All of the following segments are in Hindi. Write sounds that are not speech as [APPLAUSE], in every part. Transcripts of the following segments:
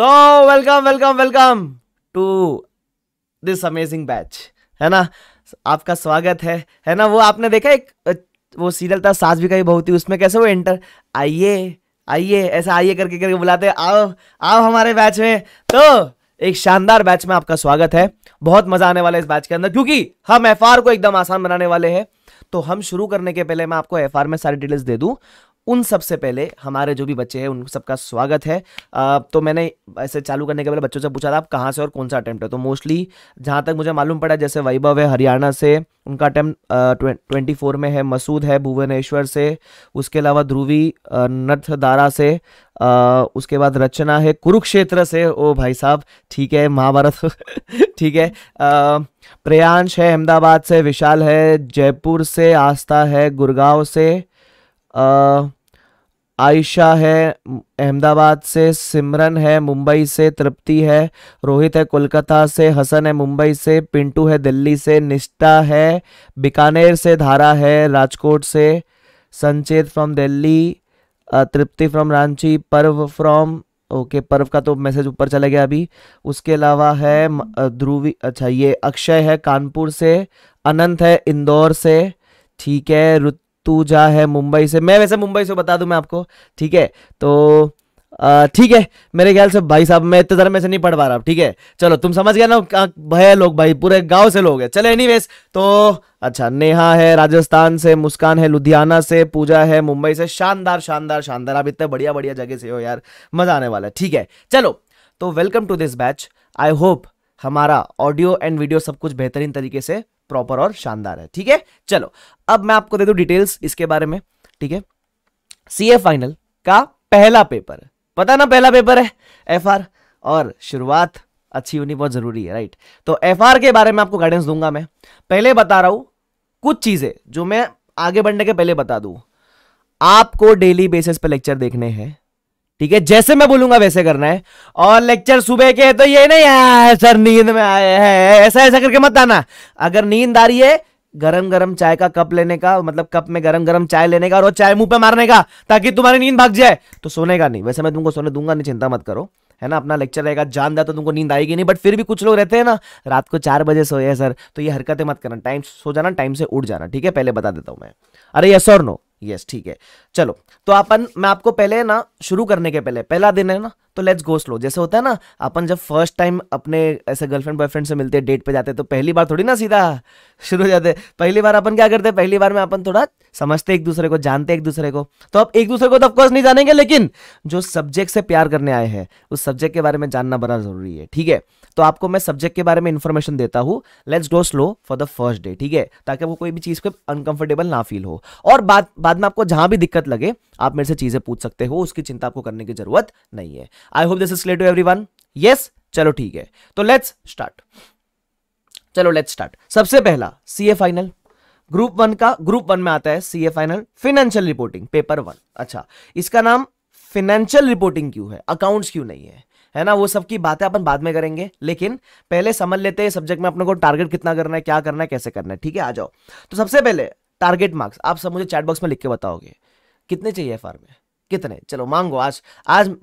So welcome welcome welcome to this amazing batch है ना आपका स्वागत है है ना वो आपने देखा एक वो सीरियल था सास भी कही बहुत ही उसमें कैसे वो एंटर आइए आइए ऐसा आइए करके करके बुलाते आओ आओ हमारे बैच में तो एक शानदार बैच में आपका स्वागत है बहुत मजा आने वाला है इस बैच के अंदर क्योंकि हम एफ को एकदम आसान बनाने वाले हैं तो हम शुरू करने के पहले मैं आपको एफ में सारी डिटेल्स दे दूं उन सबसे पहले हमारे जो भी बच्चे हैं उन सबका स्वागत है तो मैंने ऐसे चालू करने के पहले बच्चों से पूछा था आप कहाँ से और कौन सा अटैम्प्ट है तो मोस्टली जहाँ तक मुझे मालूम पड़ा जैसे वैभव है हरियाणा से उनका अटैम्प्ट ट्वेंटी फोर में है मसूद है भुवनेश्वर से उसके अलावा ध्रुवी दारा से आ, उसके बाद रचना है कुरुक्षेत्र से ओ भाई साहब ठीक है महाभारत [LAUGHS] ठीक है प्रयांश है अहमदाबाद से विशाल है जयपुर से आस्था है गुड़गांव से आ, आयशा है अहमदाबाद से सिमरन है मुंबई से तृप्ति है रोहित है कोलकाता से हसन है मुंबई से पिंटू है दिल्ली से निष्ठा है बीकानेर से धारा है राजकोट से Sanchet from Delhi Tripti from Ranchi Parv from okay पर्व का तो मैसेज ऊपर चला गया अभी उसके अलावा है ध्रुवी अच्छा ये अक्षय है कानपुर से अनंत है इंदौर से ठीक है रुत तू जा है मुंबई से मैं वैसे मुंबई से बता दूं मैं आपको ठीक है तो ठीक है मेरे ख्याल से भाई साहब मैं इतने में से नहीं पढ़ पा रहा ठीक है चलो तुम समझ गया ना भय लोग भाई पूरे गांव से लोग है चले एनी तो अच्छा नेहा है राजस्थान से मुस्कान है लुधियाना से पूजा है मुंबई से शानदार शानदार शानदार आप इतने बढ़िया बढ़िया जगह से हो यार मजा आने वाला है ठीक है चलो तो welcome to this batch I hope हमारा ऑडियो एंड वीडियो सब कुछ बेहतरीन तरीके से प्रॉपर और शानदार है ठीक है चलो अब मैं आपको दे दू डिटेल्स इसके बारे में ठीक है सी फाइनल का पहला पेपर पता ना पहला पेपर है एफ और शुरुआत अच्छी होनी बहुत जरूरी है राइट तो एफ के बारे में आपको गाइडेंस दूंगा मैं पहले बता रहा हूं कुछ चीजें जो मैं आगे बढ़ने के पहले बता दू आपको डेली बेसिस पे लेक्चर देखने हैं ठीक है जैसे मैं बोलूंगा वैसे करना है और लेक्चर सुबह के तो ये नहीं है सर नींद में आए हैं ऐसा ऐसा करके मत आना अगर नींद आ रही है गरम गरम चाय का कप लेने का मतलब कप में गरम गरम चाय लेने का और वो चाय मुंह पे मारने का ताकि तुम्हारी नींद भाग जाए तो सोने का नहीं वैसे मैं तुमको सोने दूंगा नहीं चिंता मत करो है ना अपना लेक्चर रहेगा जान दे तो तुमको नींद आएगी नहीं बट फिर भी कुछ लोग रहते हैं ना रात को चार बजे सोए सर तो ये हरकतें मत करना टाइम सो जाना टाइम से उठ जाना ठीक है पहले बता देता हूँ मैं अरे यस और नो यस ठीक है चलो तो अपन मैं आपको पहले ना शुरू करने के पहले पहला दिन है ना तो लेट्स गो स्लो जैसे होता है ना अपन जब फर्स्ट टाइम अपने ऐसे गर्लफ्रेंड बॉयफ्रेंड से मिलते हैं डेट पे जाते तो पहली बार थोड़ी ना सीधा शुरू हो जाते पहली बार अपन क्या करते पहली बार में अपन थोड़ा समझते एक दूसरे को जानते एक दूसरे को तो आप एक दूसरे को तो ऑफकोर्स नहीं जानेंगे लेकिन जो सब्जेक्ट से प्यार करने आए हैं उस सब्जेक्ट के बारे में जानना बड़ा जरूरी है ठीक है तो आपको मैं सब्जेक्ट के बारे में इन्फॉर्मेशन देता हूँ let's go slow for the first day ठीक है ताकि आपको कोई भी चीज़ को अनकंफर्टेबल ना फील हो और बाद बाद में आपको जहाँ भी दिक्कत लगे आप मेरे से चीज़ें पूछ सकते हो उसकी चिंता आपको करने की जरूरत नहीं है I hope this is clear to everyone yes चलो ठीक है तो लेट्स स्टार्ट चलो लेट्स स्टार्ट सबसे पहला C A final group one का ग्रुप वन में आता है C A final financial reporting paper one अच्छा इसका नाम फिनेंशियल रिपोर्टिंग क्यों है अकाउंट्स क्यों नहीं है है ना वो सब की बातें अपन बाद में करेंगे लेकिन पहले समझ लेते हैं सब्जेक्ट में अपने को टारगेट कितना करना है क्या करना है कैसे करना है ठीक है आ जाओ तो सबसे पहले टारगेट मार्क्स आप सब मुझे चैट बॉक्स में लिख के बताओगे कितने चाहिए एफ में कितने चलो मांगो आज आज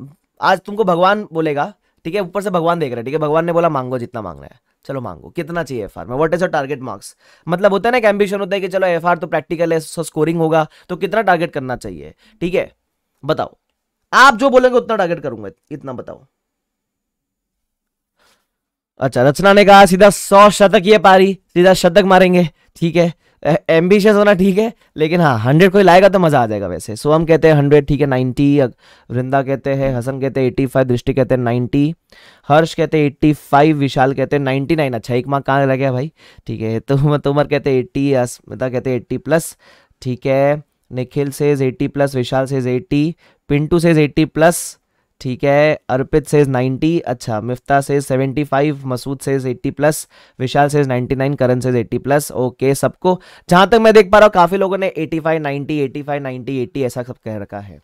आज तुमको भगवान बोलेगा ठीक है ऊपर से भगवान देख रहे हैं ठीक है भगवान ने बोला मांगो जितना मांगना है चलो मांगो कितना चाहिए एफ में what is a target marks मतलब होता है ना एक एम्बिशन होता है कि चलो एफ तो प्रैक्टिकल है सो स्कोरिंग होगा तो कितना टारगेट करना चाहिए ठीक है बताओ आप जो बोलेंगे उतना टारगेट करूंगा इतना बताओ अच्छा रचना ने कहा सीधा सौ शतक ये पारी सीधा शतक मारेंगे ठीक है एम्बिशियस होना ठीक है लेकिन हाँ हंड्रेड कोई लाएगा तो मजा आ जाएगा वैसे सो हम कहते हैं हंड्रेड ठीक है नाइन्टी वृंदा कहते हैं हसन कहते हैं एट्टी फाइव दृष्टि कहते हैं नाइन्टी हर्ष कहते हैं एट्टी फाइव विशाल कहते हैं नाइन्टी नाइन अच्छा एक माँ कहाँ लग गया भाई ठीक है तो [LAUGHS] तोमर कहते हैं एट्टी अस्मिता कहते हैं एट्टी प्लस ठीक है Nikhil says eighty plus Vishal says eighty Pintu says eighty plus ठीक है अर्पित सेज 90 अच्छा Mifta says 75 Masood says 80 plus Vishal says 99 Karan says 80 plus okay सबको जहां तक मैं देख पा रहा हूं काफ़ी लोगों ने 85 90 85 90 80 ऐसा सब कह रखा है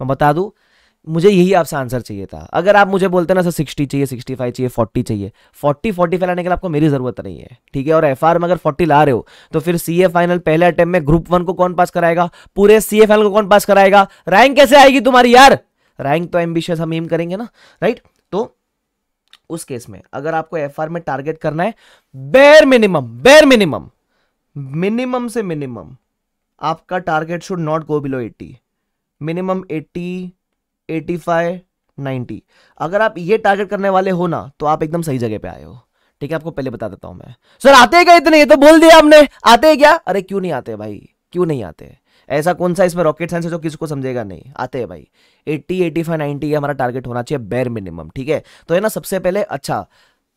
मैं बता दू मुझे यही आपसे आंसर चाहिए था अगर आप मुझे बोलते ना सर सिक्सटी चाहिए सिक्सटी फाइव चाहिए फोर्टी चाहिए फोर्टी फोर्टी फैलाने के लिए आपको मेरी ज़रूरत नहीं है ठीक है और एफ में अगर फोर्टी ला रहे हो तो फिर सी फाइनल पहले अटैम्प में ग्रुप वन को कौन पास कराएगा पूरे सी फाइनल को कौन पास कराएगा रैंक कैसे आएगी तुम्हारी यार रैंक तो एम्बिशियस हम एम करेंगे ना राइट तो उस केस में अगर आपको एफ में टारगेट करना है bare minimum bare minimum minimum से मिनिमम आपका target should not go below 80 minimum 80 85 90 अगर आप ये टारगेट करने वाले हो ना तो आप एकदम सही जगह पे आए हो ठीक है आपको पहले बता देता हूं मैं सर आते क्या इतने ये तो बोल दिया आपने आते क्या अरे क्यों नहीं आते भाई क्यों नहीं आते ऐसा कौन सा इसमें रॉकेट साइंस है जो किसी को समझेगा नहीं आते हैं भाई एट्टी एटी फाइव नाइनटी हमारा टारगेट होना चाहिए बेर मिनिमम ठीक है तो है ना सबसे पहले अच्छा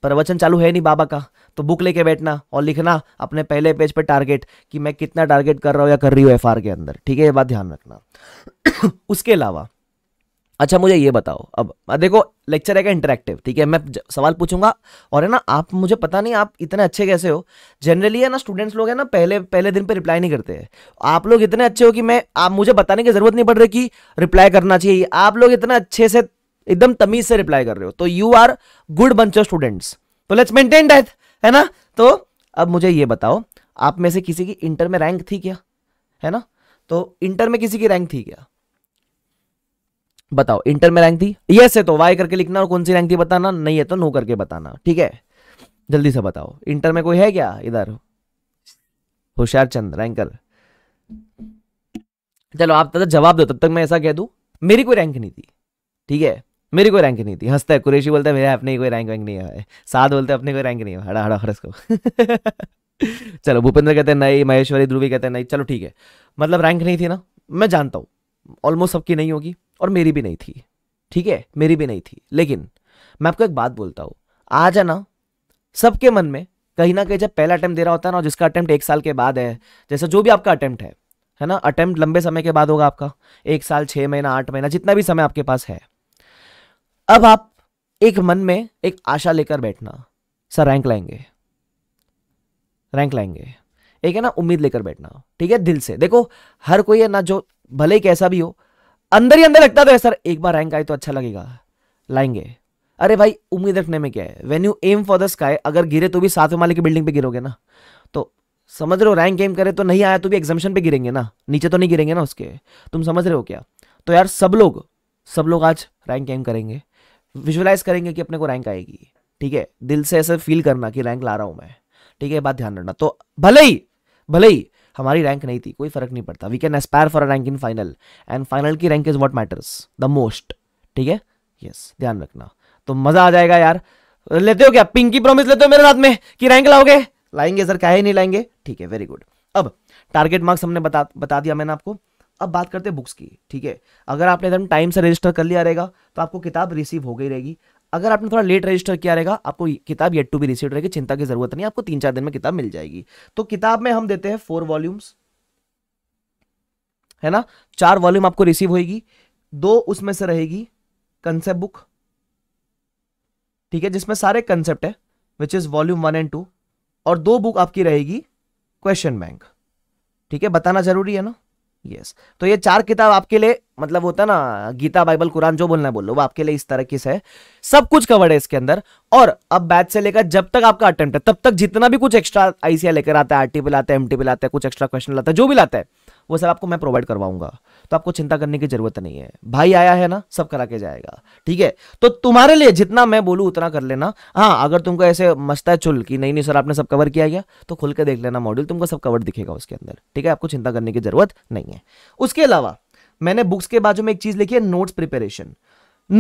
प्रवचन चालू है नहीं बाबा का तो बुक लेके बैठना और लिखना अपने पहले पेज पे टारगेट कि मैं कितना टारगेट कर रहा हूँ या कर रही हूँ एफ के अंदर ठीक है ये बात ध्यान रखना [COUGHS] उसके अलावा अच्छा मुझे ये बताओ अब देखो लेक्चर है क्या इंटरेक्टिव ठीक है मैं सवाल पूछूंगा और है ना आप मुझे पता नहीं आप इतने अच्छे कैसे हो जनरली है ना स्टूडेंट्स लोग है ना पहले पहले दिन पे रिप्लाई नहीं करते हैं आप लोग इतने अच्छे हो कि मैं आप मुझे बताने की जरूरत नहीं पड़ रही कि रिप्लाई करना चाहिए आप लोग इतना अच्छे से एकदम तमीज से रिप्लाई कर रहे हो तो you are good bunch of students तो लेट्स मेंटेन डेथ है ना तो अब मुझे ये बताओ आप में से किसी की इंटर में रैंक थी क्या है ना तो इंटर में किसी की रैंक थी क्या बताओ इंटर में रैंक थी यस है तो वाई करके लिखना और कौन सी रैंक थी बताना नहीं है तो नो करके बताना ठीक है जल्दी से बताओ इंटर में कोई है क्या इधर होशियार चंद रैंकर चलो आप तब जवाब दो तब तक मैं ऐसा कह दू मेरी कोई रैंक नहीं थी ठीक है मेरी कोई रैंक नहीं थी हंसता है कुरेशी बोलता है अपने कोई रैंक वैंक नहीं है साथ बोलते अपने कोई रैंक नहीं है हड़ा हड़ा हड़स को [LAUGHS] चलो भूपेंद्र कहते हैं नहीं महेश्वरी ध्रुवी कहते हैं नहीं चलो ठीक है मतलब रैंक नहीं थी ना मैं जानता हूँ ऑलमोस्ट सबकी नहीं होगी और मेरी भी नहीं थी ठीक है मेरी भी नहीं थी लेकिन मैं आपको एक बात बोलता हूँ आज है ना सबके मन में कहीं ना कहीं जब पहला अटैम्प्ट दे रहा होता है ना जिसका अटैम्प्ट एक साल के बाद है जैसे जो भी आपका अटैम्प्ट है है ना अटैम्प्ट लंबे समय के बाद होगा आपका एक साल छः महीना आठ महीना जितना भी समय आपके पास है अब आप एक मन में एक आशा लेकर बैठना सर रैंक लाएंगे रैंक लाएंगे एक है ना उम्मीद लेकर बैठना ठीक है दिल से देखो हर कोई है ना जो भले ही कैसा भी हो अंदर ही अंदर लगता था तो सर एक बार रैंक आए तो अच्छा लगेगा लाएंगे अरे भाई उम्मीद रखने में क्या है when you aim for the sky अगर गिरे तो भी सातवें माले की बिल्डिंग पे गिरोगे ना तो समझ रहे हो रैंक एम करे तो नहीं आया तो भी एग्जामिशन पे गिरेंगे ना नीचे तो नहीं गिरेंगे ना उसके तुम समझ रहे हो क्या तो यार सब लोग सब लोग आज रैंक एम करेंगे विजुअलाइज करेंगे कि अपने को रैंक आएगी ठीक है दिल से ऐसा फील करना कि रैंक ला रहा हूं मैं ठीक है बात ध्यान रखना तो भले ही भले ही हमारी रैंक नहीं थी कोई फर्क नहीं पड़ता we can aspire for a rank in final and final की rank is what matters the most ठीक है यस ध्यान रखना तो मजा आ जाएगा यार लेते हो क्या पिंकी प्रॉमिस लेते हो मेरे साथ में कि रैंक लाओगे लाएंगे सर क्या ही नहीं लाएंगे ठीक है वेरी गुड अब टारगेट मार्क्स हमने बता बता दिया मैंने आपको अब बात करते हैं बुक्स की ठीक है अगर आपने एकदम टाइम से रजिस्टर कर लिया रहेगा तो आपको किताब रिसीव हो गई रहेगी अगर आपने थोड़ा लेट रजिस्टर किया रहेगा आपको किताब येट टू भी रिसीव रहेगी चिंता की जरूरत नहीं आपको तीन चार दिन में किताब मिल जाएगी तो किताब में हम देते हैं फोर वॉल्यूम्स है ना चार वॉल्यूम आपको रिसीव होगी दो उसमें से रहेगी कंसेप्ट बुक ठीक है जिसमें सारे कंसेप्ट है which is volume one and two और दो बुक आपकी रहेगी क्वेश्चन बैंक ठीक है बताना जरूरी है ना यस तो ये चार किताब आपके लिए मतलब होता ना गीता बाइबल कुरान जो बोलना है बोलो वो आपके लिए इस तरह की से सब कुछ कवर्ड है इसके अंदर और अब बैच से लेकर जब तक आपका अटेम्प्ट है तब तक जितना भी कुछ एक्स्ट्रा आईसीआई लेकर आता है आरटीपी लाता है एमटीपी लाता है कुछ एक्स्ट्रा क्वेश्चन लाता है जो भी लाता है वो सब आपको मैं प्रोवाइड करवाऊंगा तो आपको चिंता करने की जरूरत नहीं है भाई आया है ना सब करा के जाएगा ठीक है तो तुम्हारे लिए जितना मैं बोलूँ उतना कर लेना हाँ अगर तुमको ऐसे मस्ता है चुल कि नहीं नहीं सर आपने सब कवर किया गया तो खुल के देख लेना मॉड्यूल तुमको सब कवर दिखेगा उसके अंदर ठीक है आपको चिंता करने की जरूरत नहीं है उसके अलावा मैंने बुक्स के बाजू में एक चीज लिखी है नोट्स प्रिपेरेशन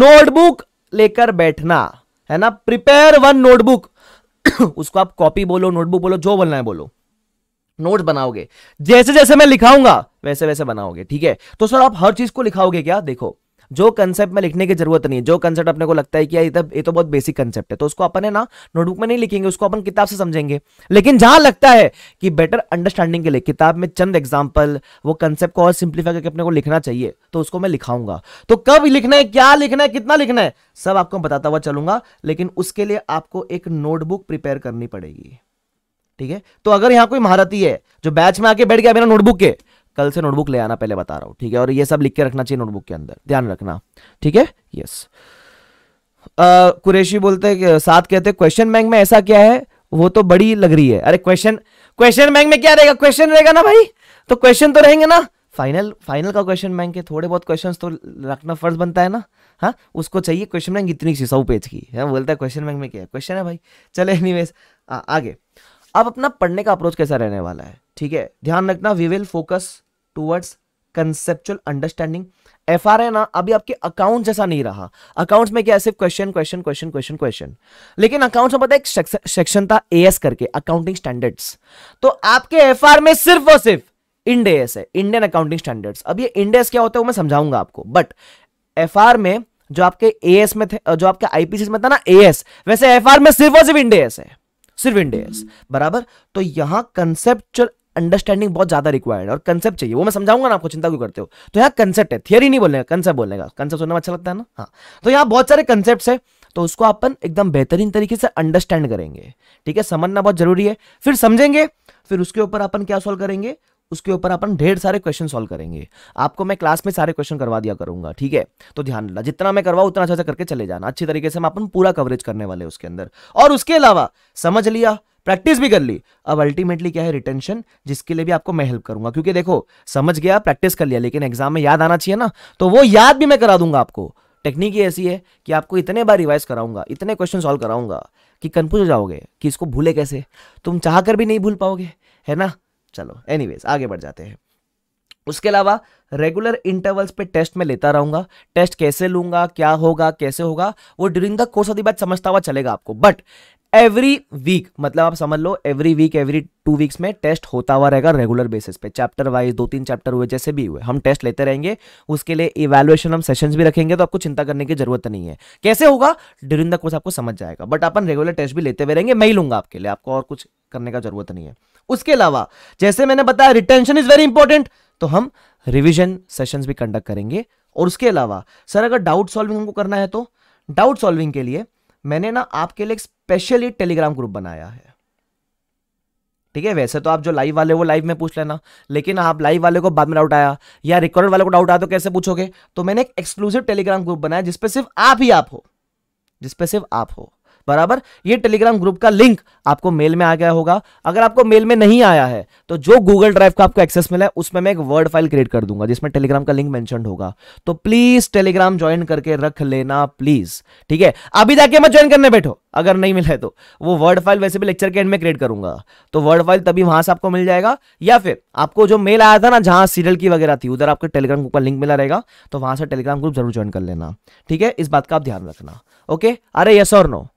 नोटबुक लेकर बैठना है ना प्रिपेयर वन नोटबुक उसको आप कॉपी बोलो नोटबुक बोलो जो बोलना है बोलो नोट बनाओगे जैसे जैसे मैं लिखाऊंगा वैसे वैसे बनाओगे ठीक है तो सर आप हर चीज को लिखाओगे क्या देखो जो कंसेप्ट में लिखने की जरूरत नहीं है जो कंसेप्ट अपने को लगता है कि ये तो, ये तो बहुत बेसिक कंसेप्ट है तो उसको अपन है ना नोटबुक में नहीं लिखेंगे उसको अपन किताब से समझेंगे लेकिन जहां लगता है कि बेटर अंडरस्टैंडिंग के लिए किताब में चंद एग्जाम्पल वो कंसेप्ट को और सिंप्लीफाई करके अपने को लिखना चाहिए तो उसको मैं लिखाऊंगा तो कब लिखना है क्या लिखना है कितना लिखना है सब आपको बताता हुआ चलूंगा लेकिन उसके लिए आपको एक नोटबुक प्रिपेयर करनी पड़ेगी ठीक है तो अगर यहाँ कोई महारती है जो बैच में आके बैठ गया मेरा नोटबुक के कल से नोटबुक ले आना पहले बता रहा हूं ठीक है और ये सब लिख के रखना चाहिए नोटबुक के अंदर ध्यान रखना ठीक है यस कुरेशी बोलते हैं साथ कहते क्वेश्चन बैंक में ऐसा क्या है वो तो बड़ी लग रही है अरे क्वेश्चन क्वेश्चन बैंक में क्या रहेगा क्वेश्चन रहेगा ना भाई तो क्वेश्चन तो रहेंगे ना फाइनल फाइनल का क्वेश्चन बैंक के थोड़े बहुत क्वेश्चंस तो रखना फर्ज बनता है ना हाँ उसको चाहिए क्वेश्चन बैंक इतनी सी सौ पेज की है हाँ, बोलता है क्वेश्चन बैंक में क्या है क्वेश्चन है भाई चले एनी आगे अब अपना पढ़ने का अप्रोच कैसा रहने वाला है ठीक है ध्यान रखना we will focus towards conceptual understanding F R ना अभी आपके अकाउंट जैसा नहीं रहा अकाउंट्स में क्या सिर्फ question question question question question लेकिन अकाउंट्स में पता एक सेक्शन था एएस करके अकाउंटिंग स्टैंडर्ड्स तो आपके एफ में सिर्फ और सिर्फ इंड है इंडियन अकाउंटिंग स्टैंडर्ड्स अब ये इंड क्या होता है वो मैं समझाऊंगा आपको बट एफ में जो आपके एएस में थे जो आपके आईपीसी में था ना एएस वैसे एफ में सिर्फ और सिर्फ इंड है सिर्फ इंडेस बराबर तो यहां कंसेप्चुअल अंडरस्टैंडिंग बहुत ज्यादा रिक्वायर्ड है और कंसेप्ट चाहिए वो मैं समझाऊंगा ना आपको चिंता क्यों करते हो तो यहाँ कंसेप्ट है थियरी नहीं बोलने का कंसेप्ट बोलने का कंसेप्ट सुनना अच्छा लगता है ना हाँ तो यहाँ बहुत सारे कंसेप्ट है तो उसको अपन एकदम बेहतरीन तरीके से अंडरस्टैंड करेंगे ठीक है समझना बहुत जरूरी है फिर समझेंगे फिर उसके ऊपर अपन क्या सॉल्व करेंगे उसके ऊपर अपन ढेर सारे क्वेश्चन सॉल्व करेंगे आपको मैं क्लास में सारे क्वेश्चन करवा दिया करूंगा ठीक है तो ध्यान रखना जितना मैं करवाऊ उतना अच्छा अच्छा करके चले जाना अच्छी तरीके से हम अपन पूरा कवरेज करने वाले उसके अंदर और उसके अलावा समझ लिया प्रैक्टिस भी कर ली अब अल्टीमेटली क्या है रिटेंशन जिसके लिए भी आपको मैं हेल्प करूंगा क्योंकि देखो समझ गया प्रैक्टिस कर लिया लेकिन एग्जाम में याद आना चाहिए ना तो वो याद भी मैं करा दूंगा आपको टेक्निक ही ऐसी है कि आपको इतने बार रिवाइज कराऊंगा इतने क्वेश्चन सॉल्व कराऊंगा कि कंफ्यूज हो जाओगे कि इसको भूले कैसे तुम चाह कर भी नहीं भूल पाओगे है ना चलो एनीवेज आगे बढ़ जाते हैं उसके अलावा रेगुलर इंटरवल्स पे टेस्ट में लेता रहूंगा टेस्ट कैसे लूंगा क्या होगा कैसे होगा वो during the course of the समझता हुआ चलेगा आपको बट एवरी वीक मतलब आप समझ लो every week every two weeks में टेस्ट होता हुआ रहेगा रेगुलर बेसिस पे चैप्टर वाइज दो तीन चैप्टर हुए जैसे भी हुए हम टेस्ट लेते रहेंगे उसके लिए इवेल्युएशन हम सेशंस भी रखेंगे तो आपको चिंता करने की जरूरत नहीं है कैसे होगा ड्यूरिंग द कोर्स आपको समझ जाएगा बट अपन रेगुलर टेस्ट भी लेते हुए रहेंगे मैं ही लूंगा आपके लिए आपको और कुछ करने का जरूरत नहीं है उसके अलावा जैसे मैंने बताया रिटेंशन इज वेरी इंपॉर्टेंट तो हम रिविजन सेशन भी कंडक्ट करेंगे और उसके अलावा सर अगर डाउट सॉल्विंग हमको करना है तो डाउट सॉल्विंग के लिए मैंने ना आपके लिए स्पेशली टेलीग्राम ग्रुप बनाया है ठीक है वैसे तो आप जो लाइव वाले वो लाइव में पूछ लेना लेकिन आप लाइव वाले को बाद में डाउट आया या रिकॉर्ड वाले को डाउट आया तो कैसे पूछोगे तो मैंने एक एक्सक्लूसिव टेलीग्राम ग्रुप बनाया जिसपे सिर्फ आप ही आप हो जिसपे सिर्फ आप हो बराबर ये टेलीग्राम ग्रुप का लिंक आपको मेल में आ गया होगा अगर आपको मेल में नहीं आया है तो जो गूगल ड्राइव का आपको एक्सेस मिला है उसमें मैं एक वर्ड फाइल क्रिएट कर दूंगा जिसमें टेलीग्राम का लिंक मैंशन होगा तो प्लीज टेलीग्राम ज्वाइन करके रख लेना प्लीज ठीक है अभी जाके मैं ज्वाइन करने बैठो अगर नहीं मिला है तो वो वर्ड फाइल वैसे भी लेक्चर के एंड में क्रिएट करूंगा तो वर्ड फाइल तभी वहां से आपको मिल जाएगा या फिर आपको जो मेल आया था ना जहां सीरियल की वगैरह थी उधर आपको टेलीग्राम ग्रुप का लिंक मिला रहेगा तो वहां से टेलीग्राम ग्रुप जरूर ज्वाइन कर लेना ठीक है इस बात का आप ध्यान रखना ओके अरे यस और नो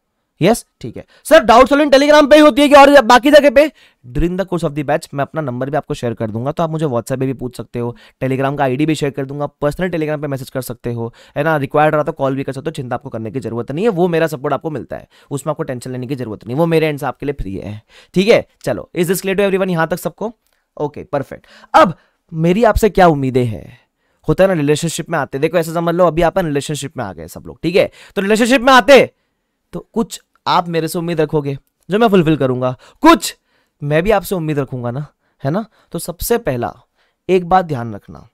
यस ठीक है सर डाउट सोल्यूशन टेलीग्राम पे ही होती है कि और बाकी जगह पे during the course of the batch मैं अपना नंबर भी आपको शेयर कर दूंगा तो आप मुझे व्हाट्सएप पे भी पूछ सकते हो टेलीग्राम का आईडी भी शेयर कर दूंगा पर्सनल टेलीग्राम पे मैसेज कर सकते हो है ना रिक्वायर्ड रहा तो कॉल भी कर सकते हो चिंता आपको करने की जरूरत नहीं है वो मेरा सपोर्ट आपको मिलता है उसमें आपको टेंशन लेने की जरूरत नहीं वो मेरे एंड से आपके लिए फ्री है ठीक है चलो is this clear to every यहां तक सबको ओके परफेक्ट अब मेरी आपसे क्या उम्मीदें हैं होता है ना रिलेशनशिप में आते देखो ऐसा समझ लो अभी आप रिलेशनशिप में आ गए सब लोग ठीक है तो रिलेशनशिप में आते तो कुछ आप मेरे से उम्मीद रखोगे जो मैं फुलफिल करूंगा कुछ मैं भी आपसे उम्मीद रखूंगा ना है ना तो सबसे पहला एक बात ध्यान रखना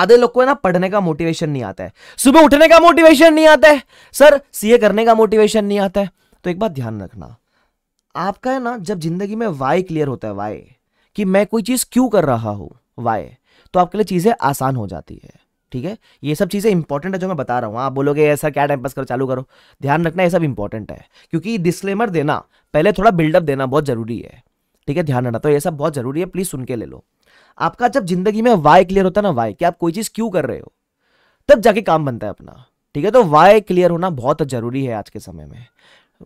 आधे लोग को ना पढ़ने का मोटिवेशन नहीं आता है सुबह उठने का मोटिवेशन नहीं आता है सर सीए करने का मोटिवेशन नहीं आता है तो एक बात ध्यान रखना आपका है ना जब जिंदगी में वाई क्लियर होता है वाई कि मैं कोई चीज़ क्यों कर रहा हूं वाई तो आपके लिए चीज़ें आसान हो जाती है ठीक है ये सब चीज़ें इंपॉर्टेंट है जो मैं बता रहा हूँ आप बोलोगे ऐसा क्या टाइम पास करो चालू करो ध्यान रखना ये सब इंपॉर्टेंट है क्योंकि डिस्क्लेमर देना पहले थोड़ा बिल्डअप देना बहुत ज़रूरी है ठीक है ध्यान रखना तो ये सब बहुत ज़रूरी है प्लीज़ सुन के ले लो आपका जब जिंदगी में वाई क्लियर होता है ना वाई कि आप कोई चीज़ क्यों कर रहे हो तब जाके काम बनता है अपना ठीक है तो वाई क्लियर होना बहुत ज़रूरी है आज के समय में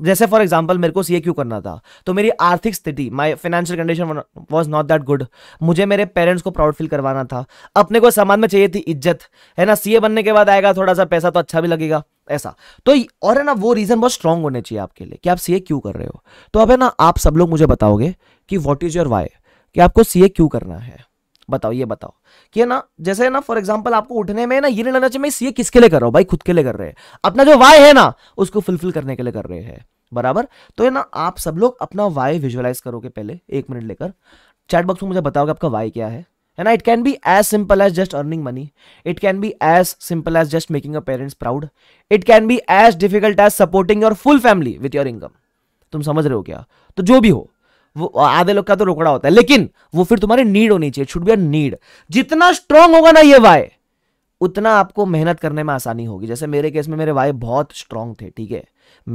जैसे फॉर एग्जाम्पल मेरे को सी क्यू करना था तो मेरी आर्थिक स्थिति my financial condition was not that good मुझे मेरे पेरेंट्स को प्राउड फील करवाना था अपने को समाज में चाहिए थी इज्जत है ना ए बनने के बाद आएगा थोड़ा सा पैसा तो अच्छा भी लगेगा ऐसा तो और है ना वो रीज़न बहुत स्ट्रांग होने चाहिए आपके लिए कि आप ए क्यों कर रहे हो तो अब है ना आप सब लोग मुझे बताओगे कि वॉट इज़ योर वाई कि आपको ए क्यों करना है बताओ ये बताओ कि ना जैसे ना फॉर एग्जाम्पल आपको उठने में ना ये नहीं लेना चाहिए मैं ये किसके लिए कर रहा हूँ भाई खुद के लिए कर रहे हैं अपना जो वाय है ना उसको फुलफिल करने के लिए कर रहे हैं बराबर तो ये ना आप सब लोग अपना वाय विजुअलाइज करोगे पहले एक मिनट लेकर चैट बॉक्स में मुझे बताओगे आपका वाई क्या है है ना it can be as simple as just earning money it can be as simple as just making a parents proud it can be as difficult as supporting your full family with your income तुम समझ रहे हो क्या तो जो भी हो वो आधे लोग का तो रोकड़ा होता है लेकिन वो फिर तुम्हारी नीड होनी चाहिए शुड बी अ नीड जितना स्ट्रांग होगा ना ये वाई उतना आपको मेहनत करने में आसानी होगी जैसे मेरे केस में मेरे वाई बहुत स्ट्रांग थे ठीक है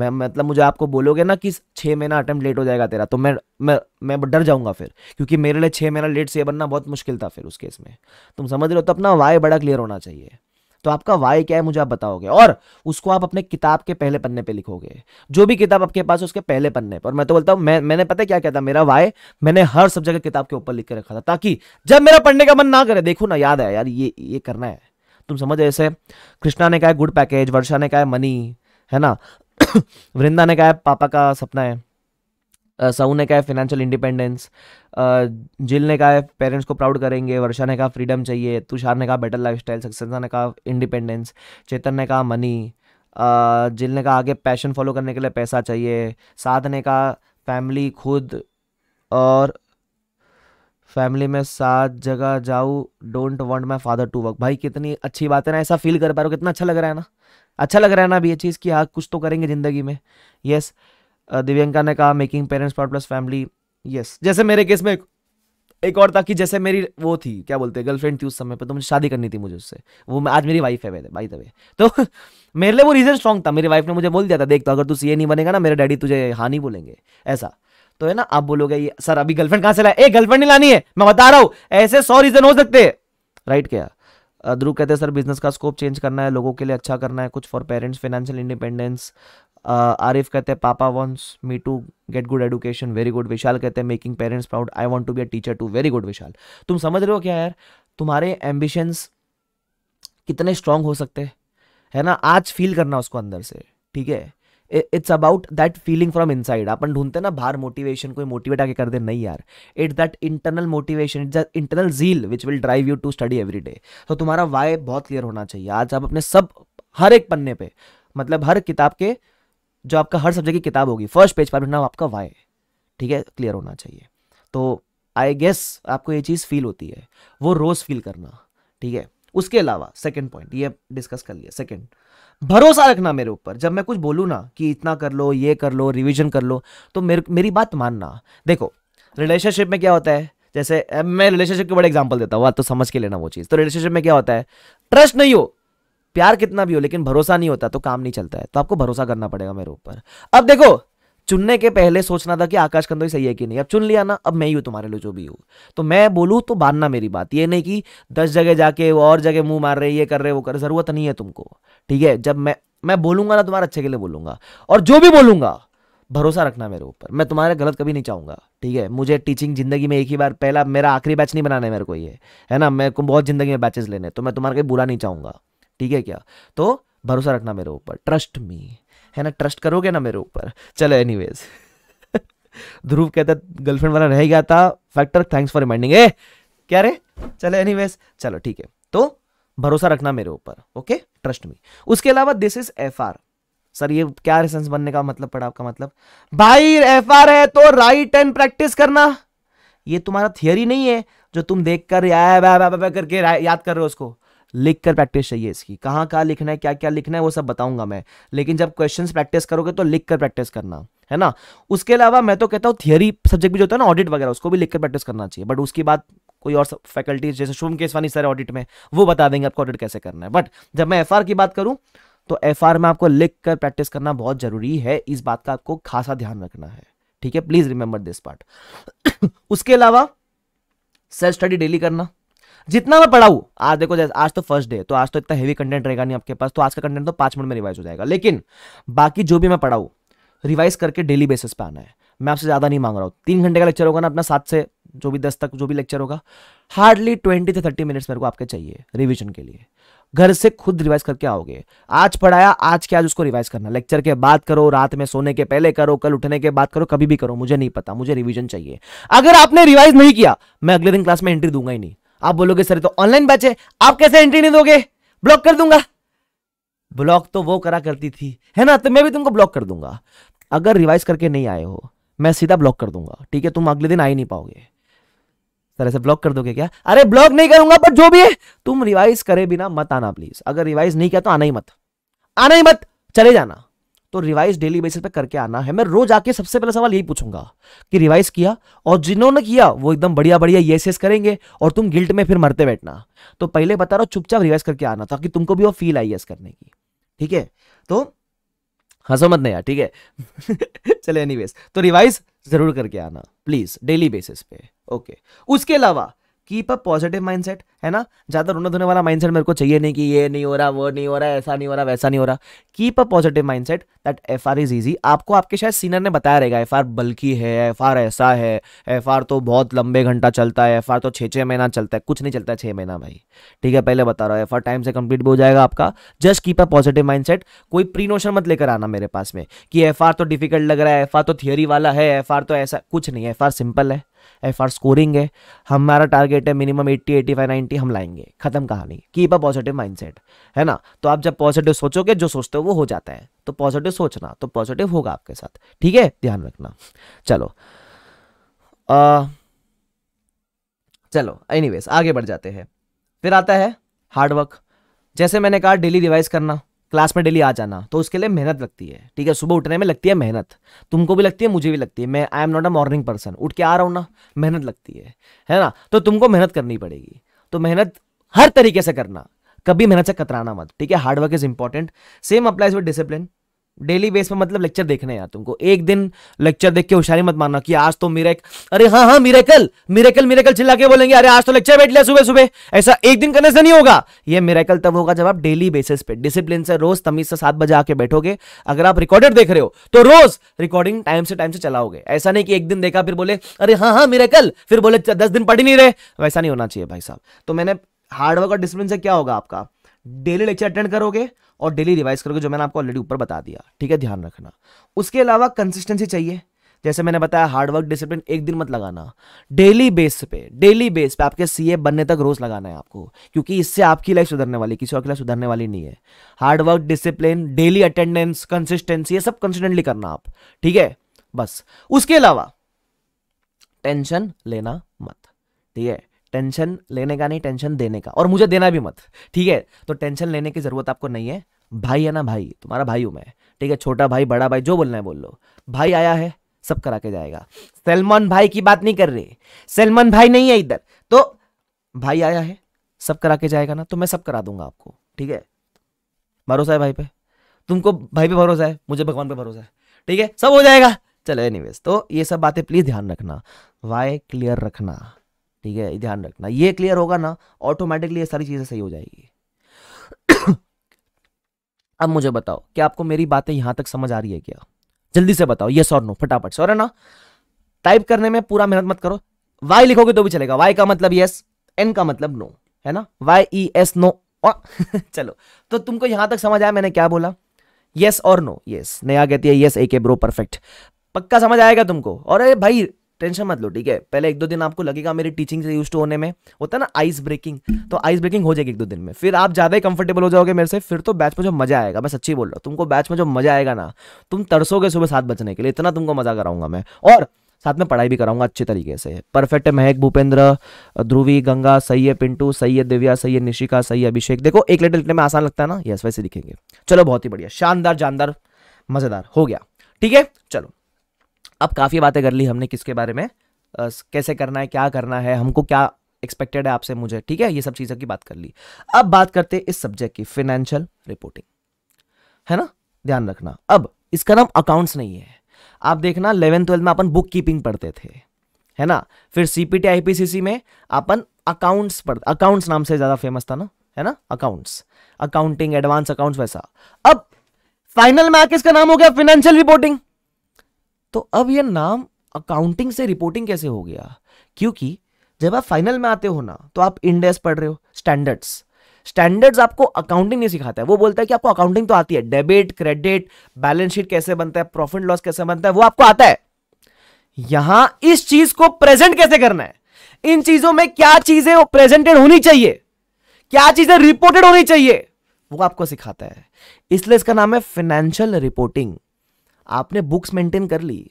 मैं मतलब मुझे आपको बोलोगे ना कि छः महीना अटैम्प्ट लेट हो जाएगा तेरा तो मैं मैं मैं डर जाऊंगा फिर क्योंकि मेरे लिए छः महीना लेट से बनना बहुत मुश्किल था फिर उस केस में तुम समझ रहे हो तो अपना वाई बड़ा क्लियर होना चाहिए तो आपका वाई क्या है मुझे आप बताओगे और उसको आप अपने किताब के पहले पन्ने पे लिखोगे जो भी किताब आपके पास है उसके पहले पन्ने पर मैं तो बोलता हूँ मैं मैंने पता क्या कहता था मेरा वाई मैंने हर सब्जेक्ट की किताब के ऊपर लिख के रखा था ताकि जब मेरा पढ़ने का मन ना करे देखो ना याद है यार ये ये करना है तुम समझ ऐसे कृष्णा ने कहा है गुड पैकेज वर्षा ने कहा है मनी है ना [CLEARS THROAT] वृंदा ने कहा है पापा का सपना है साउ ने कहा है फिनेंशियल इंडिपेंडेंस जिल ने कहा है पेरेंट्स को प्राउड करेंगे वर्षा ने कहा फ्रीडम चाहिए तुषार ने कहा बेटर लाइफ स्टाइल ने कहा इंडिपेंडेंस चेतन ने कहा मनी जिल ने कहा आगे पैशन फॉलो करने के लिए पैसा चाहिए साथ ने कहा फैमिली खुद और फैमिली में सात जगह जाऊँ don't want my father to work भाई कितनी अच्छी बात है ना ऐसा फील कर पा रहा हूँ कितना अच्छा लग रहा है ना अच्छा लग रहा है ना अभी ये चीज़ कि हाँ कुछ तो करेंगे ज़िंदगी में यस yes. दिव्यंका ने कहा making parents part plus family yes जैसे मेरे केस में एक और था कि जैसे मेरी वो थी क्या बोलते हैं गर्लफ्रेंड थी उस समय पर तो मुझे शादी करनी थी मुझे उससे वो आज मेरी वाइफ है बाई द तो [LAUGHS] मेरे लिए वो रीज़न स्ट्रॉन्ग था मेरी वाइफ ने मुझे बोल दिया था देख तो अगर तू ये नहीं बनेगा ना मेरे डैडी तुझे हाँ नहीं बोलेंगे ऐसा तो है ना आप बोलोगे ये सर अभी गर्लफ्रेंड कहाँ से लाए ए गर्लफ्रेंड नहीं लानी है मैं बता रहा हूँ ऐसे सौ रीज़न हो सकते हैं राइट क्या ध्रुव कहते हैं सर बिजनेस का स्कोप चेंज करना है लोगों के लिए अच्छा करना है कुछ for parents financial independence Arif uh, कहते हैं पापा wants me to get good education very good Vishal कहते हैं making parents proud I want to be a teacher too very good Vishal तुम समझ रहे हो क्या यार तुम्हारे एम्बिशंस कितने स्ट्रांग हो सकते है ना आज फील करना उसको अंदर से ठीक है it's about that feeling from inside अपन ढूंढते ना बाहर मोटिवेशन कोई मोटिवेट आके कर दे नहीं यार it's that internal motivation it's that internal zeal which will drive you to study every day तो तुम्हारा वाई बहुत क्लियर होना चाहिए आज आप अपने सब हर एक पन्ने पे मतलब हर किताब के जो आपका हर सब्जेक्ट की किताब होगी फर्स्ट पेज पर नाम आपका वाई ठीक है क्लियर होना चाहिए तो आई गेस आपको ये चीज़ फील होती है वो रोज़ फील करना ठीक है उसके अलावा सेकेंड पॉइंट ये डिस्कस कर लिया सेकेंड भरोसा रखना मेरे ऊपर जब मैं कुछ बोलूँ ना कि इतना कर लो ये कर लो रिविजन कर लो तो मेरे मेरी बात मानना देखो रिलेशनशिप में क्या होता है जैसे मैं रिलेशनशिप के बड़े एग्जाम्पल देता हूँ तो समझ के लेना वो चीज़ तो रिलेशनशिप में क्या होता है ट्रस्ट नहीं हो प्यार कितना भी हो लेकिन भरोसा नहीं होता तो काम नहीं चलता है तो आपको भरोसा करना पड़ेगा मेरे ऊपर अब देखो चुनने के पहले सोचना था कि आकाश कंदोई सही है कि नहीं अब चुन लिया ना अब मैं ही हूं तुम्हारे लिए जो भी हूं तो मैं बोलूं तो बांधना मेरी बात ये नहीं कि दस जगह जाके वो और जगह मुंह मार रहे ये कर रहे वो कर जरूरत नहीं है तुमको ठीक है जब मैं मैं बोलूंगा ना तुम्हारे अच्छे के लिए बोलूंगा और जो भी बोलूंगा भरोसा रखना मेरे ऊपर मैं तुम्हारे गलत कभी नहीं चाहूंगा ठीक है मुझे टीचिंग जिंदगी में एक ही बार पहला मेरा आखिरी बैच नहीं बनाना है मेरे को ये है ना मेरे को बहुत जिंदगी में बैचेस लेने तो मैं तुम्हारे कभी बुरा नहीं चाहूंगा ठीक है क्या तो भरोसा रखना मेरे ऊपर ट्रस्ट मी है ना ट्रस्ट करोगे ना मेरे ऊपर चलो एनीवेज [LAUGHS] ध्रुव कहता गर्लफ्रेंड वाला रह गया था फैक्टर थैंक्स फॉर रिमाइंडिंग ए क्या रे चलो एनी चलो ठीक है तो भरोसा रखना मेरे ऊपर ओके ट्रस्ट मी उसके अलावा this is F R sir ये क्या रेसेंस बनने का मतलब पड़ा आपका मतलब भाई एफ आर है तो राइट एंड प्रैक्टिस करना ये तुम्हारा थियोरी नहीं है जो तुम देख कर या, या, या, या, या करके याद कर रहे हो उसको लिख कर प्रैक्टिस चाहिए इसकी कहाँ कहाँ लिखना है क्या क्या लिखना है वो सब बताऊंगा मैं लेकिन जब क्वेश्चन प्रैक्टिस करोगे तो लिख कर प्रैक्टिस करना है ना उसके अलावा मैं तो कहता हूँ थियरी सब्जेक्ट भी जो होता है ना ऑडिट वगैरह उसको भी लिख कर प्रैक्टिस करना चाहिए बट उसकी बात कोई और फैकल्टीज जैसे शुभम केसवानी सर ऑडिट में वो बता देंगे आपको ऑडिट कैसे करना है बट जब मैं एफ की बात करूँ तो एफ में आपको लिख कर प्रैक्टिस करना बहुत जरूरी है इस बात का आपको खासा ध्यान रखना है ठीक है प्लीज रिमेंबर दिस पार्ट उसके अलावा सेल्फ स्टडी डेली करना जितना मैं पढ़ाऊ आज देखो जैसे आज तो फर्स्ट डे तो आज तो इतना हेवी कंटेंट रहेगा नहीं आपके पास तो आज का कंटेंट तो पांच मिनट में रिवाइज हो जाएगा लेकिन बाकी जो भी मैं पढ़ाऊ रिवाइज करके डेली बेसिस पे आना है मैं आपसे ज़्यादा नहीं मांग रहा हूँ तीन घंटे का लेक्चर होगा ना अपना सात से जो भी दस तक जो भी लेक्चर होगा हार्डली ट्वेंटी से थर्टी मिनट्स मेरे को आपके चाहिए रिविजन के लिए घर से खुद रिवाइज करके आओगे आज पढ़ाया आज के आज उसको रिवाइज करना लेक्चर के बाद करो रात में सोने के पहले करो कल उठने के बाद करो कभी भी करो मुझे नहीं पता मुझे रिविजन चाहिए अगर आपने रिवाइज नहीं किया मैं अगले दिन क्लास में एंट्री दूंगा ही नहीं आप बोलोगे सर तो ऑनलाइन बैच है आप कैसे एंट्री नहीं दोगे ब्लॉक कर दूंगा ब्लॉक तो वो करा करती थी है ना तो मैं भी तुमको ब्लॉक कर दूंगा अगर रिवाइज करके नहीं आए हो मैं सीधा ब्लॉक कर दूंगा ठीक है तुम अगले दिन आ ही नहीं पाओगे सर ऐसे ब्लॉक कर दोगे क्या अरे ब्लॉक नहीं करूंगा पर जो भी है तुम रिवाइज करे बिना मत आना प्लीज अगर रिवाइज नहीं किया तो आना ही मत आना ही मत चले जाना तो रिवाइज डेली बेसिस पे करके आना है मैं रोज आके सबसे पहला सवाल यही पूछूंगा कि रिवाइज किया और जिन्होंने किया वो एकदम बढ़िया बढ़िया ये सेस करेंगे और तुम गिल्ट में फिर मरते बैठना तो पहले बता रहा चुपचाप रिवाइज करके आना ताकि तुमको भी वो फील आई एस करने की ठीक है तो हंसो मत नहीं ठीक है [LAUGHS] चले एनी तो रिवाइज जरूर करके आना प्लीज डेली बेसिस पे ओके उसके अलावा कीप अ पॉजिटिव माइंडसेट है ना ज़्यादा रोने धोने वाला माइंडसेट मेरे को चाहिए नहीं कि ये नहीं हो रहा वो नहीं हो रहा ऐसा नहीं हो रहा वैसा नहीं हो रहा keep a positive mindset that F R is easy आपको आपके शायद सीनियर ने बताया रहेगा एफ आर बल्कि है एफ आर ऐसा है एफ आर तो बहुत लंबे घंटा चलता है एफ आर तो छः छः महीना चलता है कुछ नहीं चलता है छः महीना भाई ठीक है पहले बता रहा हूँ एफ आर टाइम से कंप्लीट भी हो जाएगा आपका just keep a positive mindset कोई प्री नोशन मत लेकर आना मेरे पास में कि एफ आर तो डिफिकल्ट लग रहा है एफ आर तो थियोरी वाला है एफ आर तो ऐसा कुछ नहीं एफ आर सिंपल है एफ आर स्कोरिंग है हमारा टारगेट है मिनिमम 80 85 90 हम लाएंगे खत्म कहानी कीप अ पॉजिटिव माइंडसेट है ना तो आप जब पॉजिटिव सोचोगे जो सोचते हो वो हो जाता है तो पॉजिटिव सोचना तो पॉजिटिव होगा आपके साथ ठीक है ध्यान रखना चलो आ, चलो एनीवेज आगे बढ़ जाते हैं फिर आता है हार्डवर्क जैसे मैंने कहा डेली रिवाइज करना क्लास में डेली आ जाना तो उसके लिए मेहनत लगती है ठीक है सुबह उठने में लगती है मेहनत तुमको भी लगती है मुझे भी लगती है मैं I am not a morning person उठ के आ रहा हूँ ना मेहनत लगती है है ना तो तुमको मेहनत करनी पड़ेगी तो मेहनत हर तरीके से करना कभी मेहनत से कतराना मत ठीक है hard work is important same applies with discipline daily base पर मतलब लेक्चर देखने यार तुमको एक दिन लेक्चर देख के होशियारी मत मानना कि आज तो मेरे अरे हाँ हाँ मिरेकल मिरेकल मिरेकल चिल्ला के बोलेंगे अरे आज तो लेक्चर बैठ लिया सुबह सुबह ऐसा एक दिन करने से नहीं होगा ये मिरेकल तब होगा जब आप डेली बेसिस पे डिसिप्लिन से रोज तमीज से सात बजे आके बैठोगे अगर आप रिकॉर्डेड देख रहे हो तो रोज रिकॉर्डिंग टाइम से टाइम से चलाओगे ऐसा नहीं कि एक दिन देखा फिर बोले अरे हाँ हाँ मिरेकल फिर बोले दस दिन पढ़ ही नहीं रहे वैसा नहीं होना चाहिए भाई साहब तो मैंने हार्डवर्क और डिसिप्लिन से क्या होगा आपका डेली लेक्चर अटेंड करोगे और डेली रिवाइज करोगे जो मैंने आपको ऑलरेडी ऊपर बता दिया ठीक है ध्यान रखना उसके अलावा कंसिस्टेंसी चाहिए जैसे मैंने बताया हार्डवर्क डिसिप्लिन एक दिन मत लगाना डेली बेस पे डेली बेस पे आपके सीए बनने तक रोज लगाना है आपको क्योंकि इससे आपकी लाइफ सुधरने वाली किसी और की लाइफ सुधरने वाली नहीं है hard work discipline daily attendance consistency ये सब कंसिस्टेंटली करना आप ठीक है बस उसके अलावा टेंशन लेना मत ठीक है टेंशन लेने का नहीं टेंशन देने का और मुझे देना भी मत ठीक है तो टेंशन लेने की ज़रूरत आपको नहीं है भाई है ना भाई तुम्हारा भाई हूं मैं ठीक है छोटा भाई बड़ा भाई जो बोलना है बोल लो भाई आया है सब करा के जाएगा सलमान भाई की बात नहीं कर रहे सलमान भाई नहीं है इधर तो भाई आया है सब करा के जाएगा ना तो मैं सब करा दूंगा आपको ठीक है भरोसा है भाई पे तुमको भाई पे भरोसा है मुझे भगवान पे भरोसा है ठीक है सब हो जाएगा चलो एनीवेज तो ये सब बातें प्लीज ध्यान रखना वाई क्लियर रखना ठीक है ध्यान रखना ये क्लियर होगा ना ऑटोमेटिकली ये सारी चीज़ें सही हो जाएगी अब मुझे बताओ क्या आपको मेरी बातें यहां तक समझ आ रही है क्या जल्दी से बताओ ये और नो फटाफट सर है ना टाइप करने में पूरा मेहनत मत करो वाई लिखोगे तो भी चलेगा वाई का मतलब यस एन का मतलब नो है ना वाई ई एस नो चलो तो तुमको यहां तक समझ आया मैंने क्या बोला यस और नो यस नया कहती है यस ए के ब्रो परफेक्ट पक्का समझ आएगा तुमको और अरे भाई टेंशन मत लो ठीक है पहले एक दो दिन आपको लगेगा मेरी टीचिंग से यूज होने में होता है ना आइस ब्रेकिंग तो आइस ब्रेकिंग हो जाएगी एक दो दिन में फिर आप ज़्यादा ही कंफर्टेबल हो जाओगे मेरे से फिर तो बैच में जो मजा आएगा मैं सच्ची बोल रहा हूँ तुमको बैच में जो मजा आएगा ना तुम तरसोगे सुबह सात बजने के लिए इतना तुमको मजा कराऊंगा मैं और साथ में पढ़ाई भी कराऊंगा अच्छे तरीके से परफेक्ट है महक भूपेंद्र ध्रुवी गंगा सही है पिंटू सही है दिव्या सही है निशिका सही है अभिषेक देखो एक लेटर लिखने में आसान लगता है ना यस वैसे दिखेंगे चलो बहुत ही बढ़िया शानदार जानदार मज़ेदार हो गया ठीक है चलो अब काफ़ी बातें कर ली हमने किसके बारे में आ, कैसे करना है क्या करना है हमको क्या एक्सपेक्टेड है आपसे मुझे ठीक है ये सब चीज़ों की बात कर ली अब बात करते हैं इस सब्जेक्ट की फिनेंशियल रिपोर्टिंग है ना ध्यान रखना अब इसका नाम अकाउंट्स नहीं है आप देखना इलेवन ट्वेल्थ में अपन बुक कीपिंग पढ़ते थे है ना फिर सीपीटी सी में अपन अकाउंट्स पढ़ अकाउंट्स नाम से ज़्यादा फेमस था ना है ना अकाउंट्स अकाउंटिंग एडवांस अकाउंट्स वैसा अब फाइनल में आके इसका नाम हो गया फिनेंशियल रिपोर्टिंग तो अब यह नाम अकाउंटिंग से रिपोर्टिंग कैसे हो गया क्योंकि जब आप फाइनल में आते हो ना तो आप इंडेस पढ़ रहे हो स्टैंडर्ड्स स्टैंडर्ड्स आपको अकाउंटिंग नहीं सिखाता है वो बोलता है कि आपको अकाउंटिंग तो आती है डेबिट क्रेडिट बैलेंस शीट कैसे बनता है प्रॉफिट लॉस कैसे बनता है वो आपको आता है यहां इस चीज को प्रेजेंट कैसे करना है इन चीजों में क्या चीजें प्रेजेंटेड होनी चाहिए क्या चीजें रिपोर्टेड होनी चाहिए वो आपको सिखाता है इसलिए इसका नाम है फाइनेंशियल रिपोर्टिंग आपने बुक्स मेंटेन कर ली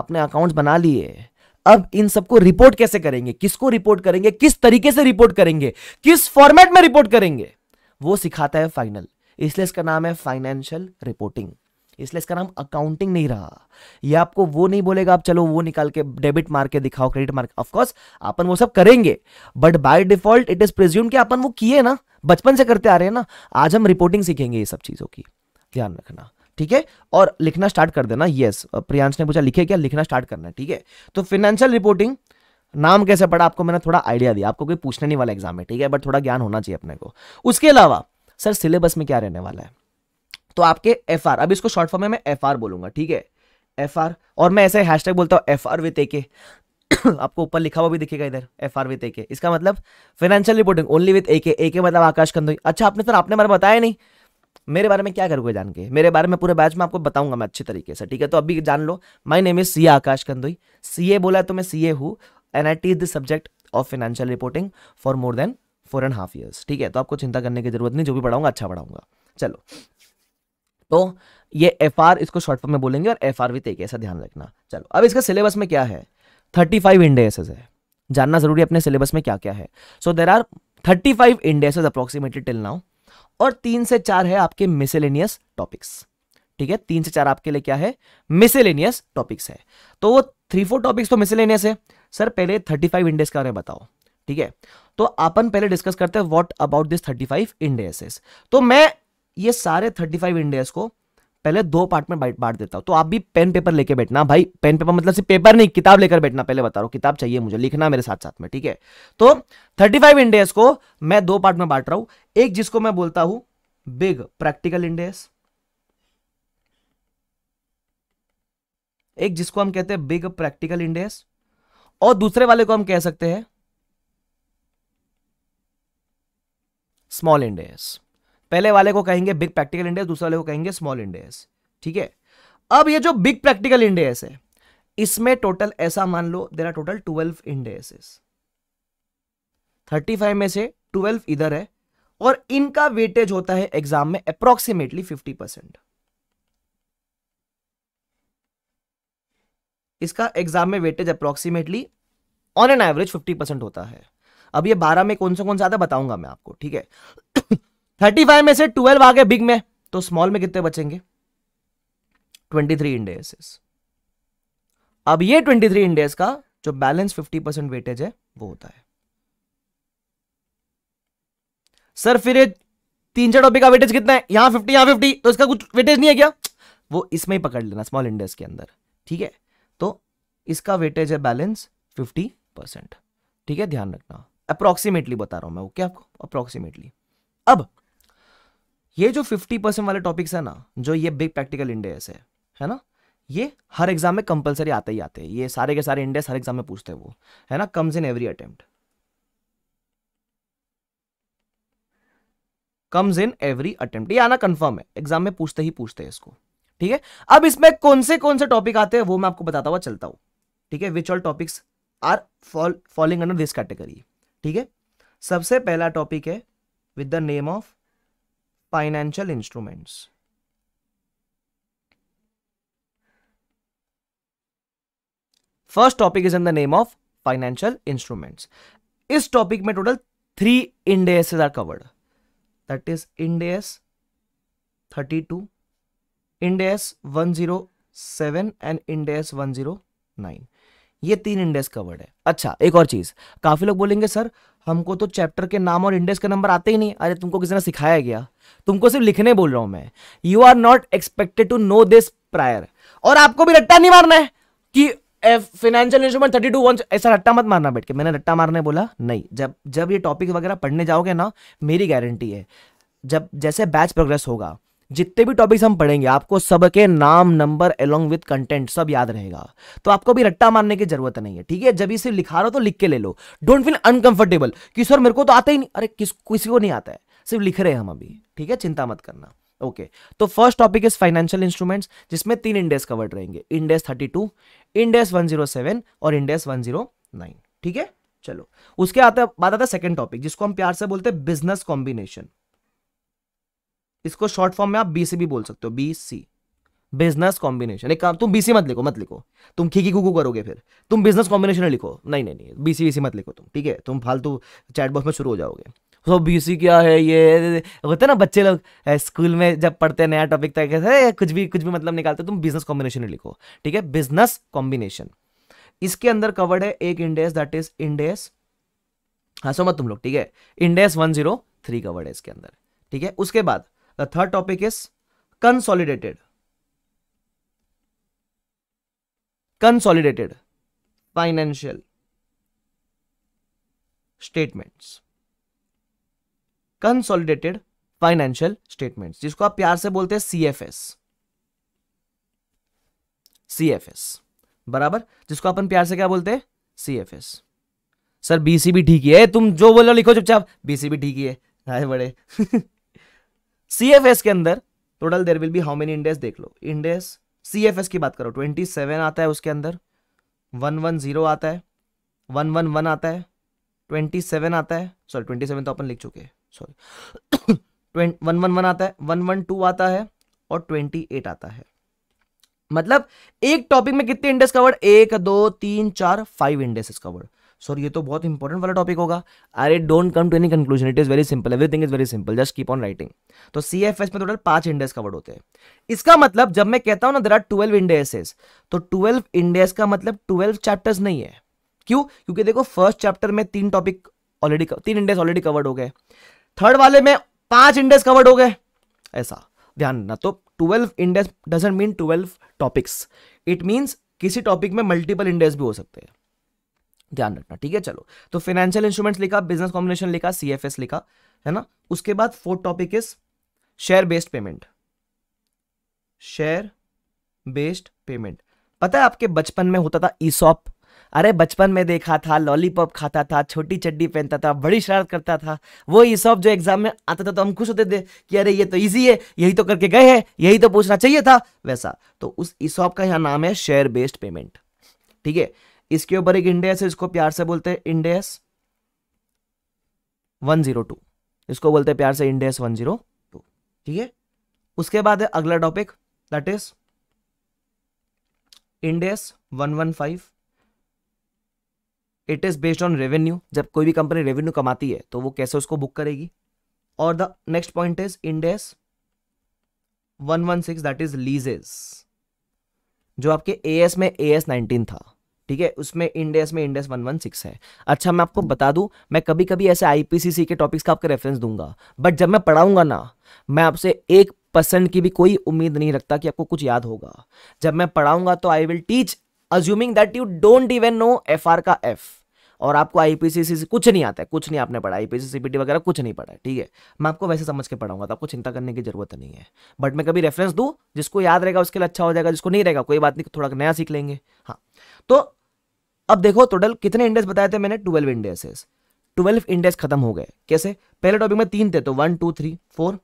आपने अकाउंट्स बना लिए अब इन सबको रिपोर्ट कैसे करेंगे किसको रिपोर्ट करेंगे किस तरीके से रिपोर्ट करेंगे किस फॉर्मेट में रिपोर्ट करेंगे वो सिखाता है फाइनल इसलिए इसका नाम है फाइनेंशियल रिपोर्टिंग इसलिए इसका नाम अकाउंटिंग नहीं रहा ये आपको वो नहीं बोलेगा आप चलो वो निकाल के डेबिट मार के दिखाओ क्रेडिट मार्क ऑफकोर्स अपन वो सब करेंगे but by default it is presume कि अपन वो किए ना बचपन से करते आ रहे हैं ना आज हम रिपोर्टिंग सीखेंगे ये सब चीज़ों की ध्यान रखना ठीक है और लिखना स्टार्ट कर देना यस प्रियांश ने पूछा लिखे क्या लिखना स्टार्ट करना ठीक है तो फिनेंशियल रिपोर्टिंग नाम कैसे पड़ा आपको मैंने थोड़ा आइडिया दिया आपको कोई पूछने नहीं वाला एग्जाम है ठीक है बट थोड़ा ज्ञान होना चाहिए अपने को उसके अलावा सर सिलेबस में क्या रहने वाला है तो आपके एफ आर अब इसको शॉर्ट फॉर्म में एफ आर बोलूंगा ठीक है एफ आर और मैं ऐसे हैशटैग बोलता हूँ एफ आर विथ ए के आपको ऊपर लिखा हुआ भी दिखेगा इधर F R with A K इसका मतलब financial reporting only with A K A के मतलब आकाश कंदोई अच्छा आपने सर आपने मेरा बताया नहीं मेरे बारे में क्या करोगे जान के मेरे बारे में पूरे बैच में आपको बताऊंगा मैं अच्छे तरीके से ठीक है तो अभी जान लो my name is C Akash Kandoi C बोला तो मैं सी ए हूँ and I teach the subject of financial reporting for more than four and half years ठीक है तो आपको चिंता करने की जरूरत नहीं जो भी पढ़ाऊंगा अच्छा पढ़ाऊंगा चलो तो ये एफ आर इसको शॉर्ट फॉर्म में बोलेंगे और एफ आर भी देखिए ऐसा ध्यान रखना चलो अब इसका सिलेबस में क्या है थर्टी फाइव इंडेसेस है जानना जरूरी है अपने सिलेबस में क्या क्या है so there are thirty five Ind ASes approximately till now और तीन से चार है आपके मिसेलेनियस टॉपिक्स ठीक है तीन से चार आपके लिए क्या है मिसेलेनियस टॉपिक्स है तो वो थ्री फोर टॉपिक्स तो मिसेलेनियस है सर पहले थर्टी फाइव इंडेस के बारे में बताओ ठीक है तो अपन पहले डिस्कस करते हैं what about this thirty five Ind AS तो मैं ये सारे थर्टी फाइव इंडेस को पहले दो पार्ट में बांट देता हूं तो आप भी पेन पेपर लेके बैठना भाई पेन पेपर मतलब सिर्फ पेपर नहीं किताब लेकर बैठना पहले बता रहा किताब चाहिए मुझे लिखना मेरे साथ साथ में ठीक है तो थर्टी फाइव इंडेस को मैं दो पार्ट में बांट रहा हूं एक जिसको मैं बोलता हूं बिग प्रैक्टिकल इंडेस एक जिसको हम कहते हैं बिग प्रैक्टिकल इंडेस और दूसरे वाले को हम कह सकते हैं स्मॉल इंडेस पहले वाले को कहेंगे बिग प्रैक्टिकल इंडेक्स दूसरे वाले को कहेंगे स्मॉल इंडेक्स ठीक है अब ये जो बिग प्रैक्टिकल इंडेक्स है इसमें टोटल ऐसा मान लो there are total twelve Ind ASes thirty five में से ट्वेल्व इधर है और इनका वेटेज होता है एग्जाम में अप्रोक्सीमेटली फिफ्टी परसेंट इसका एग्जाम में weightage approximately on an average fifty percent होता है अब ये बारह में कौन सा कौन सा आता है बताऊंगा मैं आपको ठीक है थर्टी फाइव में से ट्वेल्व आ गए बिग में तो स्मॉल में कितने बचेंगे ट्वेंटी थ्री इंडेसेस अब ये ट्वेंटी थ्री इंडेस का जो बैलेंस फिफ्टी परसेंट वेटेज है वो होता है सर फिर तीन चार टॉपिक का वेटेज कितना है यहां फिफ्टी यहां फिफ्टी तो इसका कुछ वेटेज नहीं है क्या वो इसमें ही पकड़ लेना स्मॉल इंडेस के अंदर ठीक है तो इसका वेटेज है बैलेंस फिफ्टी परसेंट ठीक है ध्यान रखना अप्रोक्सीमेटली बता रहा हूं मैं ओके आपको अप्रोक्सीमेटली अब ये जो 50 परसेंट वाले टॉपिक्स है ना जो ये बिग प्रैक्टिकल इंडेस है है ना ये हर एग्जाम में कंपलसरी आते ही आते हैं ये सारे के सारे इंडेस हर एग्जाम में पूछते हैं वो है ना comes in every attempt comes in every attempt ये आना कंफर्म है एग्जाम में पूछते ही पूछते हैं इसको ठीक है अब इसमें कौन से कौन से टॉपिक आते हैं वो मैं आपको बताता हुआ चलता हूं ठीक है which all topics are fall following under this category ठीक है सबसे पहला टॉपिक है with the name of financial instruments first topic is in the name of financial instruments इस टॉपिक में total three Ind ASes are covered that is Ind AS 32 Ind AS 107 one zero 109 ये तीन इंडेक्स कवर्ड है अच्छा एक और चीज काफी लोग बोलेंगे सर हमको तो चैप्टर के नाम और इंडेक्स का नंबर आते ही नहीं अरे तुमको किसी ने सिखाया गया तुमको सिर्फ लिखने बोल रहा हूं मैं you are not expected to know this prior और आपको भी रट्टा नहीं मारना है कि financial instrument thirty two one ऐसा रट्टा मत मारना बैठ के मैंने रट्टा मारने बोला नहीं जब जब ये टॉपिक वगैरह पढ़ने जाओगे ना मेरी गारंटी है जब जैसे बैच प्रोग्रेस होगा जितने भी टॉपिक्स हम पढ़ेंगे आपको सबके नाम नंबर एलोंग विथ कंटेंट सब याद रहेगा तो आपको भी रट्टा मारने की जरूरत नहीं है ठीक है जब इसे लिखा रहा हो तो लिख के ले लो डोंट फील अनकंफर्टेबल कि सर मेरे को तो आता ही नहीं अरे किस किसी को नहीं आता है सिर्फ लिख रहे हैं हम अभी ठीक है चिंता मत करना ओके तो first topic is financial instruments जिसमें तीन इंडेस कवर्ड रहेंगे इंडेस टू इंडेस सेवन और इंडेस नाइन oh ठीक है चलो उसके आते बाद आता है सेकंड टॉपिक जिसको हम प्यार से बोलते हैं बिजनेस कॉम्बिनेशन इसको शॉर्ट फॉर्म में आप बी भी बोल सकते हो बी सी बिजनेस कॉम्बिनेशन एक काम तुम बीसी मत लिखो मत लिखो तुम खीकी कुकू करोगे फिर तुम बिजनेस कॉम्बिनेशन लिखो नहीं नहीं नहीं बीसी बीसी मत लिखो तुम ठीक है तुम फालतू चैट बॉक्स में शुरू हो जाओगे तो बीसी क्या है ये होते ना बच्चे लोग स्कूल में जब पढ़ते हैं नया टॉपिक तक कहते कुछ भी कुछ भी मतलब निकालते तुम बिजनेस कॉम्बिनेशन लिखो ठीक है बिजनेस कॉम्बिनेशन इसके अंदर कवर्ड है एक इंडेस दैट इज इंडेस हाँ सो मत तुम लोग ठीक है Ind AS one zero three covered है इसके अंदर ठीक है उसके बाद the third topic is consolidated consolidated financial statements consolidated financial statements जिसको आप प्यार से बोलते हैं सीएफएस सीएफएस बराबर जिसको अपन प्यार से क्या बोलते हैं सीएफएस सर बीसीबी ठीक है तुम जो बोलो लिखो चुपचाप बीसीबी ठीक ही है बड़े [LAUGHS] सी एफ एस के अंदर total there will be how many Ind AS देख लो इंडेस सी एफ एस की बात करो ट्वेंटी सेवन आता है उसके अंदर वन वन जीरो आता है वन वन वन आता है ट्वेंटी सेवन आता है सॉरी ट्वेंटी सेवन तो अपन लिख चुके हैं सॉरी वन वन वन आता है वन वन टू आता है और ट्वेंटी एट आता है मतलब एक टॉपिक में कितने इंडेस कवर्ड एक दो तीन चार फाइव इंडेसेस कवर्ड सॉरी ये तो बहुत इंपॉर्टेंट वाला टॉपिक होगा अरे don't come to any conclusion it is very simple everything is very simple just keep on writing तो सी एफ एस में टोटल पांच इंडेस कवर्ड होते हैं इसका मतलब जब मैं कहता हूं ना देर आर ट्वेल्व इंडेसेस तो ट्वेल्व इंडेस का मतलब ट्वेल्व चैप्टर्स नहीं है क्यों क्योंकि देखो फर्स्ट चैप्टर में तीन टॉपिक ऑलरेडी तीन इंडेस ऑलरेडी कवर्ड हो गए थर्ड वाले में पांच इंडेस कवर्ड हो गए ऐसा ध्यान रखना तो twelve Ind AS doesn't mean twelve topics it means किसी टॉपिक में मल्टीपल इंडेस भी हो सकते हैं ध्यान रखना ठीक है चलो तो फाइनेंशियल इंस्ट्रूमेंट्स लिखा बिजनेस कॉम्बिनेशन लिखा सीएफएस लिखा है ना उसके बाद fourth topic is share based payment share based payment पता है आपके बचपन में होता था ईसॉप अरे बचपन में देखा था लॉलीपॉप खाता था छोटी चड्डी पहनता था बड़ी शरारत करता था वो ईसॉप जो एग्जाम में आता था तो हम खुश होते थे कि अरे ये तो इजी है यही तो करके गए हैं यही तो पूछना चाहिए था वैसा तो उस ईसॉप का यहाँ नाम है शेयर बेस्ड पेमेंट ठीक है इसके ऊपर एक इंडेस है इसको प्यार से बोलते हैं इंडेस 102 इसको बोलते हैं प्यार से इंडेस 102 ठीक है उसके बाद है अगला topic that is Ind AS 115 it is based on revenue जब कोई भी कंपनी रेवेन्यू कमाती है तो वो कैसे उसको बुक करेगी और the next point is Ind AS 116 that is leases जो आपके एएस में एएस 19 था ठीक है उसमें इंडेस में इंडेस वन वन सिक्स है अच्छा मैं आपको बता दूं मैं कभी कभी ऐसे आईपीसीसी के टॉपिक्स का आपको रेफरेंस दूंगा बट जब मैं पढ़ाऊंगा ना मैं आपसे एक परसेंट की भी कोई उम्मीद नहीं रखता कि आपको कुछ याद होगा जब मैं पढ़ाऊंगा तो I will teach assuming that you don't even know F R का एफ और आपको आईपीसीसी से कुछ नहीं आता है कुछ नहीं आपने पढ़ा आईपीसी पीटी वगैरह कुछ नहीं पढ़ा है ठीक है मैं आपको वैसे समझ के पढ़ाऊंगा तो आपको चिंता करने की जरूरत नहीं है बट मैं कभी रेफरेंस दूँ जिसको याद रहेगा उसके लिए अच्छा हो जाएगा जिसको नहीं रहेगा कोई बात नहीं थोड़ा नया सीख लेंगे हाँ तो अब देखो टोटल कितने इंडेस बताए थे मैंने ट्वेल्व इंडेसेस ट्वेल्व इंडेस खत्म हो गए कैसे पहले टॉपिक में तीन थे तो one two three four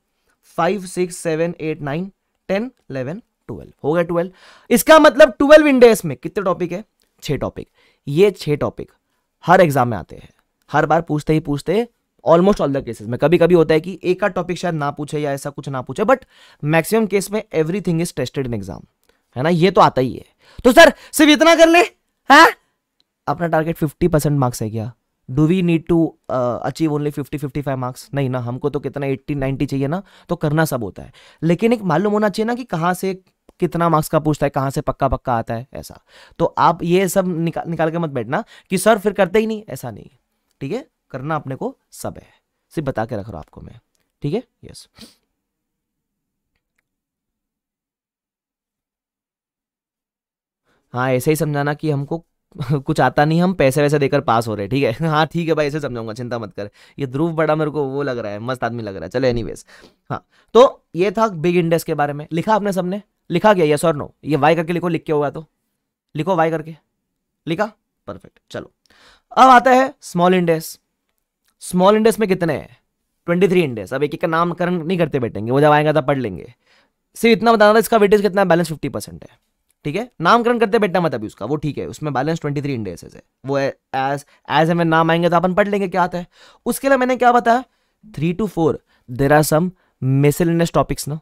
five six seven eight nine ten eleven twelve हो गया ट्वेल्व इसका मतलब ट्वेल्व इंडेस में कितने टॉपिक है छह टॉपिक ये छह टॉपिक हर एग्जाम में आते हैं हर बार पूछते ही पूछते ऑलमोस्ट ऑल द केसेस में कभी कभी होता है कि एक का टॉपिक शायद ना पूछे या ऐसा कुछ ना पूछे बट मैक्सिमम केस में everything is tested in exam है ना ये तो आता ही है तो सर सिर्फ इतना कर ले है हाँ? अपना टारगेट फिफ्टी परसेंट मार्क्स है क्या do we need to achieve only fifty fifty five marks नहीं ना हमको तो कितना एट्टी नाइन्टी चाहिए ना तो करना सब होता है लेकिन एक मालूम होना चाहिए ना कि कहाँ से कितना मार्क्स का पूछता है कहाँ से पक्का पक्का आता है ऐसा तो आप ये सब निका, निकाल के मत बैठना कि सर फिर करते ही नहीं ऐसा नहीं ठीक है करना अपने को सब है सिर्फ बता के रख रहा हूँ आपको मैं ठीक है यस हाँ ऐसे ही समझाना कि हमको कुछ आता नहीं हम पैसे वैसे देकर पास हो रहे ठीक है [LAUGHS] हाँ ठीक है भाई ऐसे समझाऊंगा चिंता मत कर ये ध्रुव बड़ा मेरे को वो लग रहा है मस्त आदमी लग रहा है चलो वेज हाँ तो ये था बिग इंडेस के बारे में लिखा आपने सबने लिखा गया यस और नो ये वाई करके लिखो लिख के होगा तो लिखो वाई करके लिखा परफेक्ट चलो अब आता है स्मॉल इंडेस स्मॉल इंडेस में कितने हैं ट्वेंटी थ्री इंडेस अब एक एक का नामकरण नहीं करते बैठेंगे वो जब आएगा तो पढ़ लेंगे सिर्फ इतना बताना था इसका वेटेज कितना बैलेंस फिफ्टी परसेंट है ठीक है नामकरण करते बेटा मत अभी उसका वो ठीक है उसमें बैलेंस ट्वेंटी थ्री इंडेस है वो एज एज एम नाम आएंगे तो अपन पढ़ लेंगे क्या आता है उसके लिए मैंने क्या बताया three two four there are some miscellaneous topics ना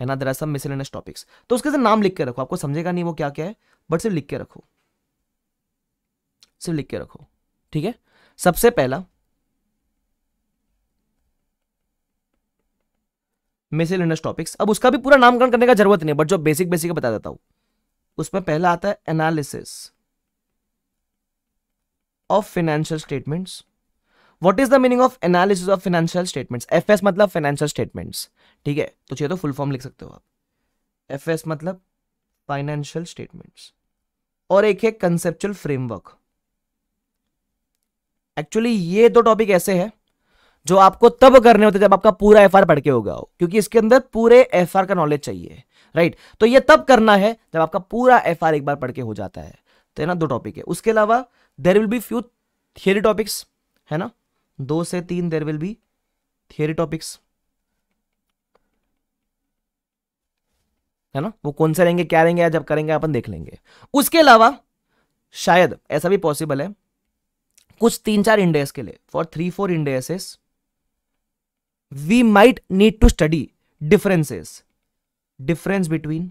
है ना there are some miscellaneous topics तो उसके से नाम लिख के रखो आपको समझेगा नहीं वो क्या क्या है बट सिर्फ लिख के रखो सिर्फ लिख के रखो ठीक है सबसे पहला मिसलिनस टॉपिक्स अब उसका भी पूरा नामकरण करने का जरूरत नहीं है बट जो बेसिक बेसिक बता देता हूं उसमें पहला आता है analysis of financial statements what is the meaning of analysis of financial statements FS मतलब फाइनेंशियल स्टेटमेंट्स ठीक है तो चाहिए तो फुल फॉर्म लिख सकते हो आप एफएस मतलब फाइनेंशियल स्टेटमेंट्स और एक है कंसेप्चुअल फ्रेमवर्क एक्चुअली ये दो टॉपिक ऐसे हैं जो आपको तब करने होते जब आपका पूरा एफआर पढ़ के होगा हो क्योंकि इसके अंदर पूरे एफआर का नॉलेज चाहिए राइट तो ये तब करना है जब आपका पूरा एफ एक बार पढ़ के हो जाता है तो ना दो टॉपिक है उसके अलावा there will be few theory topics है ना दो से तीन there will be theory topics है ना वो कौन से रहेंगे क्या रहेंगे जब करेंगे अपन देख लेंगे उसके अलावा शायद ऐसा भी पॉसिबल है कुछ तीन चार इंडेस के लिए for three four Ind AS we might need to study differences difference between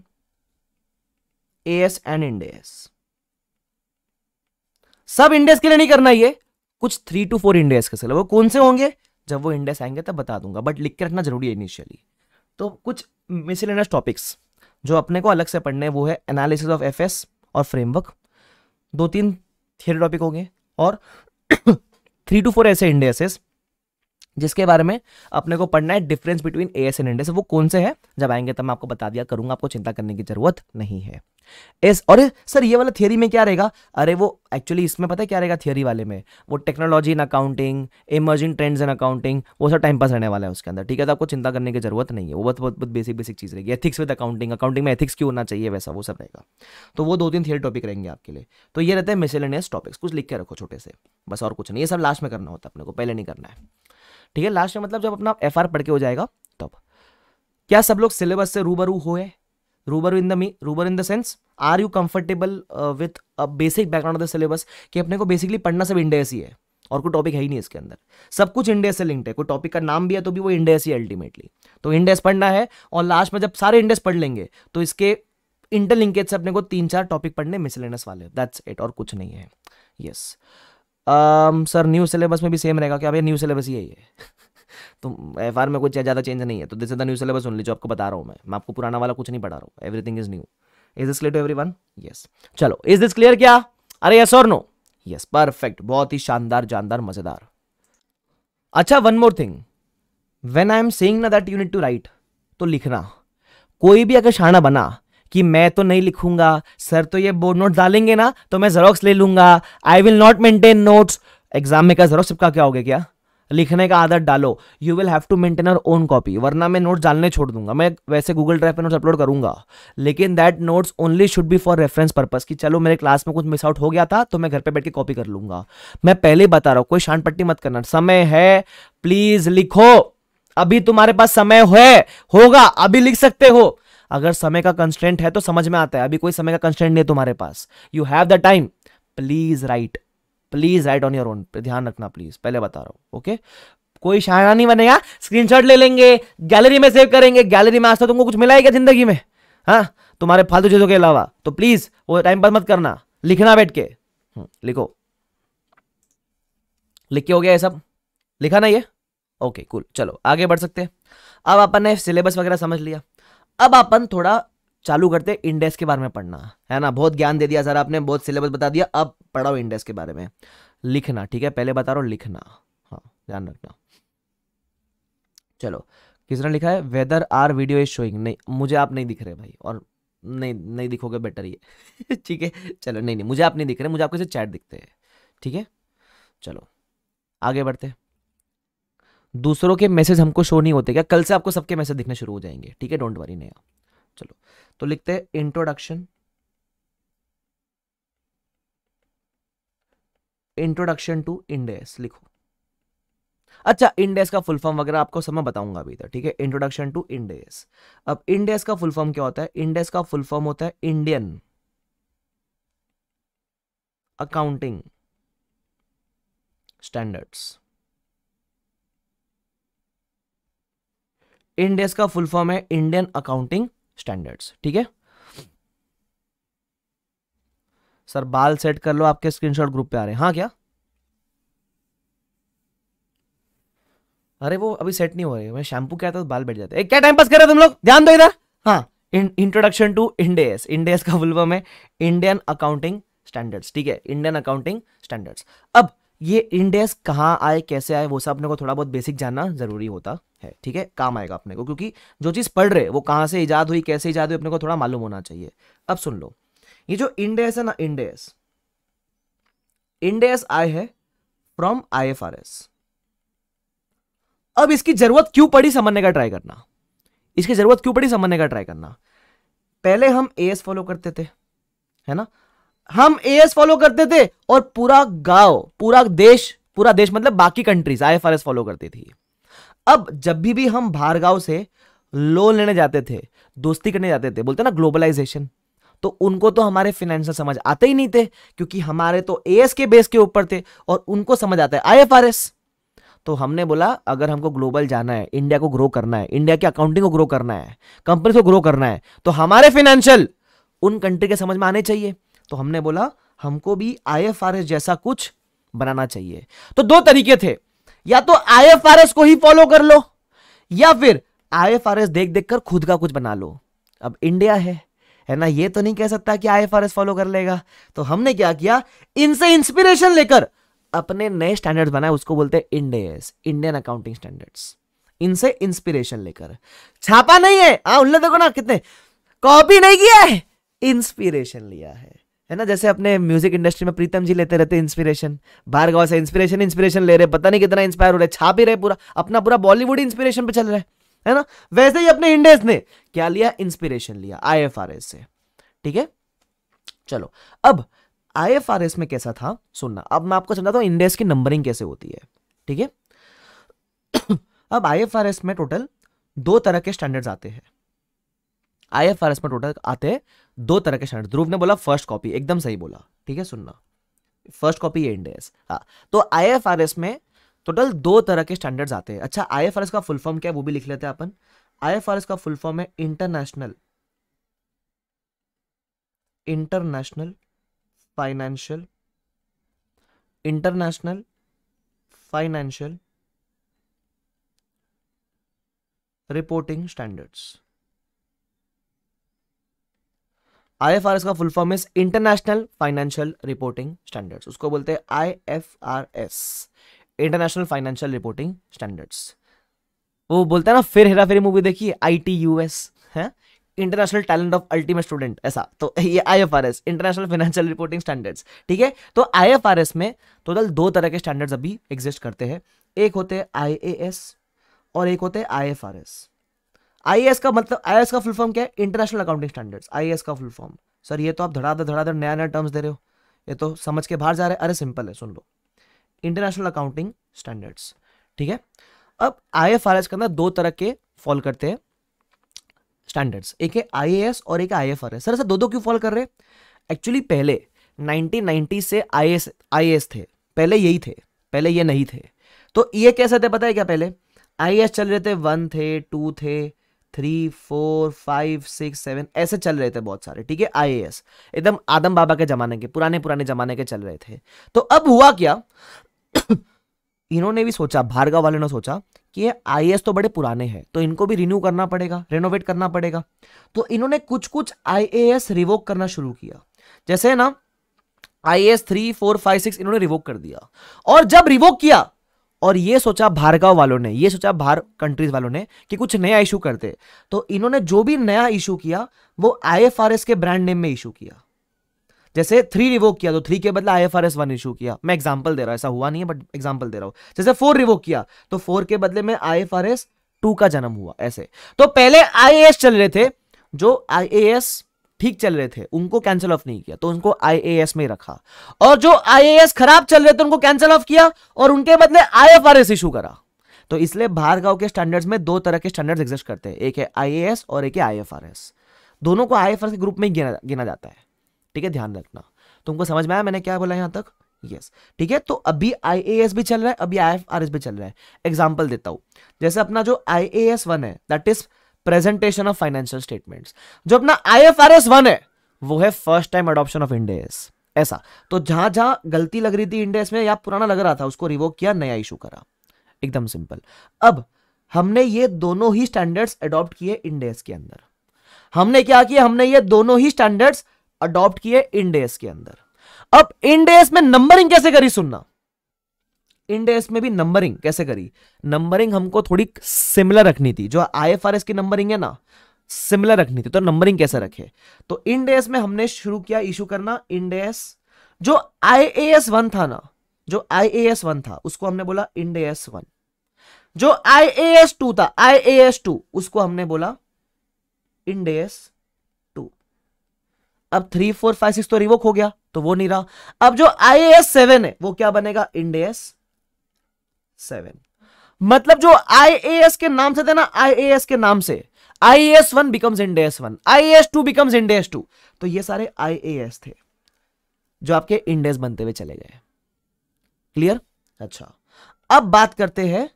A S and Ind AS सब इंडेस के लिए नहीं करना ये कुछ थ्री टू फोर इंडेस के सिले वो कौन से होंगे जब वो इंडेस आएंगे तब बता दूंगा बट लिख के रखना जरूरी है इनिशियली तो कुछ मिसलेनियस टॉपिक्स जो अपने को अलग से पढ़ने वो है एनालिसिस ऑफ एफ एस और फ्रेमवर्क दो तीन थियरी टॉपिक होंगे और थ्री टू फोर ऐसे इंडेसेस जिसके बारे में अपने को पढ़ना है difference between A S and Ind AS वो कौन से है जब आएंगे तब मैं आपको बता दिया करूंगा आपको चिंता करने की जरूरत नहीं है इस और सर ये वाला थियोरी में क्या रहेगा अरे वो एक्चुअली इसमें पता है क्या रहेगा थियोरी वाले में वो technology in accounting emerging trends in accounting वो सब टाइम पास रहने वाला है उसके अंदर ठीक है तो आपको चिंता करने की जरूरत नहीं है वो बहुत बहुत बहुत बेसिक बेसिक चीज़ रहेगी एथिक्स विद अकाउंटिंग अकाउंटिंग में एथिक्स क्यों होना चाहिए वैसा वो सब रहेगा तो वो दो तीन थियरी टॉपिक रहेंगे आपके लिए तो ये रहते हैं मिसेलेनियस टॉपिक्स कुछ लिख के रखो छोटे से बस और कुछ नहीं ये सब लास्ट में करना होता है अपने को पहले नहीं करना है ठीक है लास्ट में मतलब जब अपना एफ पढ़ के हो जाएगा तब क्या सब लोग सिलेबस से रूबरू हो रूबर इन द मी रूबर in the sense are you comfortable with a basic background of the syllabus कि अपने को बेसिकली पढ़ना सब इंडिया से है और कोई टॉपिक है ही नहीं इसके अंदर सब कुछ इंडिया से लिंक्ड है कोई टॉपिक का नाम भी है तो भी वो इंडिया ही अल्टीमेटली तो इंडेस पढ़ना है और लास्ट में जब सारे इंडेस पढ़ लेंगे तो इसके इंटरलिंकेज से अपने को तीन चार टॉपिक पढ़ने मिसलेनस वाले दैट्स इट और कुछ नहीं है yes yes. Sir new syllabus में भी सेम रहेगा कि अब न्यू सिलेबस ही है ये [LAUGHS] तो एफ में कुछ ज़्यादा चेंज नहीं है तो this is the new syllabus only जो आपको बता रहा हूँ मैं मैं आपको पुराना वाला कुछ नहीं पढ़ा रहा हूँ everything is new is this clear to everyone yes चलो इज दिस क्लियर क्या अरे यस और नो यस परफेक्ट बहुत ही शानदार जानदार मजेदार अच्छा one more thing when I am saying ना that you need to write तो लिखना कोई भी अगर शाना बना कि मैं तो नहीं लिखूंगा सर तो ये बोर्ड नोट डालेंगे ना तो मैं जरोक्स ले लूंगा I will not maintain notes exam में क्या जरोक्स सबका क्या हो गया क्या लिखने का आदत डालो you will have to maintain our own copy वरना मैं नोट्स डालने छोड़ दूंगा मैं वैसे गूगल ड्राइव पर नोट्स अपलोड करूंगा लेकिन that notes only should be for reference purpose कि चलो मेरे क्लास में कुछ मिस आउट हो गया था तो मैं घर पे बैठ के कॉपी कर लूंगा मैं पहले बता रहा हूँ कोई शांत पट्टी मत करना समय है प्लीज लिखो अभी तुम्हारे पास समय है होगा अभी लिख सकते हो अगर समय का कंस्टेंट है तो समझ में आता है अभी कोई समय का कंस्टेंट नहीं है तुम्हारे पास you have the time please write please write on your own ध्यान रखना प्लीज पहले बता रहा हूं ओके कोई शायरा नहीं बनेगा स्क्रीनशॉट ले लेंगे गैलरी में सेव करेंगे गैलरी में आज तक तो तुमको कुछ मिला है क्या जिंदगी में हाँ तुम्हारे फालतू चीजों के अलावा तो प्लीज वो टाइम पर मत करना लिखना बैठ के हम्म, लिखो लिख के हो गया ये सब लिखा ना ये ओके कूल चलो आगे बढ़ सकते हैं अब अपन ने सिलेबस वगैरह समझ लिया अब अपन थोड़ा चालू करते इंडेक्स के बारे में पढ़ना है ना बहुत ज्ञान दे दिया सर आपने बहुत सिलेबस बता दिया अब पढ़ाओ इंडेक्स के बारे में लिखना ठीक है पहले बता रहा हूँ लिखना हाँ ध्यान रखना चलो किसने लिखा है whether our video is showing नहीं मुझे आप नहीं दिख रहे भाई और नहीं नहीं दिखोगे बेटर ये [LAUGHS] ठीक है चलो नहीं नहीं मुझे आप नहीं दिख रहे मुझे आपके से चैट दिखते हैं ठीक है चलो आगे बढ़ते दूसरों के मैसेज हमको शो नहीं होते क्या कल से आपको सबके मैसेज दिखने शुरू हो जाएंगे ठीक है डोंट वरी नया चलो तो लिखते हैं इंट्रोडक्शन इंट्रोडक्शन टू इंडेस लिखो अच्छा इंडेस का फुल फॉर्म वगैरह आपको सब मैं बताऊंगा अभी तक ठीक है इंट्रोडक्शन टू इंडेस अब इंडेस का फुल फॉर्म क्या होता है इंडेस का फुल फॉर्म होता है इंडियन अकाउंटिंग स्टैंडर्ड्स इंडेस का फुल फॉर्म है इंडियन अकाउंटिंग स्टैंडर्ड्स ठीक है सर बाल सेट कर लो आपके स्क्रीनशॉट ग्रुप पे आ रहे हैं हाँ क्या अरे वो अभी सेट नहीं हो रही मैं शैम्पू कहता तो बाल बैठ जाते हैं क्या टाइम पास कर रहे हो तुम लोग ध्यान दो इधर हाँ इंट्रोडक्शन टू इंडेस इंडेस का फुल फॉर्म है इंडियन अकाउंटिंग स्टैंडर्ड्स ठीक है इंडियन अकाउंटिंग स्टैंडर्ड्स अब ये इंडेक्स कहाँ आए कैसे आए वो सब अपने को थोड़ा बहुत बेसिक जानना जरूरी होता है ठीक है काम आएगा अपने को क्योंकि जो चीज़ पढ़ रहे वो कहाँ से ईजाद हुई कैसे ईजाद हुई अपने को थोड़ा मालूम होना चाहिए अब सुन लो ये जो इंडेस है ना इंडेस इंडेस आए है फ्रॉम आईएफआरएस अब इसकी जरूरत क्यों पड़ी समझने का ट्राई करना इसकी जरूरत क्यों पड़ी समझने का ट्राई करना पहले हम एएस फॉलो करते थे है ना हम एएस फॉलो करते थे और पूरा गांव पूरा देश पूरा देश मतलब बाकी countries I F R S follow करती थी अब जब भी भी हम बाहर गांव से लोन लेने जाते थे दोस्ती करने जाते थे बोलते ना ग्लोबलाइजेशन तो उनको तो हमारे फिनेंशियल समझ आते ही नहीं थे क्योंकि हमारे तो ए एस के बेस के ऊपर थे और उनको समझ आता है आई एफ आर एस तो हमने बोला अगर हमको ग्लोबल जाना है इंडिया को ग्रो करना है इंडिया के अकाउंटिंग को ग्रो करना है कंपनी को ग्रो करना है तो हमारे फाइनेंशियल उन कंट्री के समझ में आने चाहिए तो हमने बोला हमको भी आईएफआरएस जैसा कुछ बनाना चाहिए तो दो तरीके थे या तो आईएफआरएस को ही फॉलो कर लो या फिर आईएफआरएस देख देख कर खुद का कुछ बना लो अब इंडिया है है ना ये तो नहीं कह सकता कि आईएफआरएस फॉलो कर लेगा तो हमने क्या किया इनसे इंस्पिरेशन लेकर अपने नए स्टैंडर्ड्स बनाए उसको बोलते हैं इंडेस इंडियन अकाउंटिंग स्टैंडर्ड्स इनसे इंस्पिरेशन लेकर छापा नहीं है हाँ देखो ना कितने कॉपी नहीं किया है इंस्पिरेशन लिया है है ना जैसे अपने म्यूजिक इंडस्ट्री में प्रीतम जी लेते रहते इंस्पिरेशन बाहर गाँव से इंस्पिरेशन इंस्पिरेशन ले रहे पता नहीं कितना इंस्पायर हो रहे छा भी रहे पूरा अपना पूरा बॉलीवुड इंस्पिरेशन पे चल रहा है है ना वैसे ही अपने इंडियस ने क्या लिया इंस्पिरेशन लिया आईएफआरएस से ठीक है चलो अब आईएफआरएस में कैसा था सुनना अब मैं आपको समझाता हूं इंडियस की नंबरिंग कैसे होती है ठीक है [COUGHS] अब आईएफआरएस में टोटल दो तरह के स्टैंडर्ड्स आते हैं आईएफआरएस में टोटल आते हैं दो तरह के स्टैंडर्ड ध्रुव ने बोला फर्स्ट कॉपी एकदम सही बोला ठीक है सुनना फर्स्ट कॉपी एंड इंडेस हाँ तो आईएफआरएस में टोटल दो तरह के स्टैंडर्ड्स आते हैं अच्छा आईएफआरएस का फुल फॉर्म क्या है वो भी लिख लेते हैं अपन आईएफआरएस का फुल फॉर्म है international international financial international financial reporting standards IFRS का full form is international financial reporting standards उसको बोलते हैं IFRS international financial reporting standards वो बोलते हैं ना फिर हेरा फेरी मूवी देखिए आई टी यू एस है international talent of ultimate student ऐसा तो ये I F R S international financial reporting standards ठीक है तो आई एफ आर एस में टोटल दो तरह के स्टैंडर्ड्स अभी एग्जिस्ट करते हैं एक होते हैं एस और एक होते हैं एस आई का मतलब आई का फुल फॉर्म क्या है इंटरनेशनल अकाउंटिंग स्टैंडर्ड्स आई का फुल फॉर्म सर ये तो आप धड़ाधड़ धड़ाधड़ नया नया टर्म्स दे रहे हो ये तो समझ के बाहर जा रहे हैं अरे सिंपल है सुन लो इंटरनेशनल अकाउंटिंग स्टैंडर्ड्स ठीक है अब आई एफ आर एस के अंदर दो तरह के फॉलो करते हैं स्टैंडर्ड्स एक है आई और एक I F R S sir sir दो दो क्यों फॉलो कर रहे हैं एक्चुअली पहले 1990 से आई एस आई एस थे पहले यही थे पहले ये नहीं थे तो ये कैसे थे पता है क्या पहले आई एस चल रहे थे वन थे टू थे three four five six seven ऐसे चल रहे थे बहुत सारे ठीक है आई एकदम आदम बाबा के जमाने के पुराने पुराने जमाने के चल रहे थे तो अब हुआ क्या [COUGHS] इन्होंने भी सोचा भार्गव वाले ने सोचा कि ये आई तो बड़े पुराने हैं तो इनको भी रिन्यू करना पड़ेगा रेनोवेट करना पड़ेगा तो इन्होंने कुछ कुछ आई रिवोक करना शुरू किया जैसे ना I S three four five six इन्होंने रिवोक कर दिया और जब रिवोक किया और ये सोचा भारगांव वालों ने ये सोचा भार कंट्रीज वालों ने कि कुछ नया इशू करते तो इन्होंने जो भी नया इशू किया वो आई के ब्रांड नेम में इशू किया जैसे थ्री रिवोक किया तो थ्री के बदला I F R S one issue किया मैं एग्जाम्पल दे रहा हूं ऐसा हुआ नहीं है बट एग्जाम्पल दे रहा हूं जैसे फोर रिवोक किया तो फोर के बदले में I F R S two का जन्म हुआ ऐसे तो पहले आई चल रहे थे जो आई ठीक चल रहे थे उनको कैंसिल ऑफ नहीं किया तो उनको आईएएस में रखा और जो आईएएस खराब चल रहे थे उनको कैंसिल ऑफ किया और उनके बदले आईएफआरएस इशू करा तो इसलिए भार्गव के स्टैंडर्ड्स में दो तरह के स्टैंडर्ड्स एग्जिस्ट करते हैं एक है आईएएस और एक है आईएफआरएस दोनों को आईएफआरएस के ग्रुप में गिना गिना जाता है ठीक है ध्यान रखना तुमको समझ में आया मैंने क्या बोला यहां तक यस ठीक है तो अभी आईएएस भी चल रहा है अभी आईएफआरएस भी चल रहा है एग्जांपल देता हूं जैसे अपना जो आईएएस वन है that is presentation of financial statement जो अपना I F R S one है वो है first time adoption of Ind AS ऐसा तो जहां जहां गलती लग रही थी इंडेस में या पुराना लग रहा था उसको रिवोक किया नया इशू करा एकदम सिंपल अब हमने ये दोनों ही स्टैंडर्ड्स अडॉप्ट किए इंडेस के अंदर हमने क्या किया हमने ये दोनों ही स्टैंडर्ड्स अडॉप्ट किए इंडेस के अंदर अब इंडेस में नंबरिंग कैसे करी सुनना इंडेस में भी नंबरिंग कैसे करी नंबरिंग हमको थोड़ी सिमिलर रखनी थी जो आई की नंबरिंग है ना सिमिलर रखनी थी तो नंबरिंग कैसे रखे तो इंडेस में हमने शुरू किया इशू करना इंडेस जो आई वन था ना जो आई वन था उसको हमने बोला इंडेस वन जो आई टू था आई टू उसको हमने बोला इंडेस टू अब थ्री फोर फाइव सिक्स तो रिवोक हो गया तो वो नहीं रहा अब जो आई सेवन है वो क्या बनेगा इंडेस सेवन मतलब जो आईएएस के नाम से थे ना आईएएस के नाम से IAS one becomes Ind AS one IAS two becomes Ind AS two तो ये सारे आईएएस थे जो आपके इंडेस बनते हुए चले गए क्लियर अच्छा अब बात करते हैं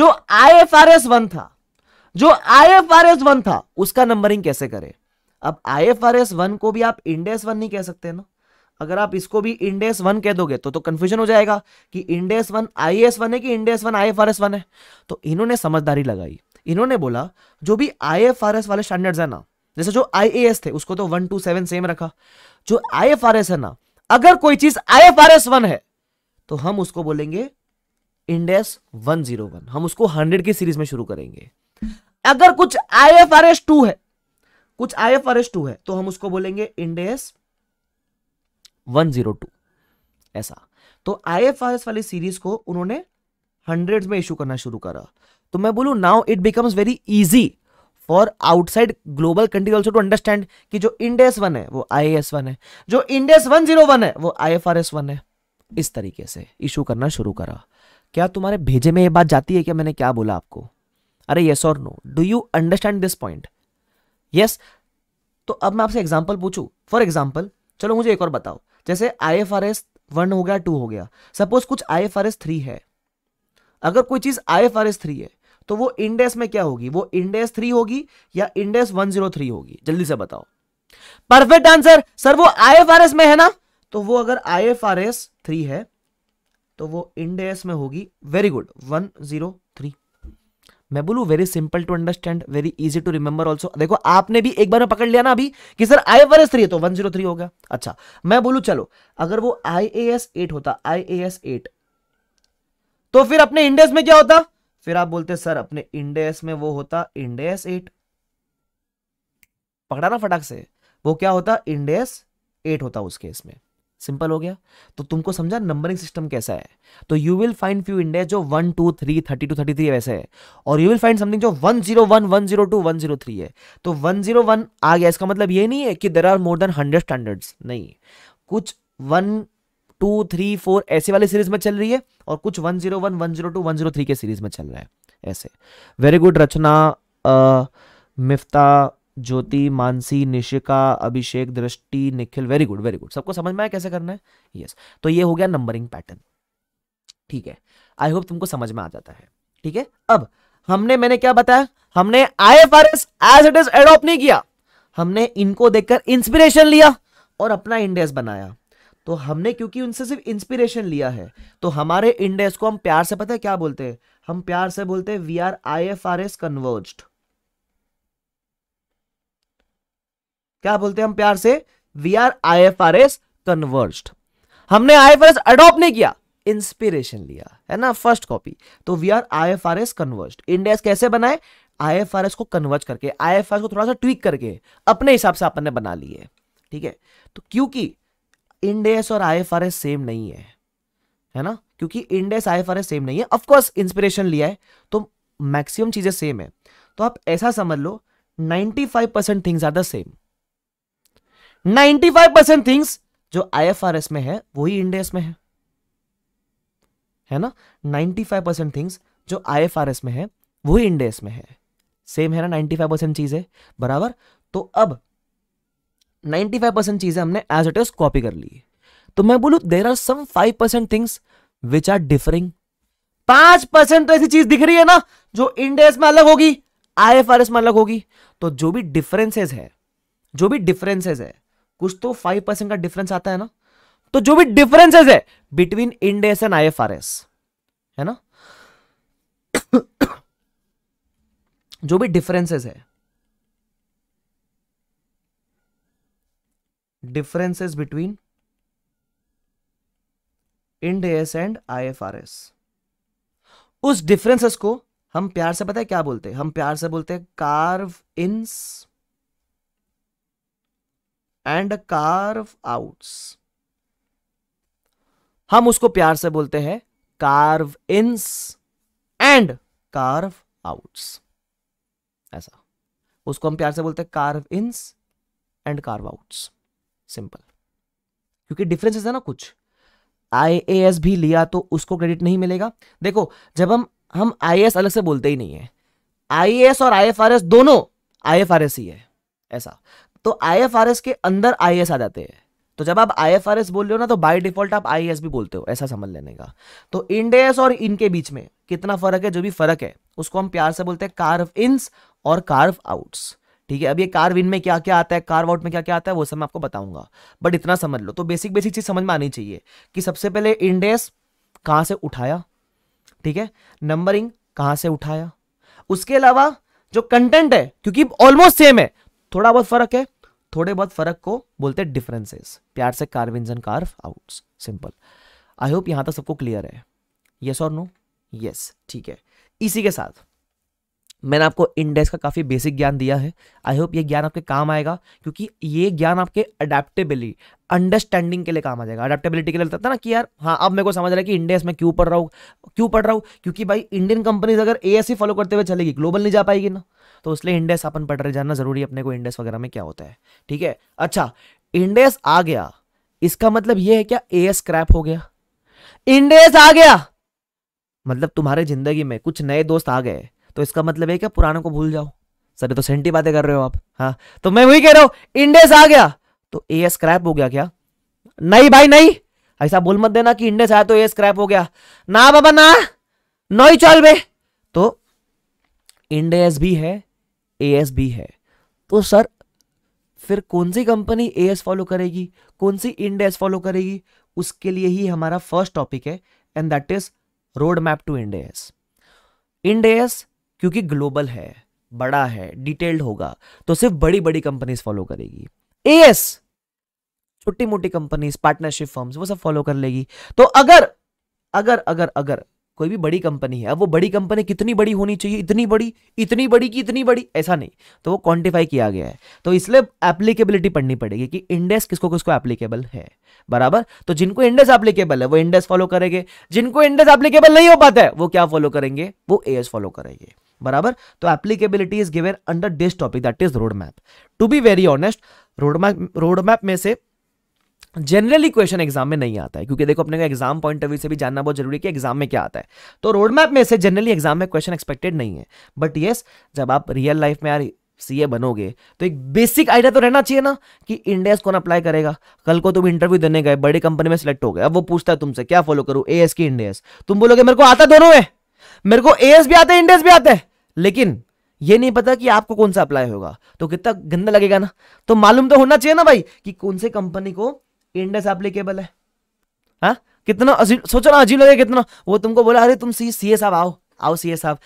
जो I F R S one था जो I F R S one था उसका नंबरिंग कैसे करें अब I F R S one को भी आप इंडेस वन नहीं कह सकते ना अगर आप इसको भी इंडेस वन कह दोगे तो तो कंफ्यूजन हो जाएगा कि Ind AS one I S one है कि Ind AS one I F R S one है तो इन्होंने समझदारी लगाई इन्होंने बोला जो भी आई एफ आर एस वाले स्टैंडर्ड्स है ना जैसे जो आई ए एस थे उसको तो वन टू सेवन सेम रखा जो आई एफ आर एस है ना अगर कोई चीज I F R S one है तो हम उसको बोलेंगे इंडेस वन जीरो वन हम उसको हंड्रेड की सीरीज में शुरू करेंगे अगर कुछ I F R S two है कुछ I F R S two है तो हम उसको बोलेंगे इंडेस 102 ऐसा तो आईएफआरएस वाली सीरीज को उन्होंने हंड्रेड में इशू करना शुरू करा तो मैं बोलू now it becomes very easy for outside global country also to understand कि जो इंडेस वन है वो आई एस वन है जो इंडेस वन जीरो वन है वो I F R S one है इस तरीके से इशू करना शुरू करा क्या तुम्हारे भेजे में ये बात जाती है कि मैंने क्या बोला आपको अरे येस और no do you understand this point yes तो अब मैं आपसे एग्जाम्पल पूछूं फॉर एग्जाम्पल चलो मुझे एक और बताओ जैसे I F R S one हो गया टू हो गया सपोज कुछ I F R S three है अगर कोई चीज I F R S three है तो वो इंडेस में क्या होगी वो इंडेस थ्री होगी या इंडेस वन जीरो थ्री होगी जल्दी से बताओ परफेक्ट आंसर सर वो आई एफ आर एस में है ना तो वो अगर I F R S three है तो वो इंडेस में होगी very good one zero three मैं बोलू very simple to understand very easy to remember also देखो आपने भी एक बार में पकड़ लिया ना अभी कि सर आई वर्स थ्री है तो वन जीरो थ्री होगा अच्छा मैं बोलू चलो अगर वो आई ए एस एट होता आई ए एस एट तो फिर अपने इंडेस में क्या होता फिर आप बोलते सर अपने इंडेस में वो होता इंडेस एट पकड़ा ना फटाक से वो क्या होता इंडेस एट होता उस केस में सिंपल हो गया तो तुमको समझा नंबरिंग सिस्टम कैसा है तो you will find few India जो one two three thirty two thirty three वैसे है और यू विल फाइंड समथिंग जो one zero one one zero two one zero three है तो वन जीरो वन आ गया इसका मतलब ये नहीं है कि there are more than hundred standards नहीं कुछ वन टू थ्री फोर ऐसे वाले सीरीज में चल रही है और कुछ one zero one one zero two one zero three के सीरीज में चल रहा है ऐसे very good Rachna Mifta Jyoti Mansi Nishika Abhishek Drishti Nikhil very good very good सबको समझ में आया कैसे करना है यस yes. तो ये हो गया नंबरिंग पैटर्न ठीक है आई होप तुमको समझ में आ जाता है ठीक है अब हमने मैंने क्या बताया हमने I F R S as it is adopt नहीं किया हमने इनको देखकर इंस्पिरेशन लिया और अपना इंडेस बनाया तो हमने क्योंकि उनसे सिर्फ इंस्पिरेशन लिया है तो हमारे इंडेस को हम प्यार से पता है क्या बोलते हैं हम प्यार से बोलते हैं we are I F R S converged क्या बोलते हैं हम प्यार से we are I F R S converged हमने I F R S adopt नहीं किया इंस्पिरेशन लिया है ना फर्स्ट कॉपी तो we are I F R S converged India कैसे बनाए आई एफ आर एस को कन्वर्ट करके आई एफ आर एस को थोड़ा सा ट्विक करके अपने हिसाब से अपन ने बना लिए ठीक है तो क्योंकि इंडेस और I F R S same नहीं है है ना क्योंकि Ind AS I F R S same नहीं है ऑफकोर्स इंस्पिरेशन लिया है तो मैक्सिमम चीजें सेम है तो आप ऐसा समझ लो 95% things are the same 95 percent things जो आईएफआरएस में है वही इंडेस में है है ना 95 परसेंट थिंग्स जो आईएफआरएस में है वही इंडेस में है सेम है ना 95 परसेंट है बराबर तो अब 95 परसेंट चीजें हमने एज इट इज कॉपी कर ली तो मैं बोलू there are some 5 percent things which are differing पांच परसेंट तो ऐसी चीज दिख रही है ना जो इंडेस में अलग होगी एस में अलग होगी तो जो भी डिफरेंसेज है जो भी डिफरेंसेज है कुछ तो फाइव परसेंट का डिफरेंस आता है ना तो जो भी डिफरेंसेस है बिटवीन इंडेस एंड एस है ना [COUGHS] जो भी डिफरेंसेस है differences between Ind AS and S उस डिफरेंसेस को हम प्यार से पता है क्या बोलते हैं हम प्यार से बोलते हैं कार्व इंस एंड कार्व आउट्स हम उसको प्यार से बोलते हैं carve ins and carve outs ऐसा उसको हम प्यार से बोलते हैं carve ins and carve outs simple क्योंकि डिफरेंसेस है ना कुछ आई ए एस भी लिया तो उसको क्रेडिट नहीं मिलेगा देखो जब हम हम आई एस अलग से बोलते ही नहीं है आई एस और आई एफ आर एस दोनों आई एफ आर एस ही है ऐसा तो आईएफआरएस के अंदर आईएस आ जाते हैं तो जब आप आईएफआरएस बोल रहे हो ना तो बाय डिफॉल्ट आप आईएएस भी बोलते हो ऐसा समझ लेने का तो इंडेस और इनके बीच में कितना फर्क है जो भी फर्क है उसको हम प्यार से बोलते हैं कार्व इन्स और कार्व आउट्स ठीक है अब ये कार्व इन में क्या क्या आता है कार्व आउट में क्या क्या आता है वो सब मैं आपको बताऊंगा बट इतना समझ लो तो बेसिक बेसिक चीज समझ में आनी चाहिए कि सबसे पहले इंडेस कहां से उठाया ठीक है नंबरिंग कहां से उठाया उसके अलावा जो कंटेंट है क्योंकि ऑलमोस्ट सेम है थोड़ा बहुत फर्क है थोड़े बहुत फर्क को बोलते हैं डिफरेंसेस प्यार से carve ins and carve out simple I hope यहां तक सबको क्लियर है यस और नो यस ठीक है इसी के साथ मैंने आपको इंडेक्स का काफ़ी बेसिक ज्ञान दिया है आई होप ये ज्ञान आपके काम आएगा क्योंकि ये ज्ञान आपके अडेप्टेबिलिटी अंडरस्टैंडिंग के लिए काम आ जाएगा अडेप्टेबिलिटी के लिए लगता था ना कि यार हाँ अब मेरे को समझ रहा है कि इंडेक्स में क्यों पढ़ रहा हूँ क्यों पढ़ रहा हूँ क्योंकि भाई इंडियन कंपनीज अगर ए एस फॉलो करते हुए चलेगी ग्लोबल नहीं जा पाएगी ना तो इसलिए इंडेक्स अपन पढ़ रहे जाना जरूरी अपने को इंडेक्स वगैरह में क्या होता है ठीक है अच्छा इंडेक्स आ गया इसका मतलब ये है क्या ए एस क्रैप हो गया इंडेक्स आ गया मतलब तुम्हारे जिंदगी में कुछ नए दोस्त आ गए तो इसका मतलब है क्या पुराने को भूल जाओ सर तो सेंटी बातें कर रहे हो आप हाँ तो मैं वही कह रहा हूं इंडेस आ गया तो ए एस क्रैप हो गया क्या नहीं भाई नहीं ऐसा बोल मत देना कि इंडेस आया तो ए एस क्रैप हो गया ना बाबा ना नहीं चल बे तो इंडेस भी है ए एस भी है तो सर फिर कौन सी कंपनी ए एस फॉलो करेगी कौन सी इंडेस फॉलो करेगी उसके लिए ही हमारा फर्स्ट टॉपिक है and that is road map to Ind AS Ind AS क्योंकि ग्लोबल है बड़ा है डिटेल्ड होगा तो सिर्फ बड़ी बड़ी कंपनीज फॉलो करेगी ए छोटी मोटी कंपनीज पार्टनरशिप फर्म्स वो सब फॉलो कर लेगी तो अगर अगर अगर अगर कोई भी बड़ी कंपनी है अब वो बड़ी कंपनी कितनी बड़ी होनी चाहिए इतनी बड़ी इतनी बड़ी की इतनी बड़ी ऐसा नहीं तो वो क्वांटिफाई किया गया है तो इसलिए एप्लीकेबिलिटी पढ़नी पड़ेगी कि इंडेक्स किसको किसको एप्लीकेबल है बराबर तो जिनको इंडेस एप्लीकेबल है वो इंडेस फॉलो करेंगे जिनको इंडेस एप्लीकेबल नहीं हो पाता है वो क्या फॉलो करेंगे वो एएस फॉलो करेंगे बराबर तो applicability is given under this topic that is road map to be very honest roadmap roadmap road map में से जनरली क्वेश्चन एग्जाम में नहीं आता है क्योंकि देखो अपने एग्जाम पॉइंट ऑफ व्यू से भी जानना बहुत जरूरी है कि एग्जाम में क्या आता है तो रोड मैप में से जनरली एग्जाम में क्वेश्चन एक्सपेक्टेड नहीं है बट येस जब आप रियल लाइफ में यार सीए बनोगे तो एक बेसिक आइडिया तो रहना चाहिए ना कि इंडिया कौन अप्लाई करेगा कल को तुम इंटरव्यू देने गए बड़ी कंपनी में सिलेक्ट हो गए अब वो पूछता है तुमसे क्या फॉलो करूँ ए की इंडियस तुम बोलोगे मेरे को आता दोनों है मेरे को ए भी आता है इंडियस भी आता है लेकिन ये नहीं पता कि आपको कौन सा अप्लाई होगा तो कितना गंदा लगेगा ना तो मालूम तो होना चाहिए ना भाई कि कौन से कंपनी को इंडस एप्लीकेबल है हा? कितना सोचो ना अजीब लगे कितना वो तुमको बोला अरे तुम सी सी ए साहब आओ आओ सी ए साहब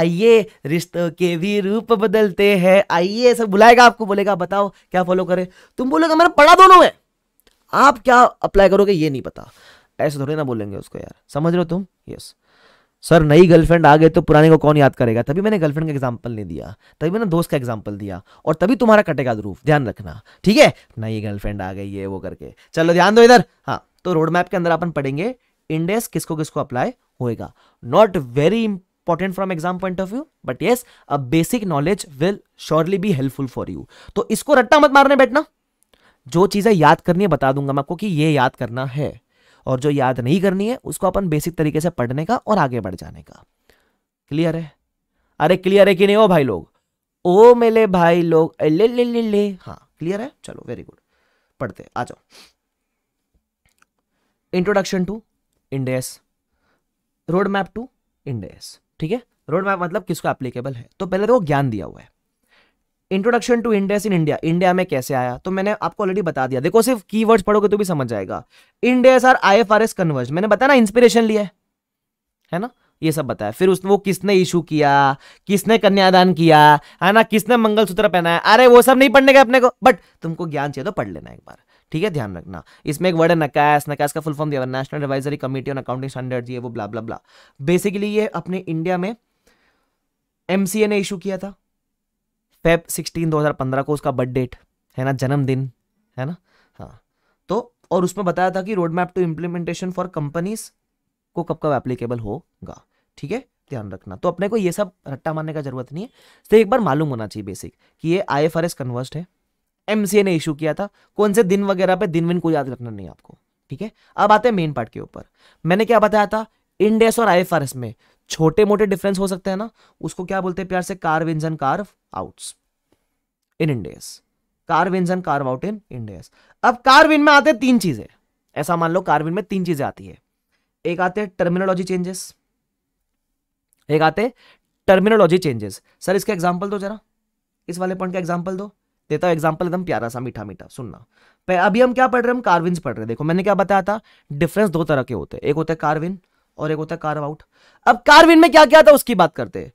आइए रिश्तों के भी रूप बदलते हैं आइए सब बुलाएगा आपको बोलेगा बताओ क्या फॉलो करे तुम बोलेगा मैंने पढ़ा दोनों है आप क्या अप्लाई करोगे ये नहीं पता ऐसे थोड़े ना बोलेंगे उसको यार समझ रहे हो तुम यस सर नई गर्लफ्रेंड आ गए तो पुराने को कौन याद करेगा तभी मैंने गर्लफ्रेंड का एग्जाम्पल नहीं दिया तभी मैंने दोस्त का एग्जाम्पल दिया और तभी तुम्हारा कटेगा ध्रूफ ध्यान रखना ठीक है नई गर्लफ्रेंड आ गई ये वो करके चलो ध्यान दो इधर हाँ तो रोड मैप के अंदर अपन पढ़ेंगे इंडेस किसको किसको अप्लाई होएगा not very important from exam point of view but yes a basic knowledge will surely be helpful for you तो इसको रट्टा मत मारने बैठना जो चीजें याद करनी है बता दूंगा मैं आपको कि ये याद करना है और जो याद नहीं करनी है उसको अपन बेसिक तरीके से पढ़ने का और आगे बढ़ जाने का क्लियर है अरे क्लियर है कि नहीं हो भाई लोग ओ मेले भाई लोग ले ले ले ले हाँ क्लियर है चलो वेरी गुड पढ़ते आ जाओ introduction to Ind AS road map to Ind AS ठीक है रोड मैप मतलब किसको एप्लीकेबल है तो पहले तो ज्ञान दिया हुआ है introduction to Ind AS in India India में कैसे आया तो मैंने आपको ऑलरेडी बता दिया देखो सिर्फ वर्ड पढ़ोगे तो भी समझ जाएगा Ind AS are I F R S converge मैंने बताया ना इंस्पिरेशन लिया है है ना ये सब बताया फिर उसने वो किसने इशू किया किसने कन्यादान किया है ना किसने मंगलसूत्र पहनाया अरे वो सब नहीं पढ़ने का अपने को बट तुमको ज्ञान चाहिए तो पढ़ लेना एक बार ठीक है ध्यान रखना इसमें एक वर्ड है नकैस नकैस का फुल फॉर्म दिया national advisory committee on accounting standard ये वो ब्ला ब्ला ब्ला बेसिकली ये अपने इंडिया में एमसीए ने इशू किया था फेब सिक्सटीन पंद्रह को उसका बर्थ डेट है ना जन्मदिन है ना हाँ तो और उसमें बताया था कि road map to implementation for companies को कब कब एप्लीकेबल होगा ठीक है ध्यान रखना तो अपने को ये सब रट्टा मारने का जरूरत नहीं है तो एक बार मालूम होना चाहिए बेसिक कि ये I F R S converged है एम सी ए ने इशू किया था कौन से दिन वगैरह पे दिन विन को याद रखना नहीं आपको ठीक है अब आते हैं मेन पार्ट के ऊपर मैंने क्या बताया था इंडेस और आई एफ आर एस में छोटे मोटे डिफरेंस हो सकते हैं ना उसको क्या बोलते हैं प्यार से carve ins and carve outs in Ind AS carve ins and carve out in Ind AS अब कार विन में आते हैं तीन चीजें ऐसा मान लो कार विन में तीन चीजें आती है एक आते हैं टर्मिनोलॉजी चेंजेस एक आते टर्मिनोलॉजी चेंजेस सर इसका एग्जाम्पल दो जरा इस वाले पॉइंट का एग्जाम्पल दो देता हूं एग्जाम्पल एकदम प्यारा सा मीठा मीठा सुनना अभी हम क्या पढ़ रहे हैं हम कार्विन पढ़ रहे हैं देखो मैंने क्या बताया था डिफरेंस दो तरह के होते हैं एक होता है कार्विन और एक होता है कार्व आउट अब कार्व इन में क्या क्या था उसकी बात करते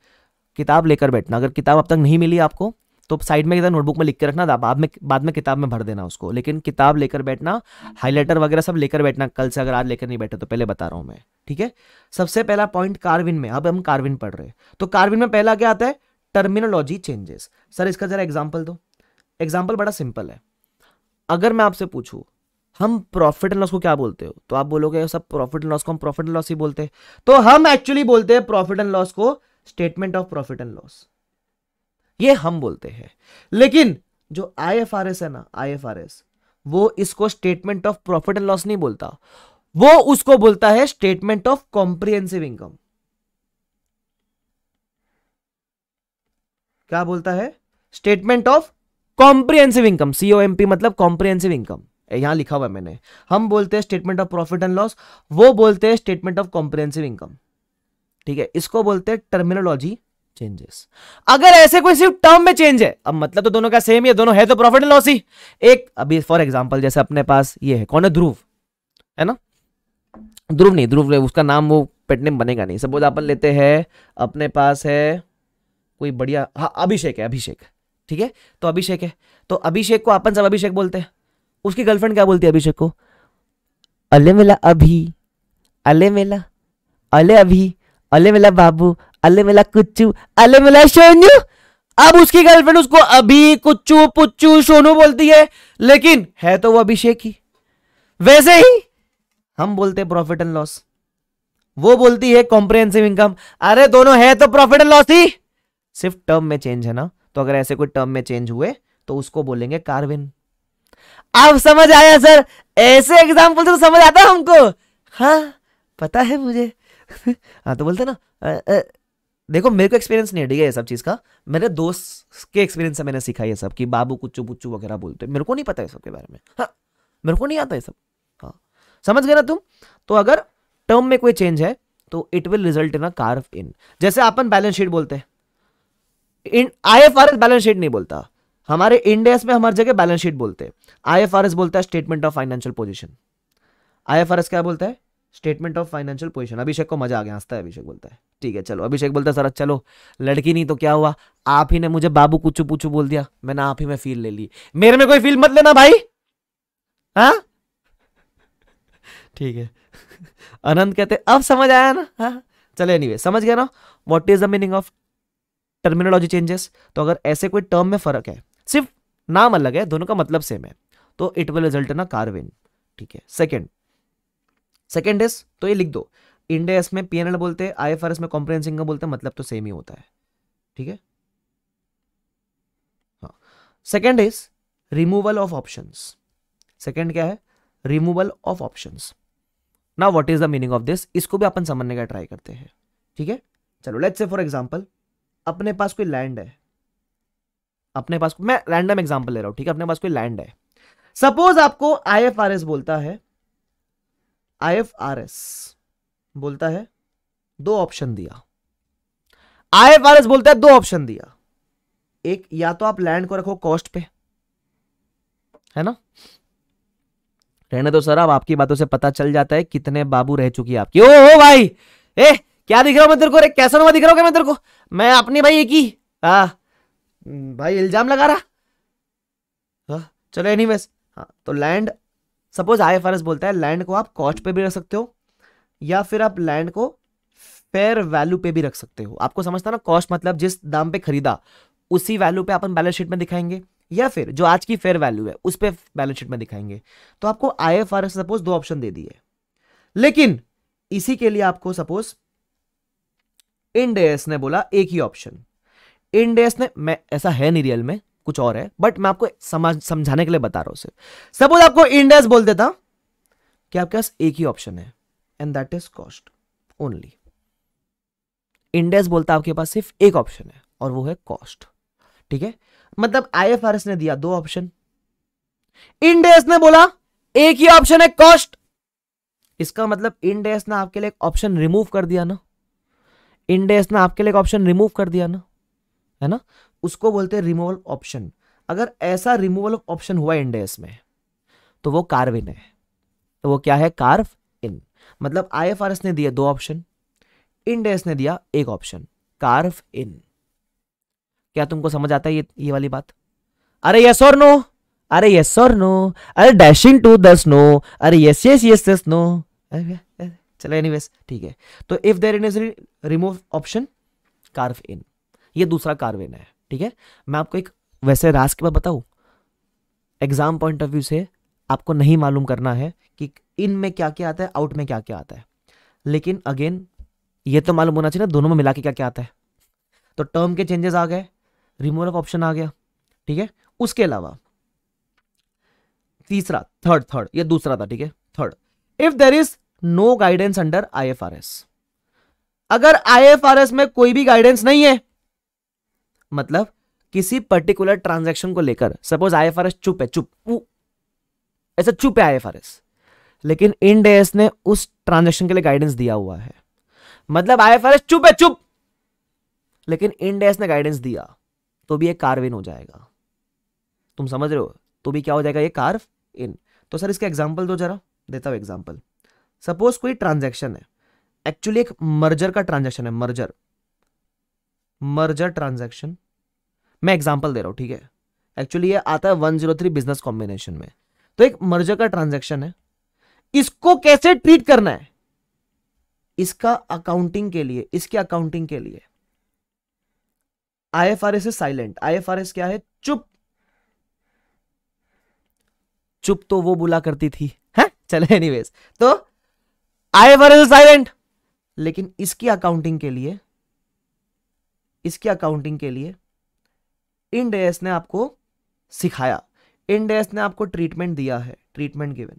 किताब लेकर बैठना अगर किताब अब तक नहीं मिली आपको तो साइड में नोटबुक में लिख के रखना था बाद में बाद में किताब में भर देना उसको लेकिन किताब लेकर बैठना हाईलाइटर वगैरह सब लेकर बैठना कल से अगर आज लेकर नहीं बैठे तो पहले बता रहा हूं मैं ठीक है सबसे पहला पॉइंट कार्विन में अब हम कार्विन पढ़ रहे हैं तो कार्विन में पहला क्या आता है टर्मिनोलॉजी चेंजेस सर इसका जरा एग्जाम्पल दो एग्जाम्पल बड़ा सिंपल है अगर मैं आपसे पूछूँ हम प्रॉफिट एंड लॉस को क्या बोलते हो तो आप बोलोगे सब प्रॉफिट एंड लॉस को हम प्रॉफिट एंड लॉस ही बोलते हैं तो हम एक्चुअली बोलते हैं प्रॉफिट एंड लॉस को statement of profit and loss ये हम बोलते हैं लेकिन जो आईएफआरएस है ना आईएफआरएस वो इसको statement of profit and loss नहीं बोलता वो उसको बोलता है स्टेटमेंट ऑफ कॉम्प्रिहेंसिव इनकम क्या बोलता है statement of comprehensive income COMP मतलब कॉम्प्रिहेंसिव इनकम यहां लिखा हुआ है मैंने हम बोलते हैं statement of profit and loss वो बोलते हैं स्टेटमेंट ऑफ कॉम्प्रेहेंसिव इनकम ठीक है इसको बोलते हैं टर्मिनोलॉजी चेंजेस अगर ऐसे कोई सिर्फ टर्म में चेंज है अब मतलब तो दोनों का सेम ही है दोनों है तो प्रॉफिट एंड लॉस ही एक अभी फॉर एग्जाम्पल जैसे अपने पास ये है कौन है ध्रुव है ना ध्रुव नहीं ध्रुव उसका नाम वो पेटनेम बनेगा नहीं सपोज अपन लेते हैं अपने पास है कोई बढ़िया हाँ अभिषेक है अभिषेक ठीक है तो अभिषेक है तो अभिषेक को अपन सब अभिषेक बोलते हैं उसकी गर्लफ्रेंड क्या बोलती है अभिषेक को अले मिला अभी अले मिला अले अभी अले मिला बाबू अले मिला कुच्चू अले मिला सोनू अब उसकी गर्लफ्रेंड उसको अभी कुच्चू पुच्चू सोनू बोलती है लेकिन है तो वो अभिषेक ही वैसे ही हम बोलते प्रॉफिट एंड लॉस वो बोलती है कॉम्प्रिहेंसिव इनकम अरे दोनों है तो प्रॉफिट एंड लॉस ही सिर्फ टर्म में चेंज है ना तो अगर ऐसे कोई टर्म में चेंज हुए तो उसको बोलेंगे कार्विन आप समझ आया सर ऐसे एग्जाम्पल तो समझ आता हमको हाँ पता है मुझे [LAUGHS] हाँ तो बोलते ना आ, आ, देखो मेरे को एक्सपीरियंस नहीं है ठीक है ये सब चीज़ का मेरे दोस्त के एक्सपीरियंस से मैंने सीखा ये सब कि बाबू कुच्चू बुच्चू वगैरह बोलते मेरे को नहीं पता है सब के बारे में हाँ मेरे को नहीं आता ये सब हाँ समझ गए ना तुम तो अगर टर्म में कोई चेंज है तो it will result in a carve in जैसे अपन बैलेंस शीट बोलते हैं in I F R S balance sheet नहीं बोलता हमारे इंडेस में हमारे जगह बैलेंस शीट बोलते हैं आईएफआरएस बोलता है statement of financial position IFRS क्या बोलता है statement of financial position Abhishek को मजा आ गया हंसता है अभिषेक बोलता है ठीक है चलो अभिषेक बोलता है सर चलो लड़की नहीं तो क्या हुआ आप ही ने मुझे बाबू कुछ पुचू बोल दिया मैंने आप ही में फील ले ली मेरे में कोई फील मत लेना भाई हाँ ठीक है अनंत कहते अब समझ आया ना हाँ चले एनीवे समझ गया ना what is the meaning of terminology changes तो अगर ऐसे कोई टर्म में फर्क है सिर्फ नाम अलग है दोनों का मतलब सेम है तो it will result a carve in ठीक है सेकेंड सेकेंड इज तो ये लिख दो इंडेस में पीएनएल बोलते हैं एस में कॉम्प्रेंसिंग बोलते हैं मतलब तो सेम ही होता है ठीक है second is removal of option second क्या है रिमूवल ऑफ ऑप्शन ना what is the meaning of this इसको भी अपन समझने का ट्राई करते हैं ठीक है चलो लेट्स से फॉर एग्जाम्पल अपने पास कोई लैंड है अपने पास मैं रैंडम एग्जाम्पल ले रहा हूं ठीक है अपने पास कोई लैंड है सपोज आपको आईएफआरएस बोलता है आईएफआरएस बोलता है दो ऑप्शन दिया आईएफआरएस बोलता है दो ऑप्शन दिया एक या तो आप लैंड को रखो कॉस्ट पे है ना रहने दो सर अब आपकी बातों से पता चल जाता है कितने बाबू रह चुकी है आपकी ओ हो भाई ए क्या दिख रहा हूं मैं तेरे को अरे कैसा नुमा दिख रहा हूं क्या मैं तेरे को मैं अपनी भाई एक ही हाँ हम्म, भाई इल्जाम लगा रहा हाँ, चलो एनी वेज हाँ तो land suppose I F R S बोलता है लैंड को आप कॉस्ट पे भी रख सकते हो या फिर आप लैंड को फेयर वैल्यू पे भी रख सकते हो आपको समझता ना कॉस्ट मतलब जिस दाम पे खरीदा उसी वैल्यू पे अपन बैलेंस शीट में दिखाएंगे या फिर जो आज की फेयर वैल्यू है उस पर बैलेंस शीट में दिखाएंगे तो आपको I F R S suppose दो ऑप्शन दे दिए लेकिन इसी के लिए आपको सपोज इंडेस ने बोला एक ही ऑप्शन इंडेस ने मैं ऐसा है नहीं रियल में कुछ और है बट मैं आपको समझ समझाने के लिए बता रहा हूं सपोज आपको इंडेस बोल देता कि आपके पास एक ही ऑप्शन है and that is cost only Ind AS बोलता आपके पास सिर्फ एक ऑप्शन है और वो है कॉस्ट ठीक है मतलब आई ने दिया दो ऑप्शन इंडेस ने बोला एक ही ऑप्शन है कॉस्ट इसका मतलब इंडेस ने आपके लिए ऑप्शन रिमूव कर दिया ना इंडेस ने आपके लिए ऑप्शन रिमूव कर दिया ना है ना उसको बोलते हैं रिमूवल ऑप्शन अगर ऐसा रिमूवल ऑप्शन हुआ इंडेस में तो वो कार्व इन है तो वो क्या है कार्व इन मतलब आई ने दिया दो ऑप्शन इंडेस ने दिया एक ऑप्शन कार्व इन क्या तुमको समझ आता है ये ये वाली बात अरे यस और नो अरे यस और नो अरे डैशिंग टू द स्नो अरे yes yes yes yes no चलो एनीवेज ठीक है तो if there in is remove option carve in ये दूसरा कार्वेन है ठीक है मैं आपको एक वैसे रास के बाद बताऊँ एग्जाम पॉइंट ऑफ व्यू से आपको नहीं मालूम करना है कि इन में क्या क्या आता है आउट में क्या क्या आता है लेकिन अगेन ये तो मालूम होना चाहिए ना दोनों में मिला के क्या क्या आता है तो टर्म के चेंजेस आ गए रिमूवल ऑफ ऑप्शन आ गया ठीक है उसके अलावा तीसरा थर्ड थर्ड ये दूसरा था ठीक है third if there is no guidance under I अगर आई में कोई भी गाइडेंस नहीं है मतलब किसी पर्टिकुलर ट्रांजेक्शन को लेकर सपोज आई चुप है चुप ऐसा चुप है आई लेकिन इन डेस ने उस ट्रांजेक्शन के लिए गाइडेंस दिया हुआ है मतलब आई चुप है चुप लेकिन इन डेस ने गाइडेंस दिया तो भी एक कारविन हो जाएगा तुम समझ रहे हो तो भी क्या हो जाएगा ये कार्व इन तो सर इसका एग्जाम्पल दो जरा देता हूं एग्जाम्पल सपोज कोई ट्रांजेक्शन है एक्चुअली एक मर्जर का ट्रांजेक्शन है मर्जर मर्जर ट्रांजेक्शन मैं एग्जाम्पल दे रहा हूं ठीक है एक्चुअली ये आता है 103 बिजनेस कॉम्बिनेशन में तो एक मर्जर का ट्रांजेक्शन है इसको कैसे ट्रीट करना है इसका अकाउंटिंग के लिए इसके अकाउंटिंग के लिए आईएफआरएस इज साइलेंट आईएफआरएस क्या है चुप चुप तो वो बुला करती थी है चले एनीवेज तो इज साइलेंट लेकिन इसकी अकाउंटिंग के लिए इसकी अकाउंटिंग के लिए इंडेस ने आपको सिखाया इंडेस ने आपको ट्रीटमेंट दिया है ट्रीटमेंट गिवन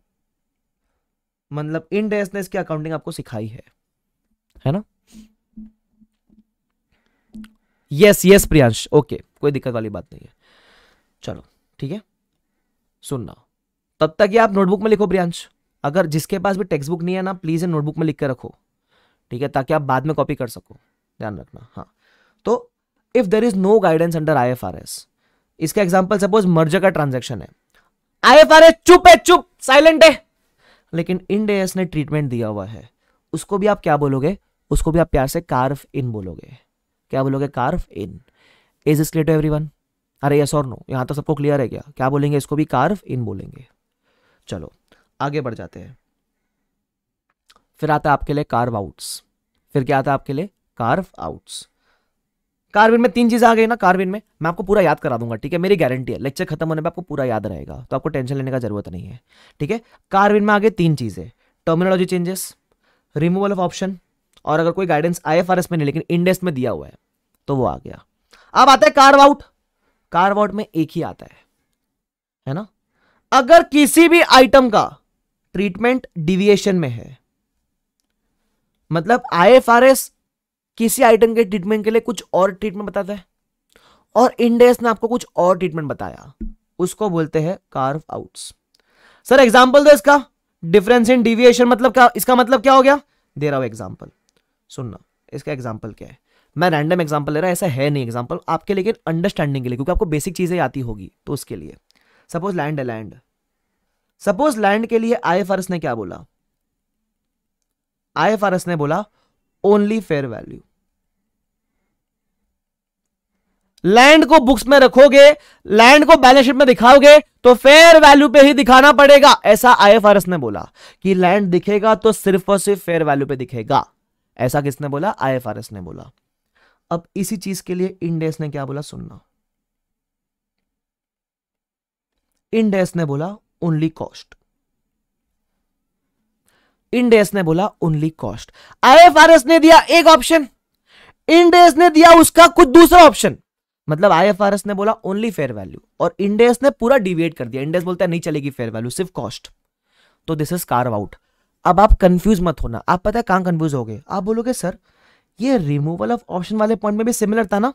मतलब इंडेस ने इसकी अकाउंटिंग आपको सिखाई है है ना यस यस प्रियांश ओके कोई दिक्कत वाली बात नहीं है चलो ठीक है सुनना तब तक ये आप नोटबुक में लिखो प्रियांश अगर जिसके पास भी टेक्स्ट बुक नहीं है ना प्लीज़ नोटबुक में लिख के रखो ठीक है ताकि आप बाद में कॉपी कर सको ध्यान रखना हाँ तो if there is no guidance under I F R S इसका एग्जाम्पल सपोज मर्जर का ट्रांजेक्शन है आई एफ आर एस चुप है चुप साइलेंट है लेकिन इन एस ने ट्रीटमेंट दिया हुआ है उसको भी आप क्या बोलोगे उसको भी आप प्यार से कार्फ इन बोलोगे क्या बोलोगे carve in is is clear to everyone अरे यस और नो यहाँ तो सबको क्लियर है क्या क्या बोलेंगे इसको भी कार्फ इन बोलेंगे चलो आगे बढ़ जाते हैं फिर आता है आपके लिए कार्व आउट्स फिर क्या आता है आपके लिए कार्व आउट्स कार्बिन में तीन चीजें आ गई ना कार्बिन में मैं आपको पूरा याद करा दूंगा ठीक है मेरी गारंटी है लेक्चर खत्म होने पर आपको पूरा याद रहेगा तो आपको टेंशन लेने का जरूरत नहीं है ठीक है कार्बिन में आगे तीन चीजें terminology changes removal of option और अगर कोई गाइडेंस आई में नहीं लेकिन इंडेक्स में दिया हुआ है तो वो आ गया अब आता है कार्व आउट कार्व आउट में एक ही आता है है ना अगर किसी भी आइटम का ट्रीटमेंट डिविएशन में है मतलब आईएफआरएस किसी आइटम के ट्रीटमेंट के लिए कुछ और ट्रीटमेंट बताता है और इंडेस ने आपको कुछ और ट्रीटमेंट बताया उसको बोलते हैं कार्व आउट्स सर एग्जाम्पल दो इसका डिफरेंस इन डिविएशन मतलब क्या इसका मतलब क्या हो गया दे रहा हूं एग्जाम्पल सुनना इसका एग्जाम्पल क्या है मैं रैंडम एग्जाम्पल ले रहा ऐसा है नहीं एग्जाम्पल आपके लेकिन अंडरस्टैंडिंग के लिए क्योंकि आपको बेसिक चीजें आती होगी तो उसके लिए सपोज लैंड है लैंड सपोज लैंड के लिए आई ने क्या बोला आई ने बोला ओनली फेयर वैल्यू लैंड को बुक्स में रखोगे लैंड को बैलेंस शीट में दिखाओगे तो फेयर वैल्यू पे ही दिखाना पड़ेगा ऐसा आईएफआरएस ने बोला कि लैंड दिखेगा तो सिर्फ और सिर्फ फेयर वैल्यू पे दिखेगा ऐसा किसने बोला आईएफआरएस ने बोला अब इसी चीज के लिए इंडेस ने क्या बोला सुनना इंडेस ने बोला ओनली कॉस्ट इंडेस ने बोला ओनली कॉस्ट आईएफआरएस ने दिया एक ऑप्शन इंडेस ने दिया उसका कुछ दूसरा ऑप्शन मतलब आई ने बोला ओनली फेयर वैल्यू और इंडेस ने पूरा डिविएट कर दिया इंडेस बोलता है नहीं चलेगी फेयर वैल्यू सिर्फ कॉस्ट तो दिस इज कार आउट अब आप कंफ्यूज मत होना आप पता है कहां कंफ्यूज हो गए आप बोलोगे सर ये रिमूवल ऑफ ऑप्शन वाले पॉइंट में भी सिमिलर था ना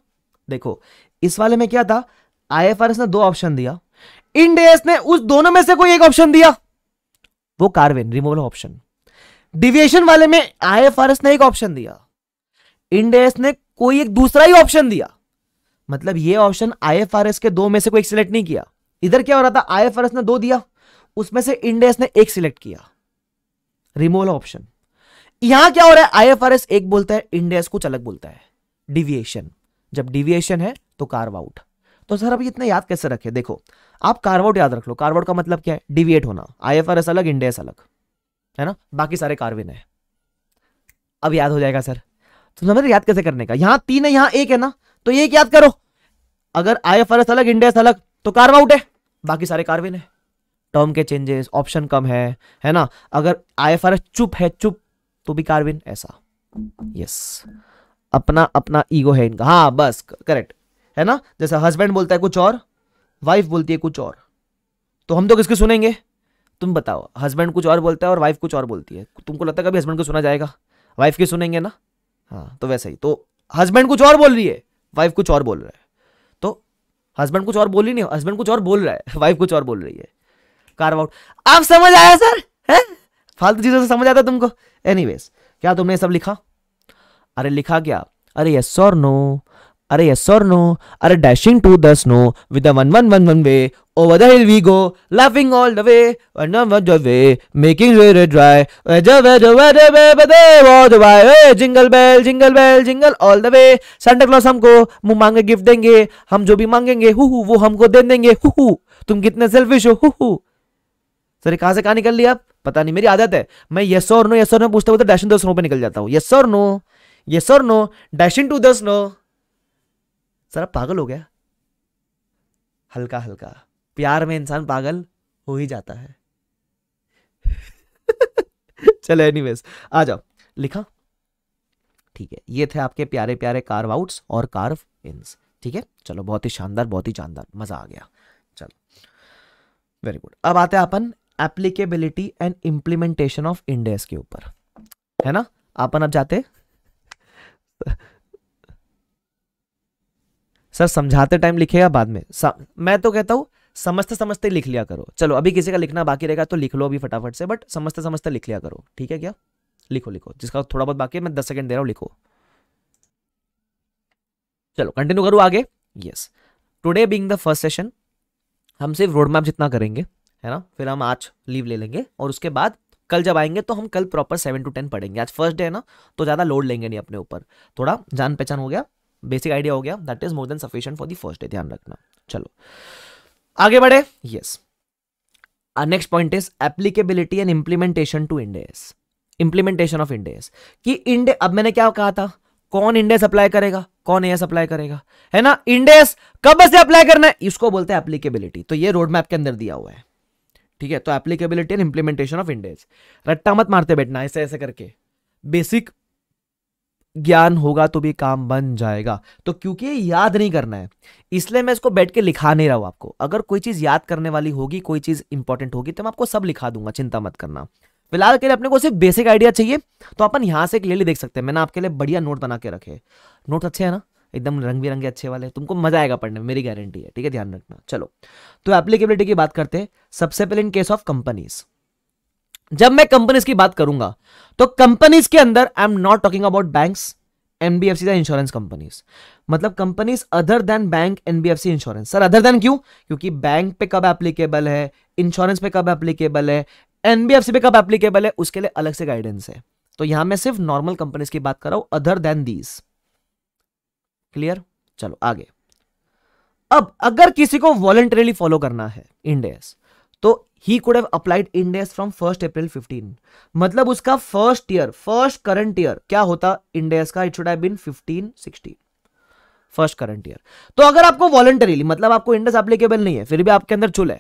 देखो इस वाले में क्या था आई ने दो ऑप्शन दिया इंडेस ने उस दोनों में से कोई एक ऑप्शन दिया वो कार्वेन रिमूवल ऑप्शन डिविएशन वाले में आई ने एक ऑप्शन दिया इंडेस ने कोई एक दूसरा ही ऑप्शन दिया मतलब ये ऑप्शन आईएफआरएस के दो में से कोई सिलेक्ट नहीं किया इधर क्या हो रहा था आईएफआरएस ने दो दिया उसमें से इंडेस ने एक सिलेक्ट किया रिमोल ऑप्शन यहां क्या हो रहा है आईएफआरएस एक बोलता है इंडेस कुछ अलग बोलता है डिविएशन जब डिविएशन है तो कार्व आउट तो सर अब इतना याद कैसे रखे देखो आप कार्वआउट याद रख लो कार्वआउट का मतलब क्या है डिविएट होना एस अलग इंडेस अलग है ना बाकी सारे कार्विन है अब याद हो जाएगा सर तो समझ याद कैसे करने का यहां तीन है यहां एक है ना तो ये याद करो अगर आई एफ अलग इंडिया अलग तो कार्व आउट है बाकी सारे कार्विन है टर्म के चेंजेस ऑप्शन कम है है ना अगर आई एफ चुप है चुप तो भी कार्विन ऐसा यस अपना अपना ईगो है इनका हाँ बस करेक्ट है ना जैसे हस्बैंड बोलता है कुछ और वाइफ बोलती है कुछ और तो हम तो किसके सुनेंगे तुम बताओ हस्बैंड कुछ और बोलता है और वाइफ कुछ और बोलती है तुमको लगता है कभी हस्बैंड को सुना जाएगा वाइफ की सुनेंगे ना हाँ तो वैसे ही तो हस्बैंड कुछ और बोल रही है वाइफ कुछ और बोल रहा है तो हस्बैंड कुछ और बोल ही नहीं हस्बैंड कुछ और बोल रहा है वाइफ [LAUGHS] कुछ और बोल रही है कार्व आउट आप समझ आया सर है फालतू चीजों से समझ आता तुमको एनी क्या तुमने सब लिखा अरे लिखा क्या अरे यस और नो अरे यस और नो अरे dashing to the snow with one one one one way over the hill we go laughing all the way one one the way making ray dry wager wager wager way बदे वो the way jingle bell jingle bell jingle all the way Santa Claus हमको मुंह मांगे गिफ्ट देंगे हम जो भी मांगेंगे हु हु वो हमको दे देंगे हु हु तुम कितने सेल्फिश हो हु हु सर कहां से कहाँ निकल लिया आप पता नहीं मेरी आदत है मैं यस और नो यस और नो पूछता हूं तो डैशिंग टू द स्नो पे निकल जाता हूं यस और नो यस और no dashing to the snow सारा पागल हो गया हल्का हल्का प्यार में इंसान पागल हो ही जाता है [LAUGHS] चलो एनीवेज आ जाओ लिखा ठीक है ये थे आपके प्यारे प्यारे कार्व आउट्स और कार्व इन्स ठीक है चलो बहुत ही शानदार बहुत ही शानदार मजा आ गया चलो वेरी गुड अब आते हैं अपन applicability and implementation of Ind AS के ऊपर है ना अपन अब जाते सर समझाते टाइम लिखेगा बाद में मैं तो कहता हूँ समझते समझते लिख लिया करो चलो अभी किसी का लिखना बाकी रहेगा तो लिख लो अभी फटाफट से बट समझते समझते लिख लिया करो ठीक है क्या लिखो लिखो जिसका थोड़ा बहुत बाकी है मैं दस सेकंड दे रहा हूँ लिखो चलो कंटिन्यू करूँ आगे yes today being the first session हम सिर्फ रोड मैप जितना करेंगे है ना फिर हम आज लीव ले लेंगे और उसके बाद कल जब आएंगे तो हम कल प्रॉपर सेवन टू टेन पढ़ेंगे आज फर्स्ट डे है ना तो ज़्यादा लोड लेंगे नहीं अपने ऊपर थोड़ा जान पहचान हो गया बेसिक आइडिया हो गया that is more than sufficient for the first day ध्यान रखना चलो आगे बढ़े yes next point is applicability and implementation to Ind AS implementation of Ind AS कि इंडे अब मैंने क्या कहा था कौन इंडेस अप्लाई करेगा कौन एस अप्लाई करेगा है ना इंडेस कब से अप्लाई करना है इसको बोलते हैं एप्लीकेबिलिटी तो ये रोड मैप के अंदर दिया हुआ है ठीक है तो applicability and implementation of Ind AS रट्टा मत मारते बैठना ऐसे ऐसे करके बेसिक ज्ञान होगा तो भी काम बन जाएगा तो क्योंकि याद नहीं करना है इसलिए मैं इसको बैठ के लिखा नहीं रहा हूं आपको अगर कोई चीज याद करने वाली होगी कोई चीज इंपॉर्टेंट होगी तो मैं आपको सब लिखा दूंगा चिंता मत करना फिलहाल के लिए अपने को सिर्फ बेसिक आइडिया चाहिए तो अपन यहां से क्लियरली देख सकते हैं मैंने आपके लिए बढ़िया नोट बना के रखे नोट अच्छे है ना एकदम रंग बिरंगे अच्छे वाले तुमको मजा आएगा पढ़ने में मेरी गारंटी है ठीक है ध्यान रखना चलो तो एप्लीकेबिलिटी की बात करते हैं सबसे पहले इन केस ऑफ कंपनीज़ जब मैं कंपनीज की बात करूंगा तो कंपनीज के अंदर I am not talking about banks NBFC insurance companies मतलब companies other than bank NBFC insurance sir other than क्यों क्योंकि बैंक पे कब एप्लीकेबल है इंश्योरेंस पे कब एप्लीकेबल है एनबीएफसी पे कब एप्लीकेबल है उसके लिए अलग से गाइडेंस है तो यहां मैं सिर्फ नॉर्मल कंपनीज की बात कर रहा हूं अदर देन दीज क्लियर चलो आगे अब अगर किसी को वॉलेंटरीली फॉलो करना है इंडेस तो ही could have applied Ind AS from first April 15 मतलब उसका first year first current year क्या होता इंडेस का it should have been 15 16 first current year तो अगर आपको वॉलंटरीली मतलब आपको इंडेस एप्लीकेबल नहीं है फिर भी आपके अंदर चुल है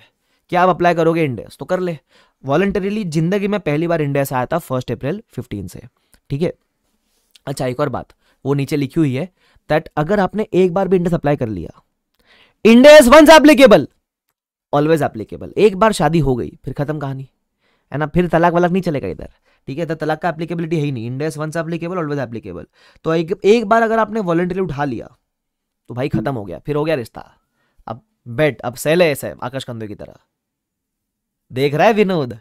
कि आप अप्लाई करोगे इंडेस तो कर ले वॉलंटरीली जिंदगी में पहली बार इंडेस आया था फर्स्ट अप्रैल फिफ्टीन से ठीक है अच्छा एक और बात वो नीचे लिखी हुई है दैट अगर आपने एक बार भी इंडेस अप्लाई कर लिया Ind AS once applicable always applicable एक बार शादी हो गई फिर खत्म कहानी है ना फिर तलाक वलाक नहीं चलेगा इधर ठीक है तो तलाक का एप्लीकेबिलिटी है ही नहीं Ind AS once applicable always applicable तो एक एक बार अगर आपने वॉलेंटरी उठा लिया तो भाई खत्म हो गया फिर हो गया रिश्ता अब बेट अब सेल है ऐसे आकाश कंदो की तरह देख रहा है विनोद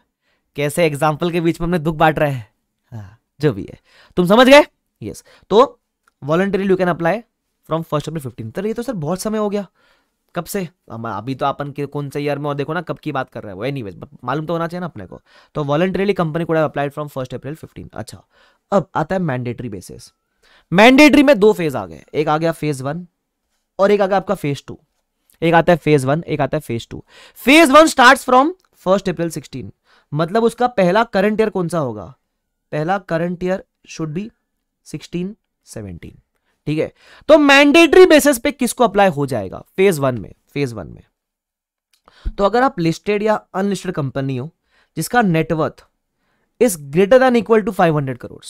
कैसे एग्जाम्पल के बीच में हमने दुख बांट रहे हैं हाँ, जो भी है तुम समझ गए यस तो voluntary you can apply from first April fifteen ये तो सर बहुत समय हो गया कब से अभी तो अपन के कौन से ईयर में और देखो ना कब की बात कर रहे हैं वो एनी मालूम तो होना चाहिए ना अपने को तो वॉलंटरीली कंपनी को applied from first April fifteen अच्छा अब आता है मैंडेटरी बेसिस मैंडेटरी में दो फेज आ गए एक आ गया फेज वन और एक आ गया आपका फेज टू एक आता है फेज वन एक आता है phase two phase one start from first April sixteen मतलब उसका पहला करंट ईयर कौन सा होगा पहला current year should be sixteen seventeen ठीक है तो मैंडेटरी बेसिस पे किसको अप्लाई हो जाएगा फेज वन में फेज वन में तो अगर आप लिस्टेड या अनलिस्टेड कंपनी हो जिसका net worth is greater than equal to 500 crore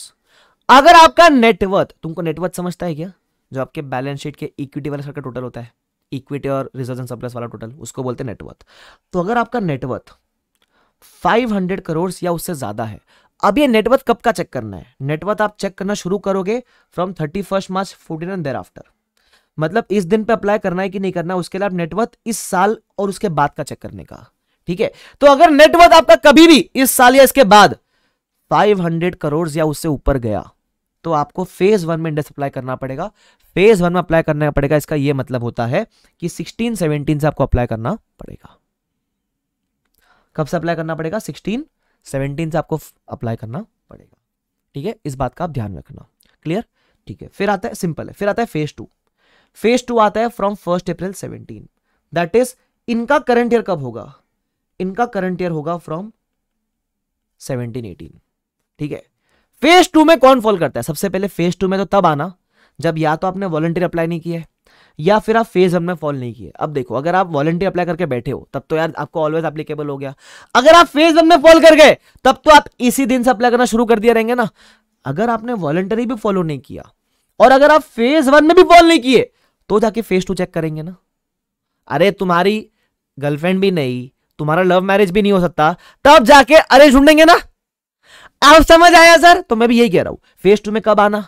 अगर आपका नेटवर्थ तुमको नेटवर्थ समझता है क्या जो आपके बैलेंस शीट के इक्विटी वाले का टोटल होता है इक्विटी और रिजर्व एंड सरप्लस वाला टोटल उसको बोलते हैं नेटवर्थ तो अगर आपका नेटवर्थ 500 करोड़ या उससे ज्यादा है अब ये नेटवर्थ कब का चेक करना है नेटवर्थ आप चेक करना शुरू करोगे from thirty first March fourteen and thereafter मतलब इस दिन पे अप्लाई करना है कि नहीं करना उसके लिए आप नेटवर्थ इस साल और उसके बाद का चेक करने का ठीक है तो अगर नेटवर्थ आपका कभी भी इस साल या इसके बाद 500 करोड़ या उससे ऊपर गया तो आपको फेज वन में इंडेक्स अप्लाई करना पड़ेगा फेज वन में अप्लाई करना पड़ेगा इसका यह मतलब होता है कि सिक्सटीन सेवनटीन से आपको अप्लाई करना पड़ेगा कब से अप्लाई करना पड़ेगा सिक्सटीन सेवनटीन से आपको अप्लाई करना पड़ेगा ठीक है इस बात का आप ध्यान रखना क्लियर ठीक है फिर आता है सिंपल है फिर आता है फेज टू फेज टू आता है from first April seventeen that is इनका करंट ईयर कब होगा इनका करंट ईयर होगा फ्रॉम सेवनटीन एटीन ठीक है फेज टू में कौन फॉल करता है सबसे पहले फेज टू में तो तब आना जब या तो आपने वॉलंटियर अप्लाई नहीं किया है या फिर आप फेज वन में फॉल नहीं किए अब देखो अगर आप वॉलंटियर अप्लाई करके बैठे हो तब तो यार आपको ऑलवेज एप्लीकेबल हो गया अगर आप फेज वन में फॉल कर गए तब तो आप इसी दिन से अप्लाई करना शुरू कर दिया रहेंगे ना अगर आपने वॉलंटरी भी फॉलो नहीं किया और अगर आप फेज वन में भी फॉल नहीं किए तो जाके फेज टू चेक करेंगे ना अरे तुम्हारी गर्लफ्रेंड भी नहीं तुम्हारा लव मैरिज भी नहीं हो सकता तब जाके अरे ढूंढेंगे ना आप समझ आया सर तो मैं भी यही कह रहा हूं फेज टू में कब आना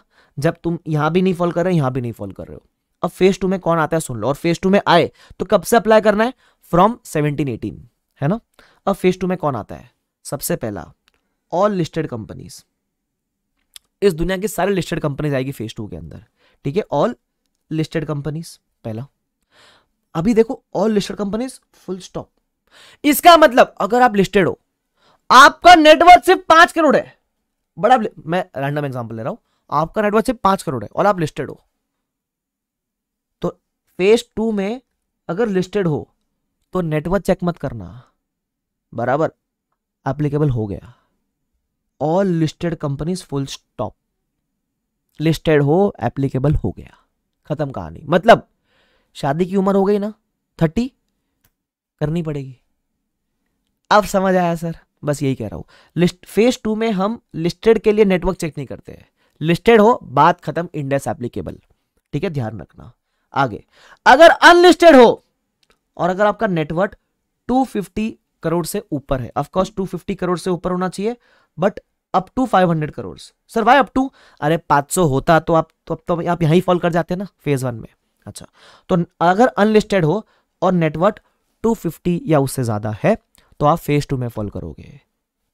जब तुम यहां भी नहीं फॉल कर रहे हो यहां भी नहीं फॉल कर रहे हो अब फेज टू में कौन आता है सुन लो और फेज टू में आए तो कब से अप्लाई करना है फ्रॉम सेवनटीन एटीन है ना अब फेज टू में कौन आता है सबसे पहला ऑल लिस्टेड कंपनीज इस दुनिया की सारी लिस्टेड कंपनीज आएगी फेज टू के अंदर ठीक है ऑल लिस्टेड कंपनीज पहला अभी देखो all listed companies full stop इसका मतलब अगर आप लिस्टेड हो आपका नेटवर्क सिर्फ पांच करोड़ है बड़ा मैं रैंडम एग्जांपल ले रहा हूं आपका नेटवर्क सिर्फ पांच करोड़ है और आप लिस्टेड हो पेज टू में अगर लिस्टेड हो तो नेटवर्क चेक मत करना बराबर एप्लीकेबल हो गया all listed companies full stop listed हो एप्लीकेबल हो गया खत्म कहानी मतलब शादी की उम्र हो गई ना थर्टी करनी पड़ेगी अब समझ आया सर बस यही कह रहा हूं लिस्ट फेज टू में हम लिस्टेड के लिए नेटवर्क चेक नहीं करते हैं लिस्टेड हो बात खत्म इंडेस एप्लीकेबल ठीक है ध्यान रखना आगे अगर अनलिस्टेड हो और अगर आपका नेटवर्क 250 करोड़ से ऊपर है कोर्स 250 करोड़ से ऊपर होना चाहिए but up to 500 crore sir भाई अप टू अरे 500 होता तो आप तो, तो आप ही फॉल कर जाते हैं ना फेज वन में अच्छा तो अगर अनलिस्टेड हो और नेटवर्क 250 या उससे ज्यादा है तो आप फेज टू में फॉल करोगे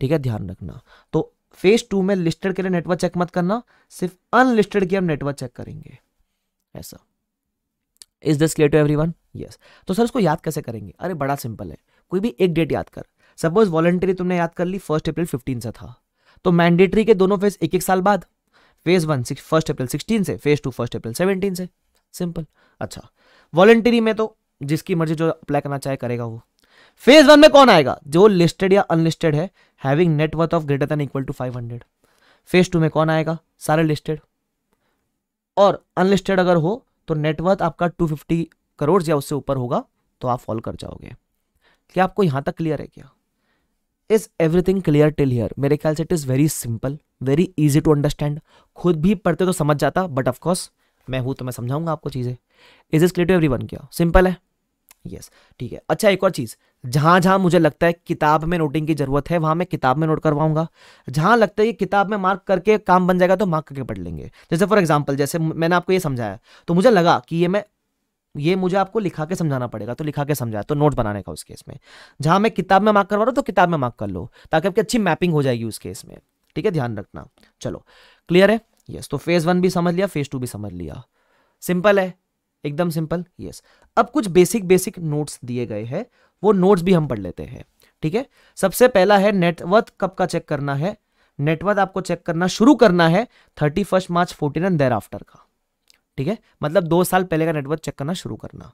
ठीक है ध्यान रखना तो फेज टू में लिस्टेड के लिए नेटवर्क चेक मत करना सिर्फ अनलिस्टेड के हम नेटवर्क चेक करेंगे ऐसा is this clear to everyone yes तो सर उसको याद कैसे करेंगे अरे बड़ा सिंपल है कोई भी एक डेट याद कर सपोज वॉलेंटरी तुमने याद कर ली फर्स्ट अप्रैल फिफ्टीन से था तो मैंडेटरी के दोनों फेज एक एक साल बाद phase one first April sixteen से phase two first April seventeen से सिंपल अच्छा वॉलेंटरी में तो जिसकी मर्जी जो अप्लाई करना चाहे करेगा वो फेज वन में कौन आएगा जो लिस्टेड या अनलिस्टेड है having net worth of greater than equal to five hundred phase two में कौन आएगा सारे लिस्टेड और अनलिस्टेड अगर हो तो नेटवर्थ आपका 250 करोड़ या उससे ऊपर होगा तो आप फॉल कर जाओगे क्या आपको यहाँ तक क्लियर है क्या is everything clear till here मेरे ख्याल से it is very simple very easy to understand खुद भी पढ़ते तो समझ जाता बट ऑफकोर्स मैं हूँ तो मैं समझाऊंगा आपको चीज़ें is is clear to everyone क्या सिंपल है यस ठीक है अच्छा एक और चीज़ जहाँ जहाँ मुझे लगता है किताब में नोटिंग की ज़रूरत है वहाँ मैं किताब में नोट करवाऊंगा जहाँ लगता है कि किताब में मार्क करके काम बन जाएगा तो मार्क करके पढ़ लेंगे जैसे फॉर एग्जाम्पल जैसे मैंने आपको ये समझाया तो मुझे लगा कि ये मैं ये मुझे आपको लिखा के समझाना पड़ेगा तो लिखा के समझाया तो नोट बनाने का उस केस में जहाँ मैं किताब में मार्क करवा रहा हूँ तो किताब में मार्क कर लो ताकि आपकी अच्छी मैपिंग हो जाएगी उस केस में ठीक है ध्यान रखना चलो क्लियर है यस तो फेज़ वन भी समझ लिया फेज़ टू भी समझ लिया सिंपल है एकदम सिंपल यस अब कुछ बेसिक बेसिक नोट्स दिए गए हैं वो नोट्स भी हम पढ़ लेते हैं ठीक है सबसे पहला है नेटवर्थ कब का चेक करना है नेटवर्थ आपको चेक करना शुरू करना है thirty first March fourteen and thereafter का ठीक है मतलब दो साल पहले का नेटवर्क चेक करना शुरू करना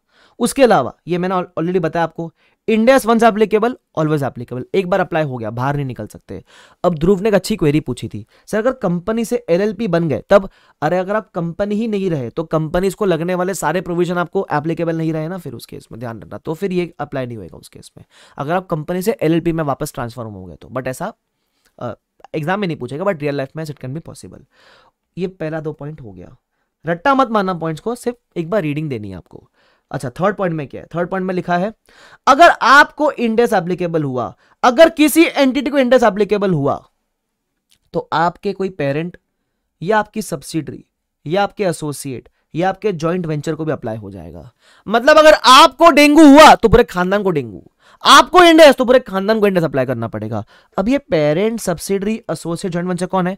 उसके अलावा ये मैंने ऑलरेडी बताया आपको India once applicable always applicable एक बार अप्लाई हो गया बाहर नहीं निकल सकते अब ध्रुव ने एक अच्छी क्वेरी पूछी थी सर अगर कंपनी से एलएलपी बन गए तब अरे अगर आप कंपनी ही नहीं रहे तो कंपनीज को लगने वाले सारे प्रोविजन आपको एप्लीकेबल नहीं रहे ना फिर उस केस में ध्यान रखना तो फिर ये अप्लाई नहीं होगा उस केस में अगर आप कंपनी से एल में वापस ट्रांसफॉर्म हो गए तो बट ऐसा एग्जाम में नहीं पूछेगा बट रियल लाइफ में इट कैन बी पॉसिबल ये पहला दो पॉइंट हो गया रट्टा मत मानना पॉइंट्स को सिर्फ एक बार रीडिंग देनी है आपको अच्छा थर्ड पॉइंट में क्या है थर्ड पॉइंट में लिखा है अगर आपको इंडेस एप्लीकेबल हुआ अगर किसी एंटिटी को इंडेस एप्लीकेबल हुआ तो आपके कोई पेरेंट या आपकी सब्सिडरी या आपके एसोसिएट या आपके जॉइंट वेंचर को भी अप्लाई हो जाएगा मतलब अगर आपको डेंगू हुआ तो पूरे खानदान को डेंगू आपको इंडेस तो पूरे खानदान को इंडेस अप्लाई करना पड़ेगा अब ये parent subsidiary associate joint venture कौन है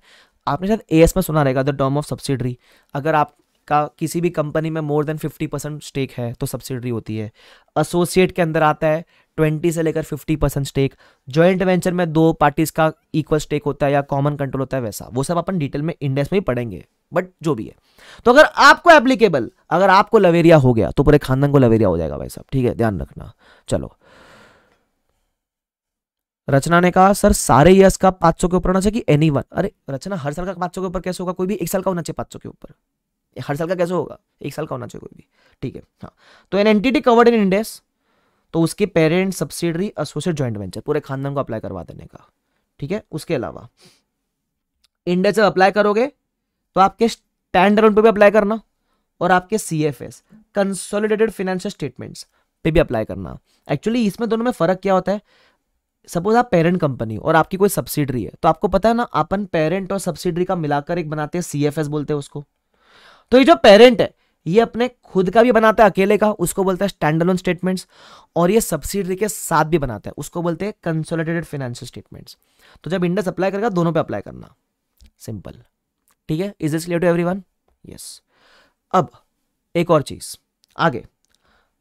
आपने शायद ए में सुना रहेगा द टर्म ऑफ सब्सिडरी अगर आप का किसी भी कंपनी में more than fifty percent stake है तो सब्सिडरी होती है एसोसिएट के अंदर आता है ट्वेंटी से लेकर fifty percent stake joint venture में दो पार्टीज का इक्वल स्टेक होता है या कॉमन कंट्रोल होता है वैसा वो सब अपन डिटेल में इंडेक्स में ही पढ़ेंगे बट जो भी है तो अगर आपको एप्लीकेबल अगर आपको लवेरिया हो गया तो पूरे खानदान को लवेरिया हो जाएगा भाई साहब ठीक है ध्यान रखना चलो रचना ने कहा सर सारे ईयर्स का पांच सौ के ऊपर होना चाहिए एनी वन अरे रचना हर साल का पांच सौ के ऊपर कैसे होगा कोई भी एक साल का होना चाहिए पांच सौ के ऊपर हर साल का कैसे होगा एक साल का होना चाहिए कोई भी ठीक है हाँ तो an entity covered in Ind AS तो उसके parent subsidiary associate joint venture पूरे खानदान को अप्लाई करवा देने का ठीक है उसके अलावा इंडेस जब अप्लाई करोगे तो आपके स्टैंड अलोन पे भी अप्लाई करना और आपके C F S consolidated financial statements पे भी अप्लाई करना एक्चुअली इसमें दोनों में फर्क क्या होता है सपोज आप पेरेंट कंपनी और आपकी कोई सब्सिडरी है तो आपको पता है ना अपन पेरेंट और सब्सिडरी का मिलाकर एक बनाते हैं सीएफएस बोलते हैं उसको तो ये जो पेरेंट है ये अपने खुद का भी बनाता है अकेले का उसको बोलता है स्टैंड अलोन स्टेटमेंट्स और ये सब्सिडरी के साथ भी बनाता है उसको बोलते हैं कंसोलिडेटेड फाइनेंशियल स्टेटमेंट्स तो जब इंडस अप्लाई करेगा दोनों पे अप्लाई करना सिंपल ठीक है is is clear to everyone yes अब एक और चीज आगे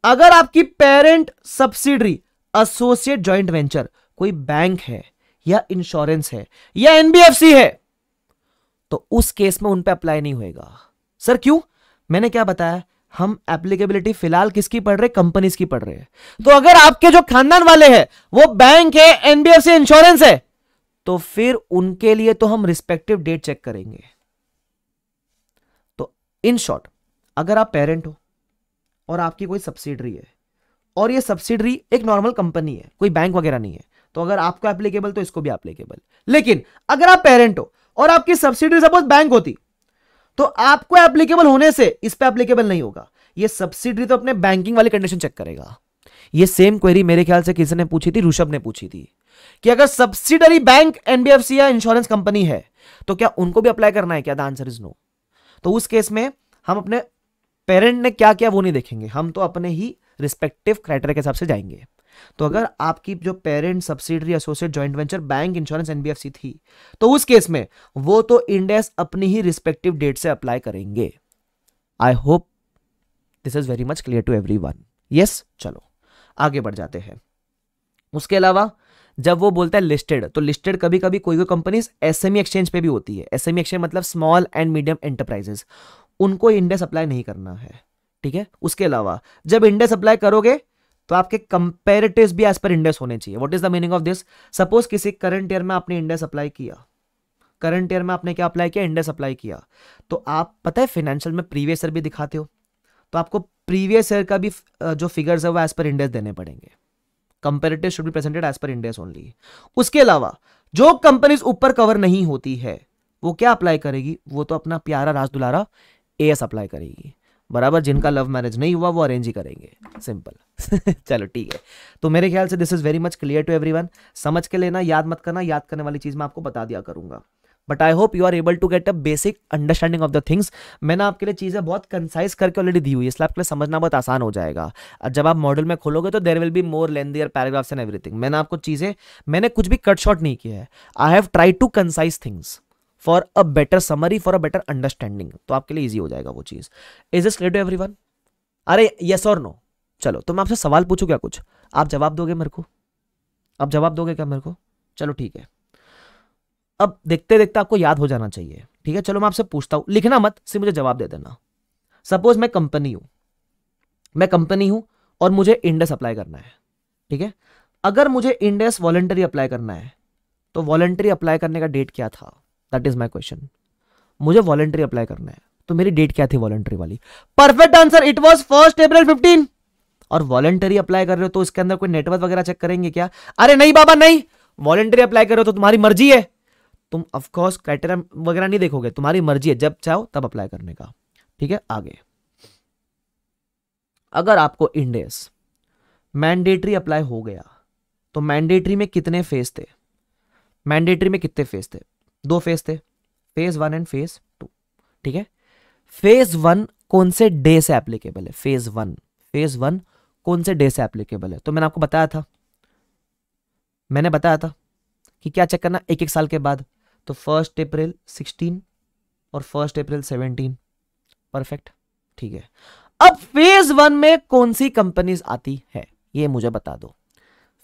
अगर आपकी parent subsidiary associate joint venture कोई बैंक है या इंश्योरेंस है या एनबीएफसी है तो उस केस में उन पे अप्लाई नहीं होएगा सर क्यों मैंने क्या बताया हम एप्लीकेबिलिटी फिलहाल किसकी पढ़ रहे कंपनीज की पढ़ रहे हैं तो अगर आपके जो खानदान वाले हैं वो बैंक है एनबीएफसी इंश्योरेंस है तो फिर उनके लिए तो हम रिस्पेक्टिव डेट चेक करेंगे तो इन शॉर्ट अगर आप पेरेंट हो और आपकी कोई सब्सिडरी है और ये सब्सिडरी एक नॉर्मल कंपनी है कोई बैंक वगैरह नहीं है तो अगर आपको एप्लीकेबल तो इसको भी एप्लीकेबल लेकिन अगर आप पेरेंट हो और आपकी सब्सिडी सपोज बैंक होती तो आपको एप्लीकेबल होने से इस पर एप्लीकेबल नहीं होगा ये सब्सिडी तो अपने बैंकिंग वाली कंडीशन चेक करेगा ये सेम क्वेरी मेरे ख्याल से किसी ने पूछी थी ऋषभ ने पूछी थी कि अगर सब्सिडरी बैंक एनबीएफसी या इंश्योरेंस कंपनी है तो क्या उनको भी अप्लाई करना है क्या द आंसर इज नो तो उस केस में हम अपने पेरेंट ने क्या किया वो नहीं देखेंगे हम तो अपने ही रिस्पेक्टिव क्राइटेरिया के हिसाब से जाएंगे तो अगर आपकी जो parent subsidiary associate joint venture bank insurance NBFC थी तो उस केस में वो तो इंडेस अपनी ही रिस्पेक्टिव डेट से अप्लाई करेंगे I hope this is very much clear to everyone yes चलो आगे बढ़ जाते हैं उसके अलावा जब वो बोलता है लिस्टेड तो लिस्टेड कभी कभी कोई कोई कंपनीज एसएमई एक्सचेंज पे भी होती है एसएमई एक्सचेंज e मतलब स्मॉल एंड मीडियम एंटरप्राइजेस उनको इंडेस अप्लाई नहीं करना है ठीक है उसके अलावा जब इंडेस अप्लाई करोगे तो आपके कंपेरेटिव भी एज पर इंडेक्स होने चाहिए what is the meaning of this suppose किसी करंट ईयर में आपने इंडेक्स अप्लाई किया करंट ईयर में आपने क्या अप्लाई किया इंडेक्स अप्लाई किया तो आप पता है फाइनेंशियल में प्रीवियस ईयर भी दिखाते हो तो आपको प्रीवियस ईयर का भी जो फिगर्स है वो एज पर इंडेक्स देने पड़ेंगे comparative should be presented as per index only उसके अलावा जो कंपनीज ऊपर कवर नहीं होती है वो क्या अप्लाई करेगी वो तो अपना प्यारा राजदुलारा दुलारा एएस अप्लाई करेगी बराबर जिनका लव मैरिज नहीं हुआ वो अरेंज ही करेंगे सिंपल [LAUGHS] चलो ठीक है तो मेरे ख्याल से this is very much clear to everyone समझ के लेना याद मत करना याद करने वाली चीज़ मैं आपको बता दिया करूंगा but I hope you are able to get a basic understanding of the things मैंने आपके लिए चीज़ें बहुत कंसाइज करके ऑलरेडी दी हुई इसलिए आपके लिए समझना बहुत आसान हो जाएगा जब आप मॉडल में खोलोगे तो there will be more lengthier paragraphs and everything मैंने आपको चीज़ें मैंने कुछ भी कट शॉर्ट नहीं किया है I have try to concise things for a better summary for a better understanding तो आपके लिए ईजी हो जाएगा वो चीज इज इज टू एवरी अरे येस और नो चलो तो मैं आपसे सवाल पूछू क्या कुछ आप जवाब दोगे मेरे को आप जवाब दोगे क्या मेरे को चलो ठीक है अब देखते देखते आपको याद हो जाना चाहिए ठीक है चलो मैं आपसे पूछता हूं लिखना मत सिर्फ मुझे जवाब दे देना सपोज मैं कंपनी हूं मैं कंपनी हूं और मुझे इंडस अप्लाई करना है ठीक है अगर मुझे इंडस वॉलेंटरी अप्लाई करना है तो वॉलेंटरी अप्लाई करने का डेट क्या था दैट इज माई क्वेश्चन मुझे वॉलेंट्री अप्लाई करना है तो मेरी डेट क्या थी वॉलेंट्री वाली perfect answer it was first April fifteen और वॉलेंटरी अप्लाई कर रहे हो तो इसके अंदर कोई नेटवर्क वगैरह चेक करेंगे क्या अरे नहीं बाबा नहीं वॉलेंटरी अप्लाई कर रहे हो तो तुम्हारी मर्जी है तुम ऑफकोर्स क्राइटेरिया वगैरह नहीं देखोगे तुम्हारी मर्जी है जब चाहो तब अप्लाई करने का ठीक है आगे अगर आपको इंडेस मैंडेटरी अप्लाई हो गया तो मैंडेटरी में कितने फेज थे मैंडेटरी में कितने फेज थे दो फेज थे phase one and phase two ठीक है फेज वन कौन से डे से एप्लीकेबल है फेज वन फेज वन कौन से डे से एप्लीकेबल है तो मैंने आपको बताया था मैंने बताया था कि क्या चेक करना एक एक साल के बाद तो फर्स्ट अप्रैल सिक्सटीन और फर्स्ट अप्रैल सेवनटीन परफेक्ट ठीक है अब फेज वन में कौन सी कंपनीज आती है ये मुझे बता दो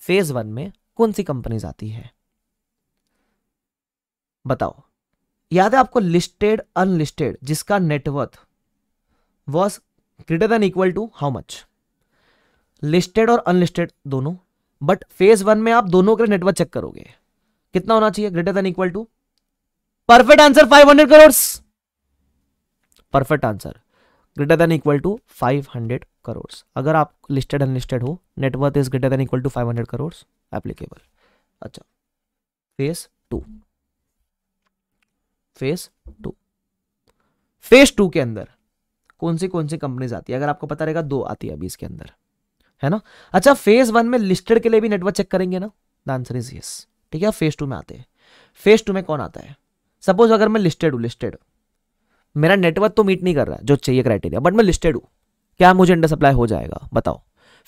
फेज वन में कौन सी कंपनीज आती है बताओ याद है आपको लिस्टेड अनलिस्टेड जिसका net worth was greater than equal to how much listed और अनलिस्टेड दोनों बट फेज वन में आप दोनों के नेटवर्क चेक करोगे कितना होना चाहिए greater than equal to perfect answer 500 crore perfect answer greater than equal to 500 crore अगर आप लिस्टेड अनलिस्टेड हो net worth is greater than equal to 500 crore applicable अच्छा phase two phase two phase two के अंदर कौन सी कौन सी कंपनीज आती है अगर आपको पता रहेगा दो आती है अभी इसके अंदर है ना अच्छा फेज वन में लिस्टेड के लिए भी नेटवर्क चेक करेंगे ना द आंसर इज यस ठीक है फेज टू में आते हैं फेज टू में कौन आता है सपोज अगर मैं लिस्टेड हूँ लिस्टेड मेरा नेटवर्क तो मीट नहीं कर रहा है जो चाहिए क्राइटेरिया बट मैं लिस्टेड हूँ क्या मुझे अंडर सप्लाई हो जाएगा बताओ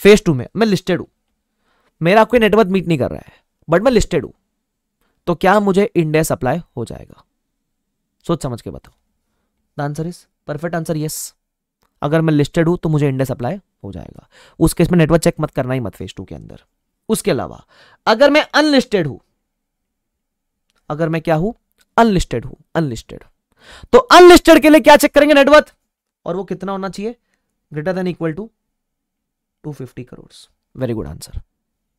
फेज टू में मैं लिस्टेड हूँ मेरा कोई नेटवर्क मीट नहीं कर रहा है बट मैं लिस्टेड हूँ तो क्या मुझे इंडिया सप्लाई हो जाएगा सोच समझ के बताओ the answer is perfect answer yes अगर मैं लिस्टेड हूं तो मुझे इंडिया सप्लाई हो जाएगा उस केस में नेटवर्क चेक मत करना ही मत फेस टू के अंदर उसके अलावा अगर मैं अनलिस्टेड हूं अगर मैं क्या हूं अनलिस्टेड हूं अनलिस्टेड तो अनलिस्टेड के लिए क्या चेक करेंगे नेटवर्क और वो कितना होना चाहिए greater than equal to 250 crore very good answer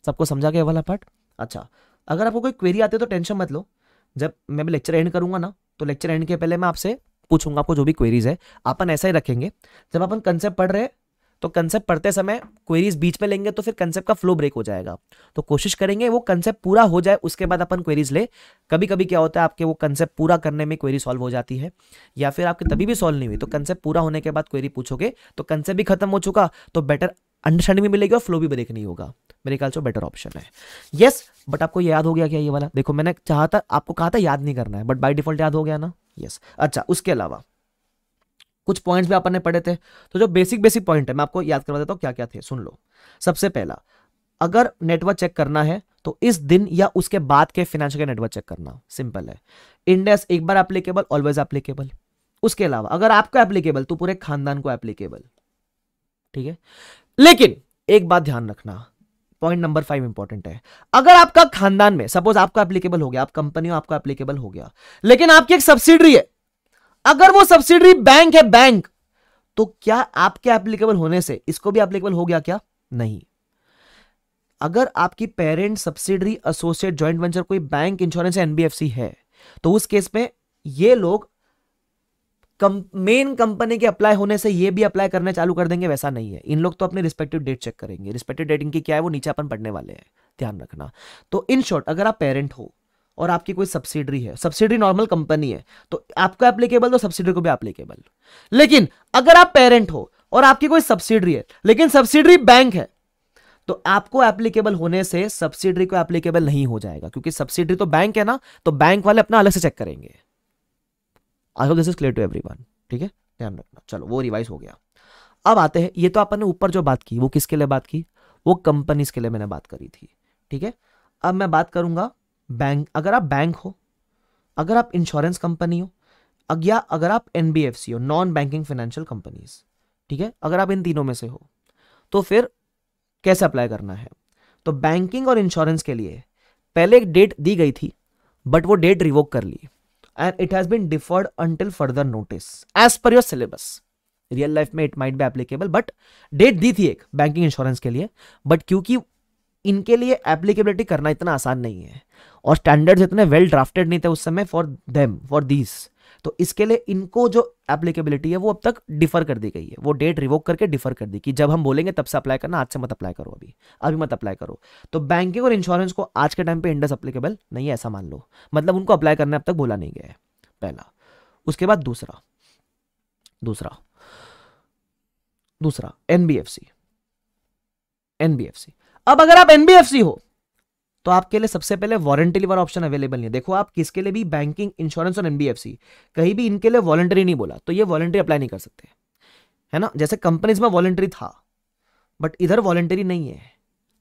सबको समझा गया वाला पार्ट अच्छा अगर आपको कोई क्वेरी आती है तो टेंशन मत लो जब मैं भी लेक्चर एंड करूंगा ना तो लेक्चर एंड के पहले मैं आपसे पूछूंगा आपको जो भी क्वेरीज है अपन ऐसा ही रखेंगे जब अपन कंसेप्ट पढ़ रहे तो कंसेप्ट पढ़ते समय क्वेरीज बीच में लेंगे तो फिर कंसेप्ट का फ्लो ब्रेक हो जाएगा तो कोशिश करेंगे वो कंसेप्ट पूरा हो जाए उसके बाद अपन क्वेरीज ले कभी कभी क्या होता है आपके वो कंसेप्ट पूरा करने में क्वेरी सॉल्व हो जाती है या फिर आपके तभी भी सॉल्व नहीं हुई तो कंसेप्ट पूरा होने के बाद क्वेरी पूछोगे तो कंसेप्ट भी खत्म हो चुका तो बेटर अंडरस्टैंडिंग भी मिलेगी और फ्लो भी ब्रेक नहीं होगा मेरे ख्याल से बेटर ऑप्शन है यस yes, बट आपको याद हो गया क्या ये वाला देखो मैंने चाहा था आपको कहा था याद नहीं करना है बट बाई डिफॉल्ट याद हो गया ना यस yes. अच्छा उसके अलावा कुछ पॉइंट्स भी आपने पढ़े थे तो जो बेसिक बेसिक पॉइंट है मैं आपको याद करवा देता हूँ क्या क्या थे सुन लो सबसे पहला अगर नेटवर्क चेक करना है तो इस दिन या उसके बाद के फाइनेंशियल नेटवर्क चेक करना सिंपल है इंडेस एक बार एप्लीकेबल ऑलवेज एप्लीकेबल उसके अलावा अगर आपको एप्लीकेबल तो पूरे खानदान को एप्लीकेबल ठीक है लेकिन एक बात ध्यान रखना पॉइंट नंबर फाइव इंपॉर्टेंट है अगर आपका खानदान में सपोज आपका एप्लीकेबल हो गया आप कंपनी आपका एप्लीकेबल हो गया लेकिन आपकी एक सब्सिडरी है अगर वो सब्सिडरी बैंक है बैंक तो क्या आपके एप्लीकेबल होने से इसको भी एप्लीकेबल हो गया क्या नहीं अगर आपकी parent subsidiary associate joint venture कोई बैंक इंश्योरेंस एनबीएफसी है तो उस केस में ये लोग मेन कंपनी के अप्लाई होने से ये भी अप्लाई करने चालू कर देंगे वैसा नहीं है इन लोग तो अपने रिस्पेक्टिव डेट चेक करेंगे रिस्पेक्टिव डेट इनकी क्या है वो नीचे अपन पढ़ने वाले हैं ध्यान रखना तो इन शॉर्ट अगर आप पेरेंट हो और आपकी कोई सब्सिडरी है सब्सिडरी नॉर्मल कंपनी है तो आपको एप्लीकेबल तो सब्सिडरी को भी एप्लीकेबल लेकिन अगर आप पेरेंट हो और आपकी कोई सब्सिडरी है लेकिन सब्सिडरी बैंक है तो आपको एप्लीकेबल होने से सब्सिडरी को एप्लीकेबल नहीं हो जाएगा क्योंकि सब्सिडरी तो बैंक है ना तो बैंक वाले अपना अलग से चेक करेंगे I hope this is clear to every ठीक है ध्यान रखना चलो वो रिवाइज हो गया अब आते हैं ये तो अपन ने ऊपर जो बात की वो किसके लिए बात की वो कंपनीज के लिए मैंने बात करी थी ठीक है अब मैं बात करूंगा बैंक अगर आप बैंक हो अगर आप इंश्योरेंस कंपनी हो या अगर आप एन हो नॉन बैंकिंग फाइनेंशियल कंपनीज ठीक है अगर आप इन तीनों में से हो तो फिर कैसे अप्लाई करना है तो बैंकिंग और इंश्योरेंस के लिए पहले एक डेट दी गई थी बट वो डेट रिवोक कर ली and it has been deferred until further notice as per your syllabus real life में it might be applicable but date दी थी एक बैंकिंग इंश्योरेंस के लिए बट क्योंकि इनके लिए एप्लीकेबिलिटी करना इतना आसान नहीं है और स्टैंडर्ड्स इतने वेल well ड्राफ्टेड नहीं थे उस समय फॉर देम फॉर दीज तो इसके लिए इनको जो एप्लीकेबिलिटी है वो अब तक डिफर कर दी गई है वो डेट रिवोक करके डिफर कर दी कि जब हम बोलेंगे तब से अप्लाई करना आज से मत अप्लाई करो अभी अभी मत अप्लाई करो तो बैंकिंग और इंश्योरेंस को आज के टाइम पे इंडस अप्लीकेबल नहीं है ऐसा मान लो मतलब उनको अप्लाई करने अब तक बोला नहीं गया है पहला उसके बाद दूसरा दूसरा दूसरा एनबीएफसी एनबीएफसी अब अगर आप एनबीएफसी हो तो आपके लिए सबसे पहले वॉरेंटरी वाला ऑप्शन अवेलेबल नहीं है देखो आप किसके लिए भी बैंकिंग इंश्योरेंस और एनबीएफसी कहीं भी इनके लिए वॉलेंटरी नहीं बोला तो ये वॉलेंटरी अप्लाई नहीं कर सकते है ना जैसे कंपनीज में वॉलेंटरी था बट इधर वॉलेंटरी नहीं है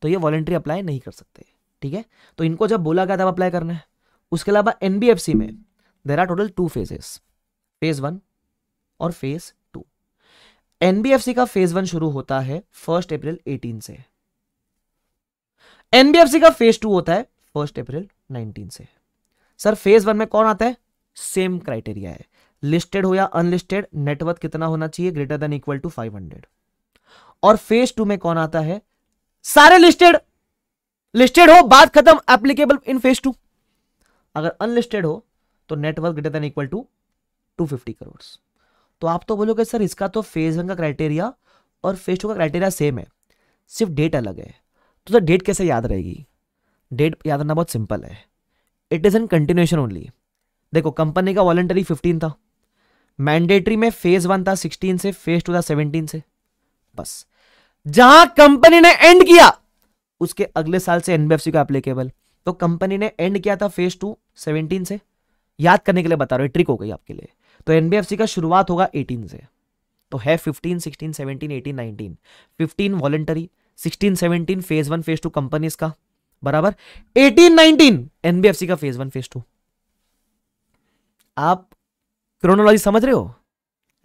तो ये वॉलेंटरी अप्लाई नहीं कर सकते ठीक है तो इनको जब बोला गया तब अप्लाई करना है उसके अलावा एनबीएफसी में there are total two phases phase one और फेज टू एनबीएफसी का फेज वन शुरू होता है फर्स्ट अप्रैल एटीन से एनबीएफसी का फेज टू होता है फर्स्ट अप्रैल 19 से सर फेज वन में कौन आता है सेम क्राइटेरिया है लिस्टेड हो या अनलिस्टेड नेटवर्थ कितना होना चाहिए ग्रेटर देन इक्वल टू 500 और फेज टू में कौन आता है सारे लिस्टेड लिस्टेड हो बात खत्म एप्लीकेबल इन फेज टू अगर अनलिस्टेड हो तो network greater than equal to 250 crore तो आप तो बोलोगे सर इसका तो फेज वन का क्राइटेरिया और फेज टू का क्राइटेरिया सेम है सिर्फ डेट अलग है तो सर डेट कैसे याद रहेगी डेट याद रखना बहुत सिंपल है it is in continuation only देखो कंपनी का वॉलेंटरी फिफ्टीन था मैंडेटरी में फेज वन था सिक्सटीन से फेज टू था सेवनटीन से बस जहां कंपनी ने एंड किया उसके अगले साल से एनबीएफसी का एप्लीकेबल तो कंपनी ने एंड किया था फेज टू सेवनटीन से याद करने के लिए बता रहा हूँ ट्रिक हो गई आपके लिए तो एनबीएफसी का शुरुआत होगा एटीन से तो है fifteen sixteen seventeen eighteen nineteen fifteen voluntary sixteen seventeen phase one phase two companies का बराबर एटीन नाइनटीन एनबीएफसी का फेज वन फेज टू आप क्रोनोलॉजी समझ रहे हो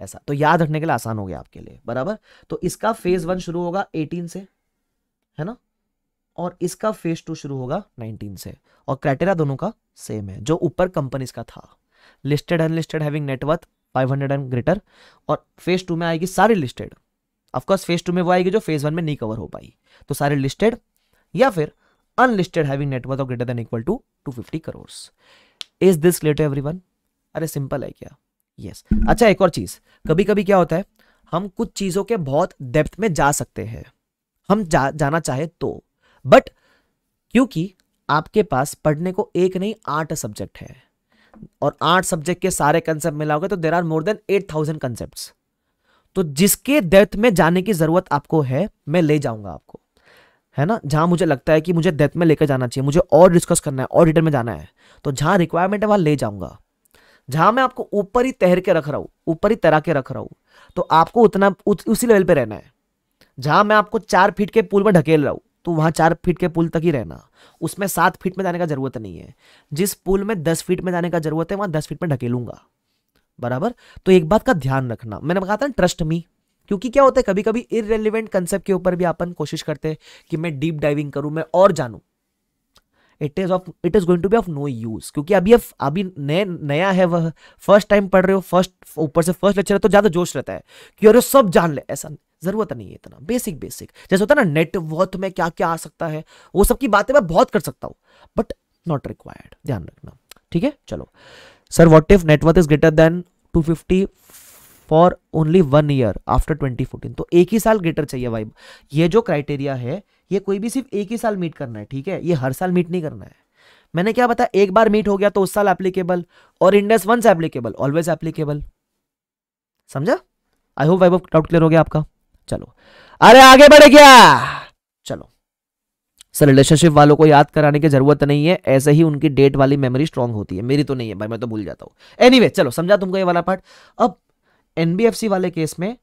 ऐसा तो याद रखने के लिए आसान हो गया आपके लिए बराबर तो इसका फेज वन शुरू होगा एटीन से है ना और इसका फेज टू शुरू होगा 19 से और क्राइटेरिया दोनों का सेम है जो ऊपर कंपनीज का था listed unlisted having net worth 500 and greater और फेज टू में आएगी सारी लिस्टेड ऑफकोर्स फेज टू में वो आएगी जो फेज वन में नहीं कवर हो पाई तो सारे लिस्टेड या फिर unlisted having net worth of greater than equal to two fifty crores is this clear to every अरे सिंपल है क्या यस yes. अच्छा एक और चीज कभी कभी क्या होता है हम कुछ चीजों के बहुत डेप्थ में जा सकते हैं हम जा, जाना चाहे तो बट क्योंकि आपके पास पढ़ने को एक नहीं आठ सब्जेक्ट है और आठ सब्जेक्ट के सारे कंसेप्ट मिलाओगे तो there are more than eight thousand concept तो जिसके डेथ में जाने की जरूरत आपको है मैं ले जाऊंगा आपको है ना जहां मुझे लगता है कि मुझे डेथ में लेकर जाना चाहिए मुझे और डिस्कस करना है और डिटेल में जाना है तो जहां रिक्वायरमेंट है वहां ले जाऊंगा जहां मैं आपको ऊपर ही तैर के रख रहा हूं ऊपर ही तैरा के रख रहा हूँ तो आपको उतना उत, उसी लेवल पे रहना है जहां मैं आपको चार फीट के पुल में ढकेल रहा हूँ तो वहां चार फीट के पुल तक ही रहना उसमें सात फीट में जाने का जरूरत नहीं है जिस पुल में दस फीट में जाने का जरूरत है वहां दस फीट में ढकेलूंगा बराबर तो एक बात का ध्यान रखना मैंने कहा था ट्रस्ट मी क्योंकि क्या होता है कभी कभी इरेलीवेंट कंसेप्ट के ऊपर भी अपन कोशिश करते हैं कि मैं डीप डाइविंग करूं मैं और जानू it is of it is going to be of no use क्योंकि अभी अभी नए नया है वह फर्स्ट टाइम पढ़ रहे हो फर्स्ट ऊपर से फर्स्ट लेक्चर है तो ज्यादा जोश रहता है कि अरे सब जान ले ऐसा जरूरत नहीं है इतना बेसिक बेसिक जैसे होता है ना नेटवर्थ में क्या क्या आ सकता है वो सब की बातें मैं बहुत कर सकता हूँ बट नॉट रिक्वायर्ड ध्यान रखना ठीक है चलो sir what if net worth is greater than 250 for only one year after 2014 तो एक ही साल ग्रेटर चाहिए भाई ये जो क्राइटेरिया है ये कोई भी सिर्फ एक ही साल मीट करना है ठीक है ये हर साल मीट नहीं करना है मैंने क्या बताया एक बार मीट हो गया तो उस साल एप्लीकेबल और Ind AS once applicable always applicable समझा आई होप वाइब डाउट क्लियर हो गया आपका चलो अरे आगे बढ़े क्या सर रिलेशनशिप वालों को याद कराने की जरूरत नहीं है ऐसे ही उनकी डेट वाली मेमोरी स्ट्रांग होती है मेरी तो नहीं है भाई मैं तो भूल जाता हूँ एनी anyway, चलो समझा तुमको ये वाला पार्ट अब एनबीएफसी वाले केस में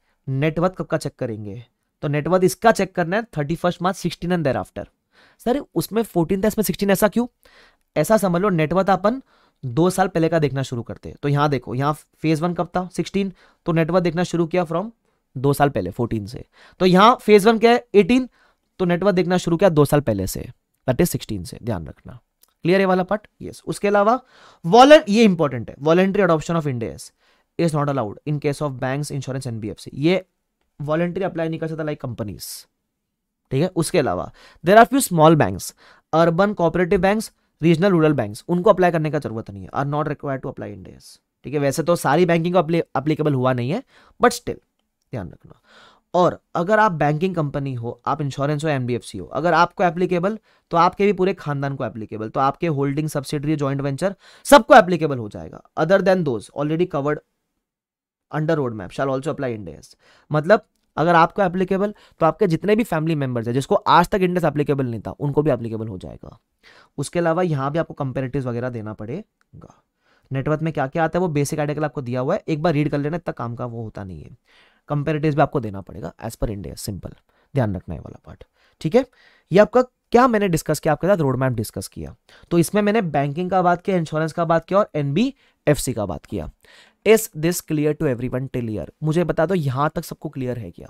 नेटवर्क कब का चेक करेंगे तो नेटवर्क इसका चेक करना है thirty first March sixteen and thereafter sir उसमें फोर्टीन था इसमें सिक्सटीन ऐसा क्यों ऐसा समझ लो नेटवर्क अपन दो साल पहले का देखना शुरू करते हैं तो यहाँ देखो यहाँ फेज वन कब था सिक्सटीन तो नेटवर्क देखना शुरू किया फ्रॉम दो साल पहले फोर्टीन से तो यहाँ फेज वन क्या है एटीन तो नेटवर्क देखना शुरू किया दो साल पहले से दट इज सिक्सटीन से ध्यान रखना क्लियर है वाला पार्ट यस उसके अलावा वॉलेंट ये इंपॉर्टेंट है voluntary adoption of Ind AS is not allowed in case of bank insurance NBFC ये वॉलेंट्री अप्लाई नहीं कर सकता लाइक कंपनीज ठीक है उसके अलावा there are few small bank urban cooperative bank regional rural bank उनको अप्लाई करने का जरूरत नहीं है are not require to apply Ind AS ठीक है वैसे तो सारी बैंकिंग को अप्लीकेबल हुआ नहीं है बट स्टिल ध्यान रखना और अगर आप बैंकिंग कंपनी हो आप इंश्योरेंस हो एनबीएफसी हो अगर आपको एप्लीकेबल तो आपके भी पूरे खानदान को एप्लीकेबल तो आपके होल्डिंग सब्सिडरी ज्वाइंट वेंचर सबको एप्लीकेबल हो जाएगा other than those already covered under road map shall also apply Ind AS मतलब अगर आपको एप्लीकेबल तो आपके जितने भी फैमिली मेंबर्स हैं जिसको आज तक इंडेस एप्लीकेबल नहीं था उनको भी एप्लीकेबल हो जाएगा उसके अलावा यहाँ भी आपको कंपेरेटिव वगैरह देना पड़ेगा नेटवर्क में क्या क्या आता है वो बेसिक आर्टिकल आपको दिया हुआ है एक बार रीड कर लेना इतना काम का वो होता नहीं है कंपेरेटिव आपको देना पड़ेगा एज पर इंडिया सिंपल ध्यान रखना है वाला पार्ट ठीक है ये आपका क्या मैंने डिस्कस किया आपके साथ रोड मैप डिस्कस किया तो इसमें मैंने बैंकिंग का बात किया इंश्योरेंस का बात किया और एनबीएफसी का बात किया इस this clear to everyone till मुझे बता दो यहां तक सबको क्लियर है क्या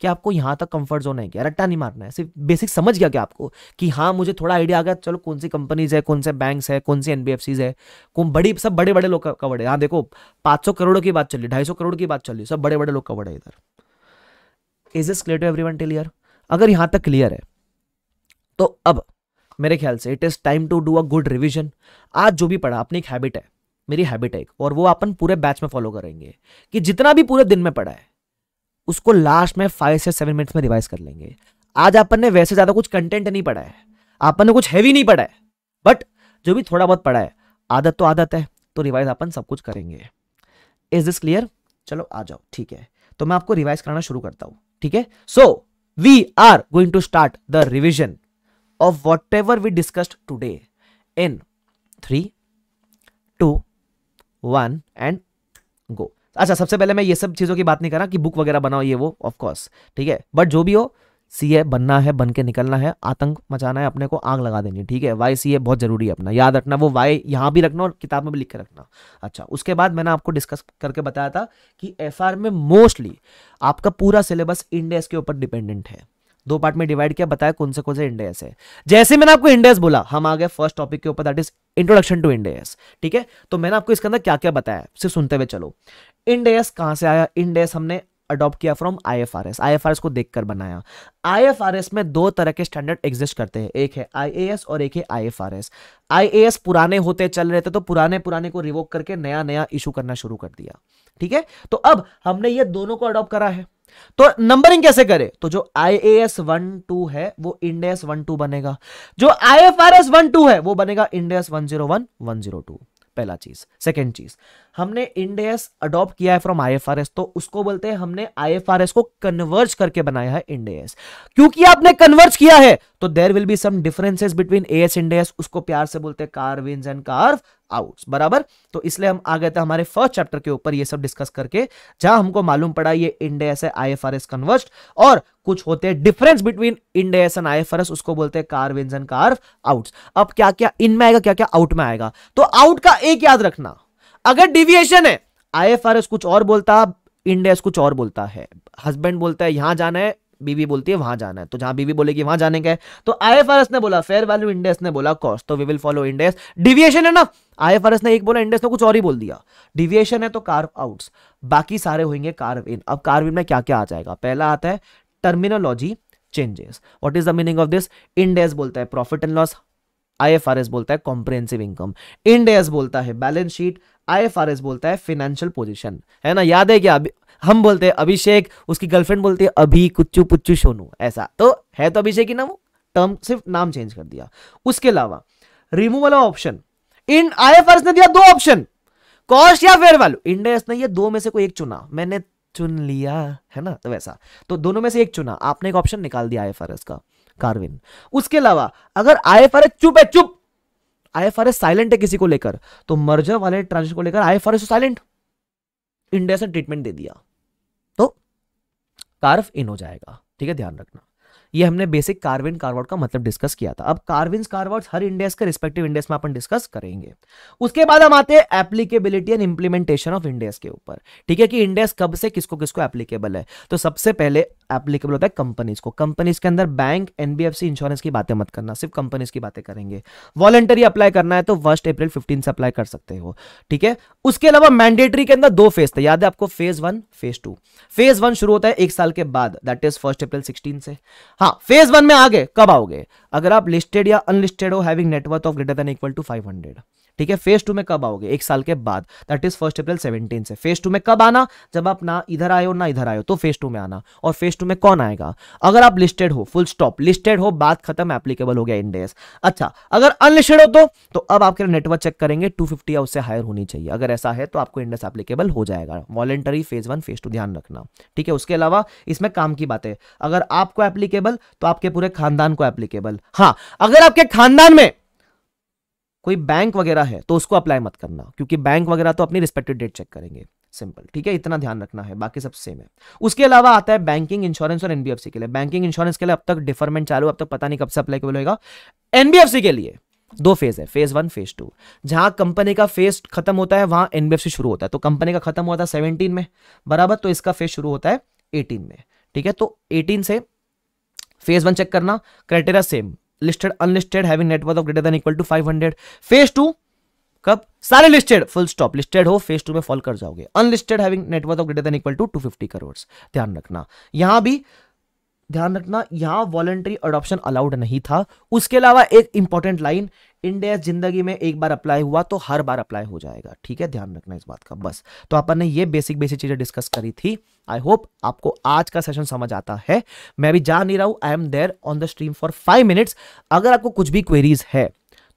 कि आपको यहां तक कंफर्ट जोन है क्या रट्टा नहीं मारना है सिर्फ बेसिक समझ गया क्या आपको कि हाँ मुझे थोड़ा आइडिया आ गया चलो कौन सी कंपनीज है कौन से बैंक है कौन सी एनबीएफसी है कौन बड़ी सब बड़े बड़े लोग कवर्ड है हाँ देखो पांच सौ करोड़ की बात चली ढाई सौ करोड़ की बात चली सब बड़े बड़े लोग कवर्ड है इधर is is clear to everyone clear अगर यहां तक क्लियर है तो अब मेरे ख्याल से it is time to do a good revision आज जो भी पढ़ा अपनी एक हैबिट है मेरी हैबिट है और वो अपन पूरे बैच में फॉलो करेंगे कि जितना भी पूरे दिन में पढ़ा है उसको लास्ट में फाइव से सेवन मिनट्स में रिवाइज कर लेंगे आज अपन ने वैसे ज़्यादा कुछ कंटेंट नहीं पढ़ा है अपन ने कुछ हैवी नहीं पढ़ा है बट जो भी थोड़ा बहुत पढ़ा है आदत तो आदत है तो रिवाइज अपन सब कुछ करेंगे इज दिस क्लियर चलो आ जाओ ठीक है तो मैं आपको रिवाइज कराना शुरू करता हूं ठीक है so we are going to start the revision of whatever we discussed today in three two one and go अच्छा सबसे पहले मैं ये सब चीज़ों की बात नहीं कर रहा कि बुक वगैरह बनाओ ये वो ऑफकोर्स ठीक है बट जो भी हो सी ए बनना है बन के निकलना है आतंक मचाना है अपने को आग लगा देनी ठीक है वाई सी ए बहुत जरूरी है अपना याद रखना वो वाई यहाँ भी रखना और किताब में भी लिख के रखना अच्छा उसके बाद मैंने आपको डिस्कस करके बताया था कि एफ में मोस्टली आपका पूरा सिलेबस इंडेस के ऊपर डिपेंडेंट है दो पार्ट में डिवाइड किया बताया कौन से कौन से इंडेस है जैसे मैंने आपको इंडेस बोला हम आ गए फर्स्ट टॉपिक के ऊपर that is introduction to Ind AS ठीक है तो मैंने आपको इसके अंदर क्या क्या बताया सिर्फ सुनते हुए चलो इंडेस कहां से आया इंडेस हमने अडॉप्ट किया फ्रॉम आईएफआरएस आईएफआरएस को देखकर बनाया आईएफआरएस में दो तरह के स्टैंडर्ड एग्जिस्ट करते हैं एक है आईएएस और एक है आईएफआरएस आईएएस पुराने होते चल रहे थे तो पुराने पुराने को रिवोक करके नया नया इशू करना शुरू कर दिया ठीक है तो अब हमने ये दोनों को अडॉप्ट करा है तो नंबरिंग कैसे करें तो जो I A S one two है वो इंडेस वन टू बनेगा जो I F R S one two है वो बनेगा Ind AS one zero one one zero two पहला चीज सेकंड चीज हमने इंडेस अडॉप्ट किया है फ्रॉम आईएफआरएस तो उसको बोलते हैं हमने आईएफआरएस को कन्वर्ज करके बनाया है इंडेस क्योंकि आपने कन्वर्ज किया है तो there will be some differences between AS Ind AS उसको प्यार से बोलते हैं कार्विंस एंड कार्व आउट बराबर तो इसलिए हम आ गए थे हमारे फर्स्ट चैप्टर के ऊपर ये सब डिस्कस करके जहां हमको मालूम पड़ा ये इंडेस है I F R S converged और कुछ होते हैं difference between Ind AS and I F R S उसको बोलते हैं carve in and carve out अब क्या क्या इन में आएगा क्या क्या आउट में आएगा तो आउट का एक याद रखना अगर डिविएशन है आई एफ आर एस कुछ और बोलता इंडेस कुछ और बोलता है हस्बैंड बोलता है यहां जाना है बीवी बोलती है वहां जाना है तो जहां बीवी बोलेगी वहां जाने का है तो आई एफ आर एस ने बोला फेयर वैल्यू इंडेक्स ने बोला कॉस्ट तो we will follow Ind AS deviation है ना आई एफ आर एस ने एक बोला इंडेक्स ने कुछ और ही बोल दिया डिविएशन है तो कार्व आउट बाकी सारे होंगे कार्व इन अब कार्व इन में क्या क्या आ जाएगा पहला आता है terminology changes what is the meaning of this Ind AS बोलता है प्रॉफिट एंड लॉस IFRS बोलता है कॉम्प्रेंसिव इनकम इंडेस बोलता है बैलेंस शीट IFRS बोलता है फाइनेंशियल पोजीशन है ना याद है क्या अभी हम बोलते हैं अभिषेक उसकी गर्लफ्रेंड बोलती है अभी कुच्चू पुच्चू सोनू ऐसा तो है तो अभिषेक ही ना वो टर्म सिर्फ नाम चेंज कर दिया उसके अलावा रिमूव वाला ऑप्शन इन आई एफ ने दिया दो ऑप्शन कॉस्ट या फेयर वैल्यू इंडेस ने ये दो में से कोई एक चुना मैंने चुन लिया है ना तो वैसा तो दोनों में से एक चुना आपने एक ऑप्शन निकाल दिया आई का कार्विन उसके अलावा अगर आई चुप है चुप आई साइलेंट है किसी को लेकर तो मर्जर वाले ट्रांजेक्शन को लेकर आई साइलेंट इंडेस ने ट्रीटमेंट दे दिया कार्व इन हो जाएगा ठीक है ध्यान रखना ये हमने बेसिक कार्विन कार्वर्ड का मतलब डिस्कस किया था अब कार्विन कार्वर्ड हर इंडेक्स के रिस्पेक्टिव इंडेक्स में अपन डिस्कस करेंगे उसके बाद हम आते हैं applicability and implementation of Ind AS के ऊपर ठीक है कि इंडेक्स कब से किसको किसको एप्लीकेबल है तो सबसे पहले एप्लीकेबल होता है कंपनीज को कंपनीज के अंदर बैंक एनबीएफसी इंश्योरेंस की बातें मत करना सिर्फ कंपनीज की बातें करेंगे वॉलेंटरी अप्लाई करना है तो फर्स्ट अप्रैल फिफ्टीन से अप्लाई कर सकते हो ठीक है उसके अलावा मैंडेटरी के अंदर दो फेज थे याद है आपको phase one phase two phase one शुरू होता है एक साल के बाद that is first April sixteen से हाँ फेज वन में आगे कब आओगे अगर आप लिस्टेड या अनलिस्टेड हो having net worth of greater than equal to five hundred ठीक है फेज टू में कब आओगे एक साल के बाद that is first April seventeen से फेज टू में कब आना जब आप ना इधर आए हो ना इधर आए हो तो फेज टू में आना और फेज टू में कौन आएगा अगर आप लिस्टेड हो फुल स्टॉप लिस्टेड हो बात खत्म एप्लीकेबल हो गया इंडेस अच्छा अगर अनलिस्टेड हो तो, तो अब आपके नेटवर्क चेक करेंगे टू फिफ्टी या उससे हायर होनी चाहिए अगर ऐसा है तो आपको इंडेस एप्लीकेबल हो जाएगा voluntary phase one phase two ध्यान रखना ठीक है उसके अलावा इसमें काम की बात है अगर आपको एप्लीकेबल तो आपके पूरे खानदान को एप्लीकेबल हाँ अगर आपके खानदान में कोई बैंक वगैरह है तो उसको अप्लाई मत करना क्योंकि बैंक वगैरह तो अपनी रिस्पेक्टेड डेट चेक करेंगे सिंपल ठीक है इतना ध्यान रखना है बाकी सब सेम है उसके अलावा आता है बैंकिंग इंश्योरेंस और एनबीएफसी के लिए बैंकिंग इंश्योरेंस के लिए अब तक डिफरमेंट चालू अब तक पता नहीं कब से अप्लाईकेबल होगा एनबीएफसी के लिए दो फेज है फेज वन फेज टू जहां कंपनी का फेज खत्म होता है वहां एनबीएफसी शुरू होता है तो कंपनी का खत्म हुआ था सेवनटीन में बराबर तो इसका फेज शुरू होता है एटीन में ठीक है तो एटीन से फेज वन चेक करना criteria same listed unlisted having net worth of greater than equal to 500 phase two कब सारे लिस्टेड फुल स्टॉप लिस्टेड हो फेज टू में फॉल कर जाओगे unlisted having net worth of greater than equal to 250 crore ध्यान रखना यहां भी ध्यान रखना यहां वॉलेंट्री अडॉप्शन अलाउड नहीं था उसके अलावा एक इंपॉर्टेंट लाइन इंडिया जिंदगी में एक बार अप्लाई हुआ तो हर बार अप्लाई हो जाएगा ठीक है ध्यान रखना इस बात का बस तो अपन ने ये बेसिक बेसिक चीजें डिस्कस करी थी आई होप आपको आज का सेशन समझ आता है मैं भी जा नहीं रहा हूं I am there on the stream for five minutes अगर आपको कुछ भी क्वेरीज है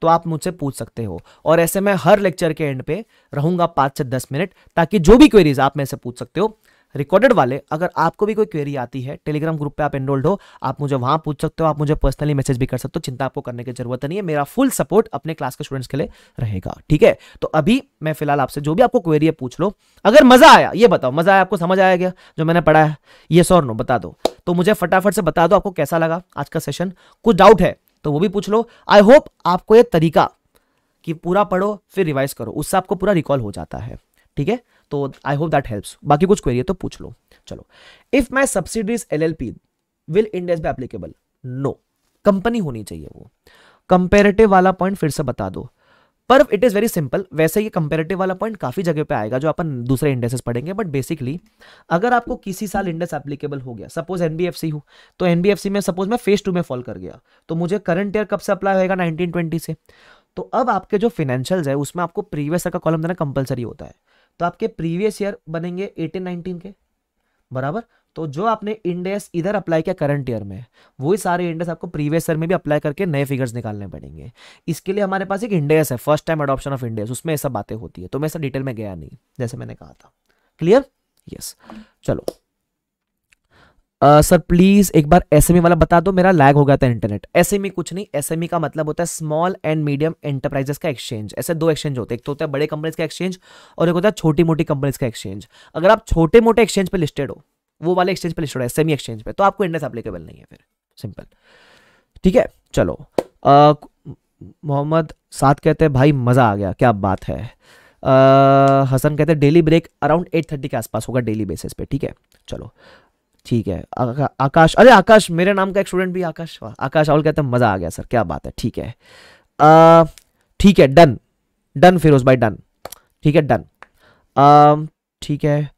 तो आप मुझसे पूछ सकते हो और ऐसे मैं हर लेक्चर के एंड पे रहूंगा पांच से दस मिनट ताकि जो भी क्वेरीज आप मेरे से पूछ सकते हो रिकॉर्डेड वाले अगर आपको भी कोई क्वेरी आती है टेलीग्राम ग्रुप पे आप एनरोल्ड हो आप मुझे वहां पूछ सकते हो आप मुझे पर्सनली मैसेज भी कर सकते हो चिंता आपको करने की जरूरत नहीं है मेरा फुल सपोर्ट अपने क्लास के स्टूडेंट्स के लिए रहेगा ठीक है तो अभी मैं फिलहाल आपसे जो भी आपको क्वेरी है पूछ लो अगर मजा आया ये बताओ मजा आया आपको समझ आया गया जो मैंने पढ़ा है ये सौर नो बता दो तो मुझे फटाफट से बता दो आपको कैसा लगा आज का सेशन कुछ डाउट है तो वो भी पूछ लो आई होप आपको ये तरीका कि पूरा पढ़ो फिर रिवाइज करो उससे आपको पूरा रिकॉल हो जाता है ठीक है तो आई होप दैट हेल्प्स बाकी कुछ क्वेरी है तो पूछ लो चलो if my subsidies L L P will Ind AS be applicable no company होनी चाहिए वो कंपेरेटिव वाला पॉइंट फिर से बता दो पर इट इज़ वेरी सिंपल वैसे ये कंपेरेटिव वाला पॉइंट काफ़ी जगह पे आएगा जो अपन दूसरे इंडेसेस पढ़ेंगे बट बेसिकली अगर आपको किसी साल इंडेस एप्लीकेबल हो गया सपोज एनबीएफसी हो तो एनबीएफसी में सपोज मैं फेज टू में फॉल कर गया तो मुझे करंट ईयर कब से अप्लाई होगा नाइनटीन से तो अब आपके जो फिनेंशियल है उसमें आपको प्रीवियस का कॉलम देना कंपलसरी होता है तो आपके प्रीवियस ईयर बनेंगे 18 19 के बराबर तो जो आपने इंडेस इधर अप्लाई किया करंट ईयर में वही सारे इंडेस आपको प्रीवियस ईयर में भी अप्लाई करके नए फिगर्स निकालने पड़ेंगे इसके लिए हमारे पास एक इंडेस है first time adoption of Ind AS उसमें ऐसा बातें होती है तो मैं ऐसा डिटेल में गया नहीं जैसे मैंने कहा था क्लियर यस yes. चलो सर प्लीज़ एक बार एस e वाला बता दो मेरा लैग हो गया था इंटरनेट एस e कुछ नहीं एस e का मतलब होता है स्मॉल एंड मीडियम एंटरप्राइजेस का एक्सचेंज ऐसे दो एक्सचेंज होते हैं एक तो होता है बड़े कंपनीज का एक्सचेंज और एक होता है छोटी मोटी कंपनीज का एक्सचेंज अगर आप छोटे मोटे एक्सचेंज पर लिस्टेड हो वो वाले एक्सचेंज पर लिस्टेड हो एस एक्सचेंज पर तो आपको इंडेक्स एप्लीकेबल नहीं है फिर सिंपल ठीक है चलो मोहम्मद सात कहते हैं भाई मज़ा आ गया क्या बात है आ, हसन कहते हैं daily break around eight thirty के आसपास होगा डेली बेसिस पे ठीक है चलो ठीक है आका, आकाश अरे आकाश मेरे नाम का एक स्टूडेंट भी आकाश आकाश और कहते हैं मजा आ गया सर क्या बात है ठीक है ठीक है डन डन फिरोज भाई डन ठीक है डन ठीक है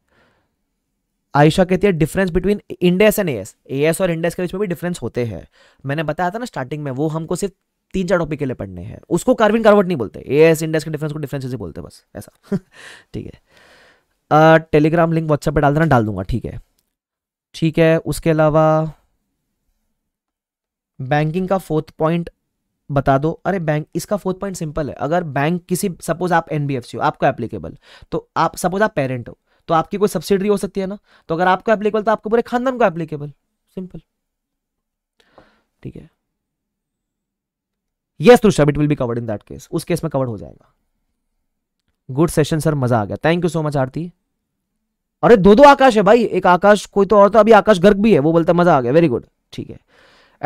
आयशा कहती है difference between Ind AS and AS AS और इंडेस के बीच में भी डिफरेंस होते हैं मैंने बताया था ना स्टार्टिंग में वो हमको सिर्फ तीन चार टॉपिक के लिए पढ़ने हैं उसको कार्विन कार्वर्ट नहीं बोलते एएस इंडेस के डिफरेंस को डिफरेंस ही बोलते बस ऐसा [LAUGHS] ठीक है टेलीग्राम लिंक व्हाट्सएप पर डाल देना डाल दूंगा ठीक है ठीक है उसके अलावा बैंकिंग का फोर्थ पॉइंट बता दो अरे बैंक इसका फोर्थ पॉइंट सिंपल है अगर बैंक किसी सपोज आप एनबीएफसी हो आपको एप्लीकेबल तो आप सपोज आप पेरेंट हो तो आपकी कोई सब्सिडरी हो सकती है ना तो अगर आपको एप्लीकेबल तो आपको पूरे खानदान को एप्लीकेबल सिंपल ठीक है yes Tushar it will be covered in that case उस केस में कवर हो जाएगा गुड सेशन सर मजा आ गया thank you so much Aarti अरे दो दो आकाश है भाई एक आकाश कोई तो और तो अभी आकाश गर्ग भी है वो बोलता है मजा आ गया वेरी गुड ठीक है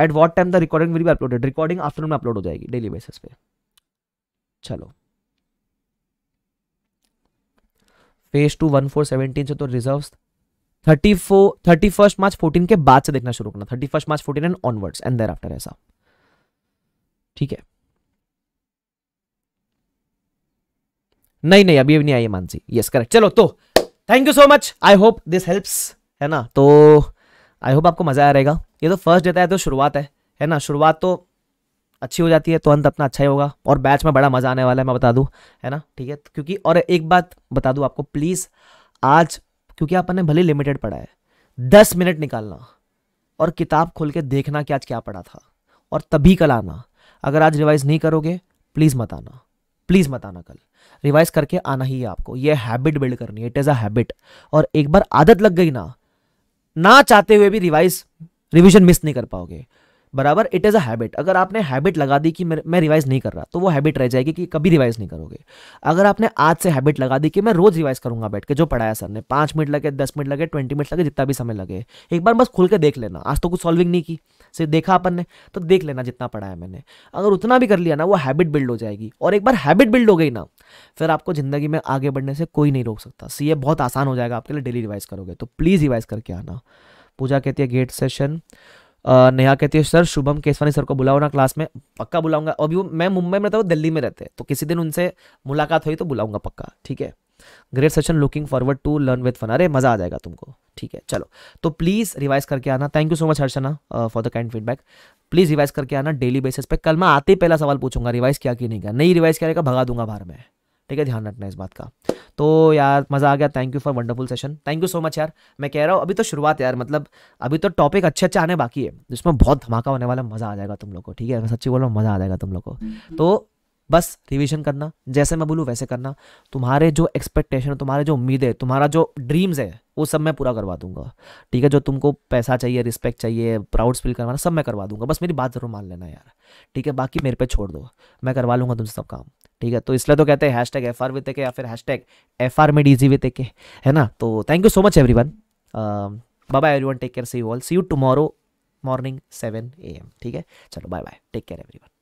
at what time the recording will be uploaded recording afternoon में अपलोड हो जाएगी डेली बेसिस पे चलो phase two one four seventeen से तो reserve thirty four thirty first March fourteen के बाद से देखना शुरू करना thirty first March fourteen and onwards and thereafter ऐसा ठीक है नहीं नहीं अभी अभी नहीं आई मानसी यस करेक्ट चलो तो thank you so much I hope this helps है ना तो आई होप आपको मज़ा आ रहेगा ये तो फर्स्ट डेता है तो शुरुआत है है ना शुरुआत तो अच्छी हो जाती है तो अंत अपना अच्छा ही होगा और बैच में बड़ा मज़ा आने वाला है मैं बता दूँ है ना ठीक है क्योंकि और एक बात बता दूँ आपको प्लीज़ आज क्योंकि आप आपने भले लिमिटेड पढ़ा है दस मिनट निकालना और किताब खोल के देखना कि आज क्या पढ़ा था और तभी कल आना अगर आज रिवाइज़ नहीं करोगे प्लीज़ मत आना प्लीज़ मत आना कल रिवाइज करके आना ही है आपको ये हैबिट बिल्ड करनी है इट इज़ अ हैबिट और एक बार आदत लग गई ना ना चाहते हुए भी रिवाइज रिविजन मिस नहीं कर पाओगे बराबर इट इज़ अ हैबिट अगर आपने हैबिट लगा दी कि मैं, मैं रिवाइज़ नहीं कर रहा तो वो हैबिट रह जाएगी कि कभी रिवाइज़ नहीं करोगे अगर आपने आज से हैबिट लगा दी कि मैं रोज़ रिवाइज़ करूंगा बैठ के जो पढ़ाया सर ने पाँच मिनट लगे दस मिनट लगे ट्वेंटी मिनट लगे जितना भी समय लगे एक बार बस खुल के देख लेना आज तो कुछ सॉल्विंग नहीं की सिर्फ देखा अपन ने तो देख लेना जितना पढ़ाया मैंने अगर उतना भी कर लिया ना वो हैबिट बिल्ड हो जाएगी और एक बार हैबिट बिल्ड हो गई ना फिर आपको ज़िंदगी में आगे बढ़ने से कोई नहीं रोक सकता सी बहुत आसान हो जाएगा आपके लिए डेली रिवाइज़ करोगे तो प्लीज़ रिवाइज़ करके आना पूजा कहती है गेट सेशन नेहा कहती है सर शुभम केसवानी सर को बुलाओ ना क्लास में पक्का बुलाऊंगा अभी मैं मुंबई में रहता हूँ दिल्ली में रहते हैं तो किसी दिन उनसे मुलाकात हुई तो बुलाऊंगा पक्का ठीक है great session looking forward to learn with fun अरे मजा आ जाएगा तुमको ठीक है चलो तो प्लीज़ रिवाइज करके आना thank you so much Harshna for the kind feedback please revise करके आना डेली बेसिस पे कल मैं आते ही पहला सवाल पूछूंगा रिवाइज किया कि नहीं किया नहीं रिवाइज किया भगा दूंगा बाहर में ठीक है ध्यान रखना इस बात का तो यार मज़ा आ गया thank you for wonderful session thank you so much यार मैं कह रहा हूँ अभी तो शुरुआत यार मतलब अभी तो टॉपिक अच्छे अच्छे आने बाकी है जिसमें बहुत धमाका होने वाला मज़ा आ जाएगा तुम लोग को ठीक है मैं सच्ची बोल रहा हूँ मज़ा आ जाएगा तुम लोग को तो बस रिविजन करना जैसे मैं बोलूँ वैसे करना तुम्हारे जो एक्सपेक्टेशन तुम्हारे जो उम्मीद है तुम्हारा जो ड्रीम्स है वो सब मैं पूरा करवा दूंगा ठीक है जो तुमको पैसा चाहिए रिस्पेक्ट चाहिए प्राउड फील करवाना सब मैं करवा दूंगा बस मेरी बात ज़रूर मान लेना यार ठीक है बाकी मेरे पे छोड़ दो मैं करवा लूँगा तुमसे सब काम ठीक है तो इसलिए तो कहते हैं hashtag F R with या फिर hashtag F R made easy with है ना तो thank you so much everyone bye everyone take care see you all see you tomorrow morning seven A M ठीक है चलो bye bye take care every one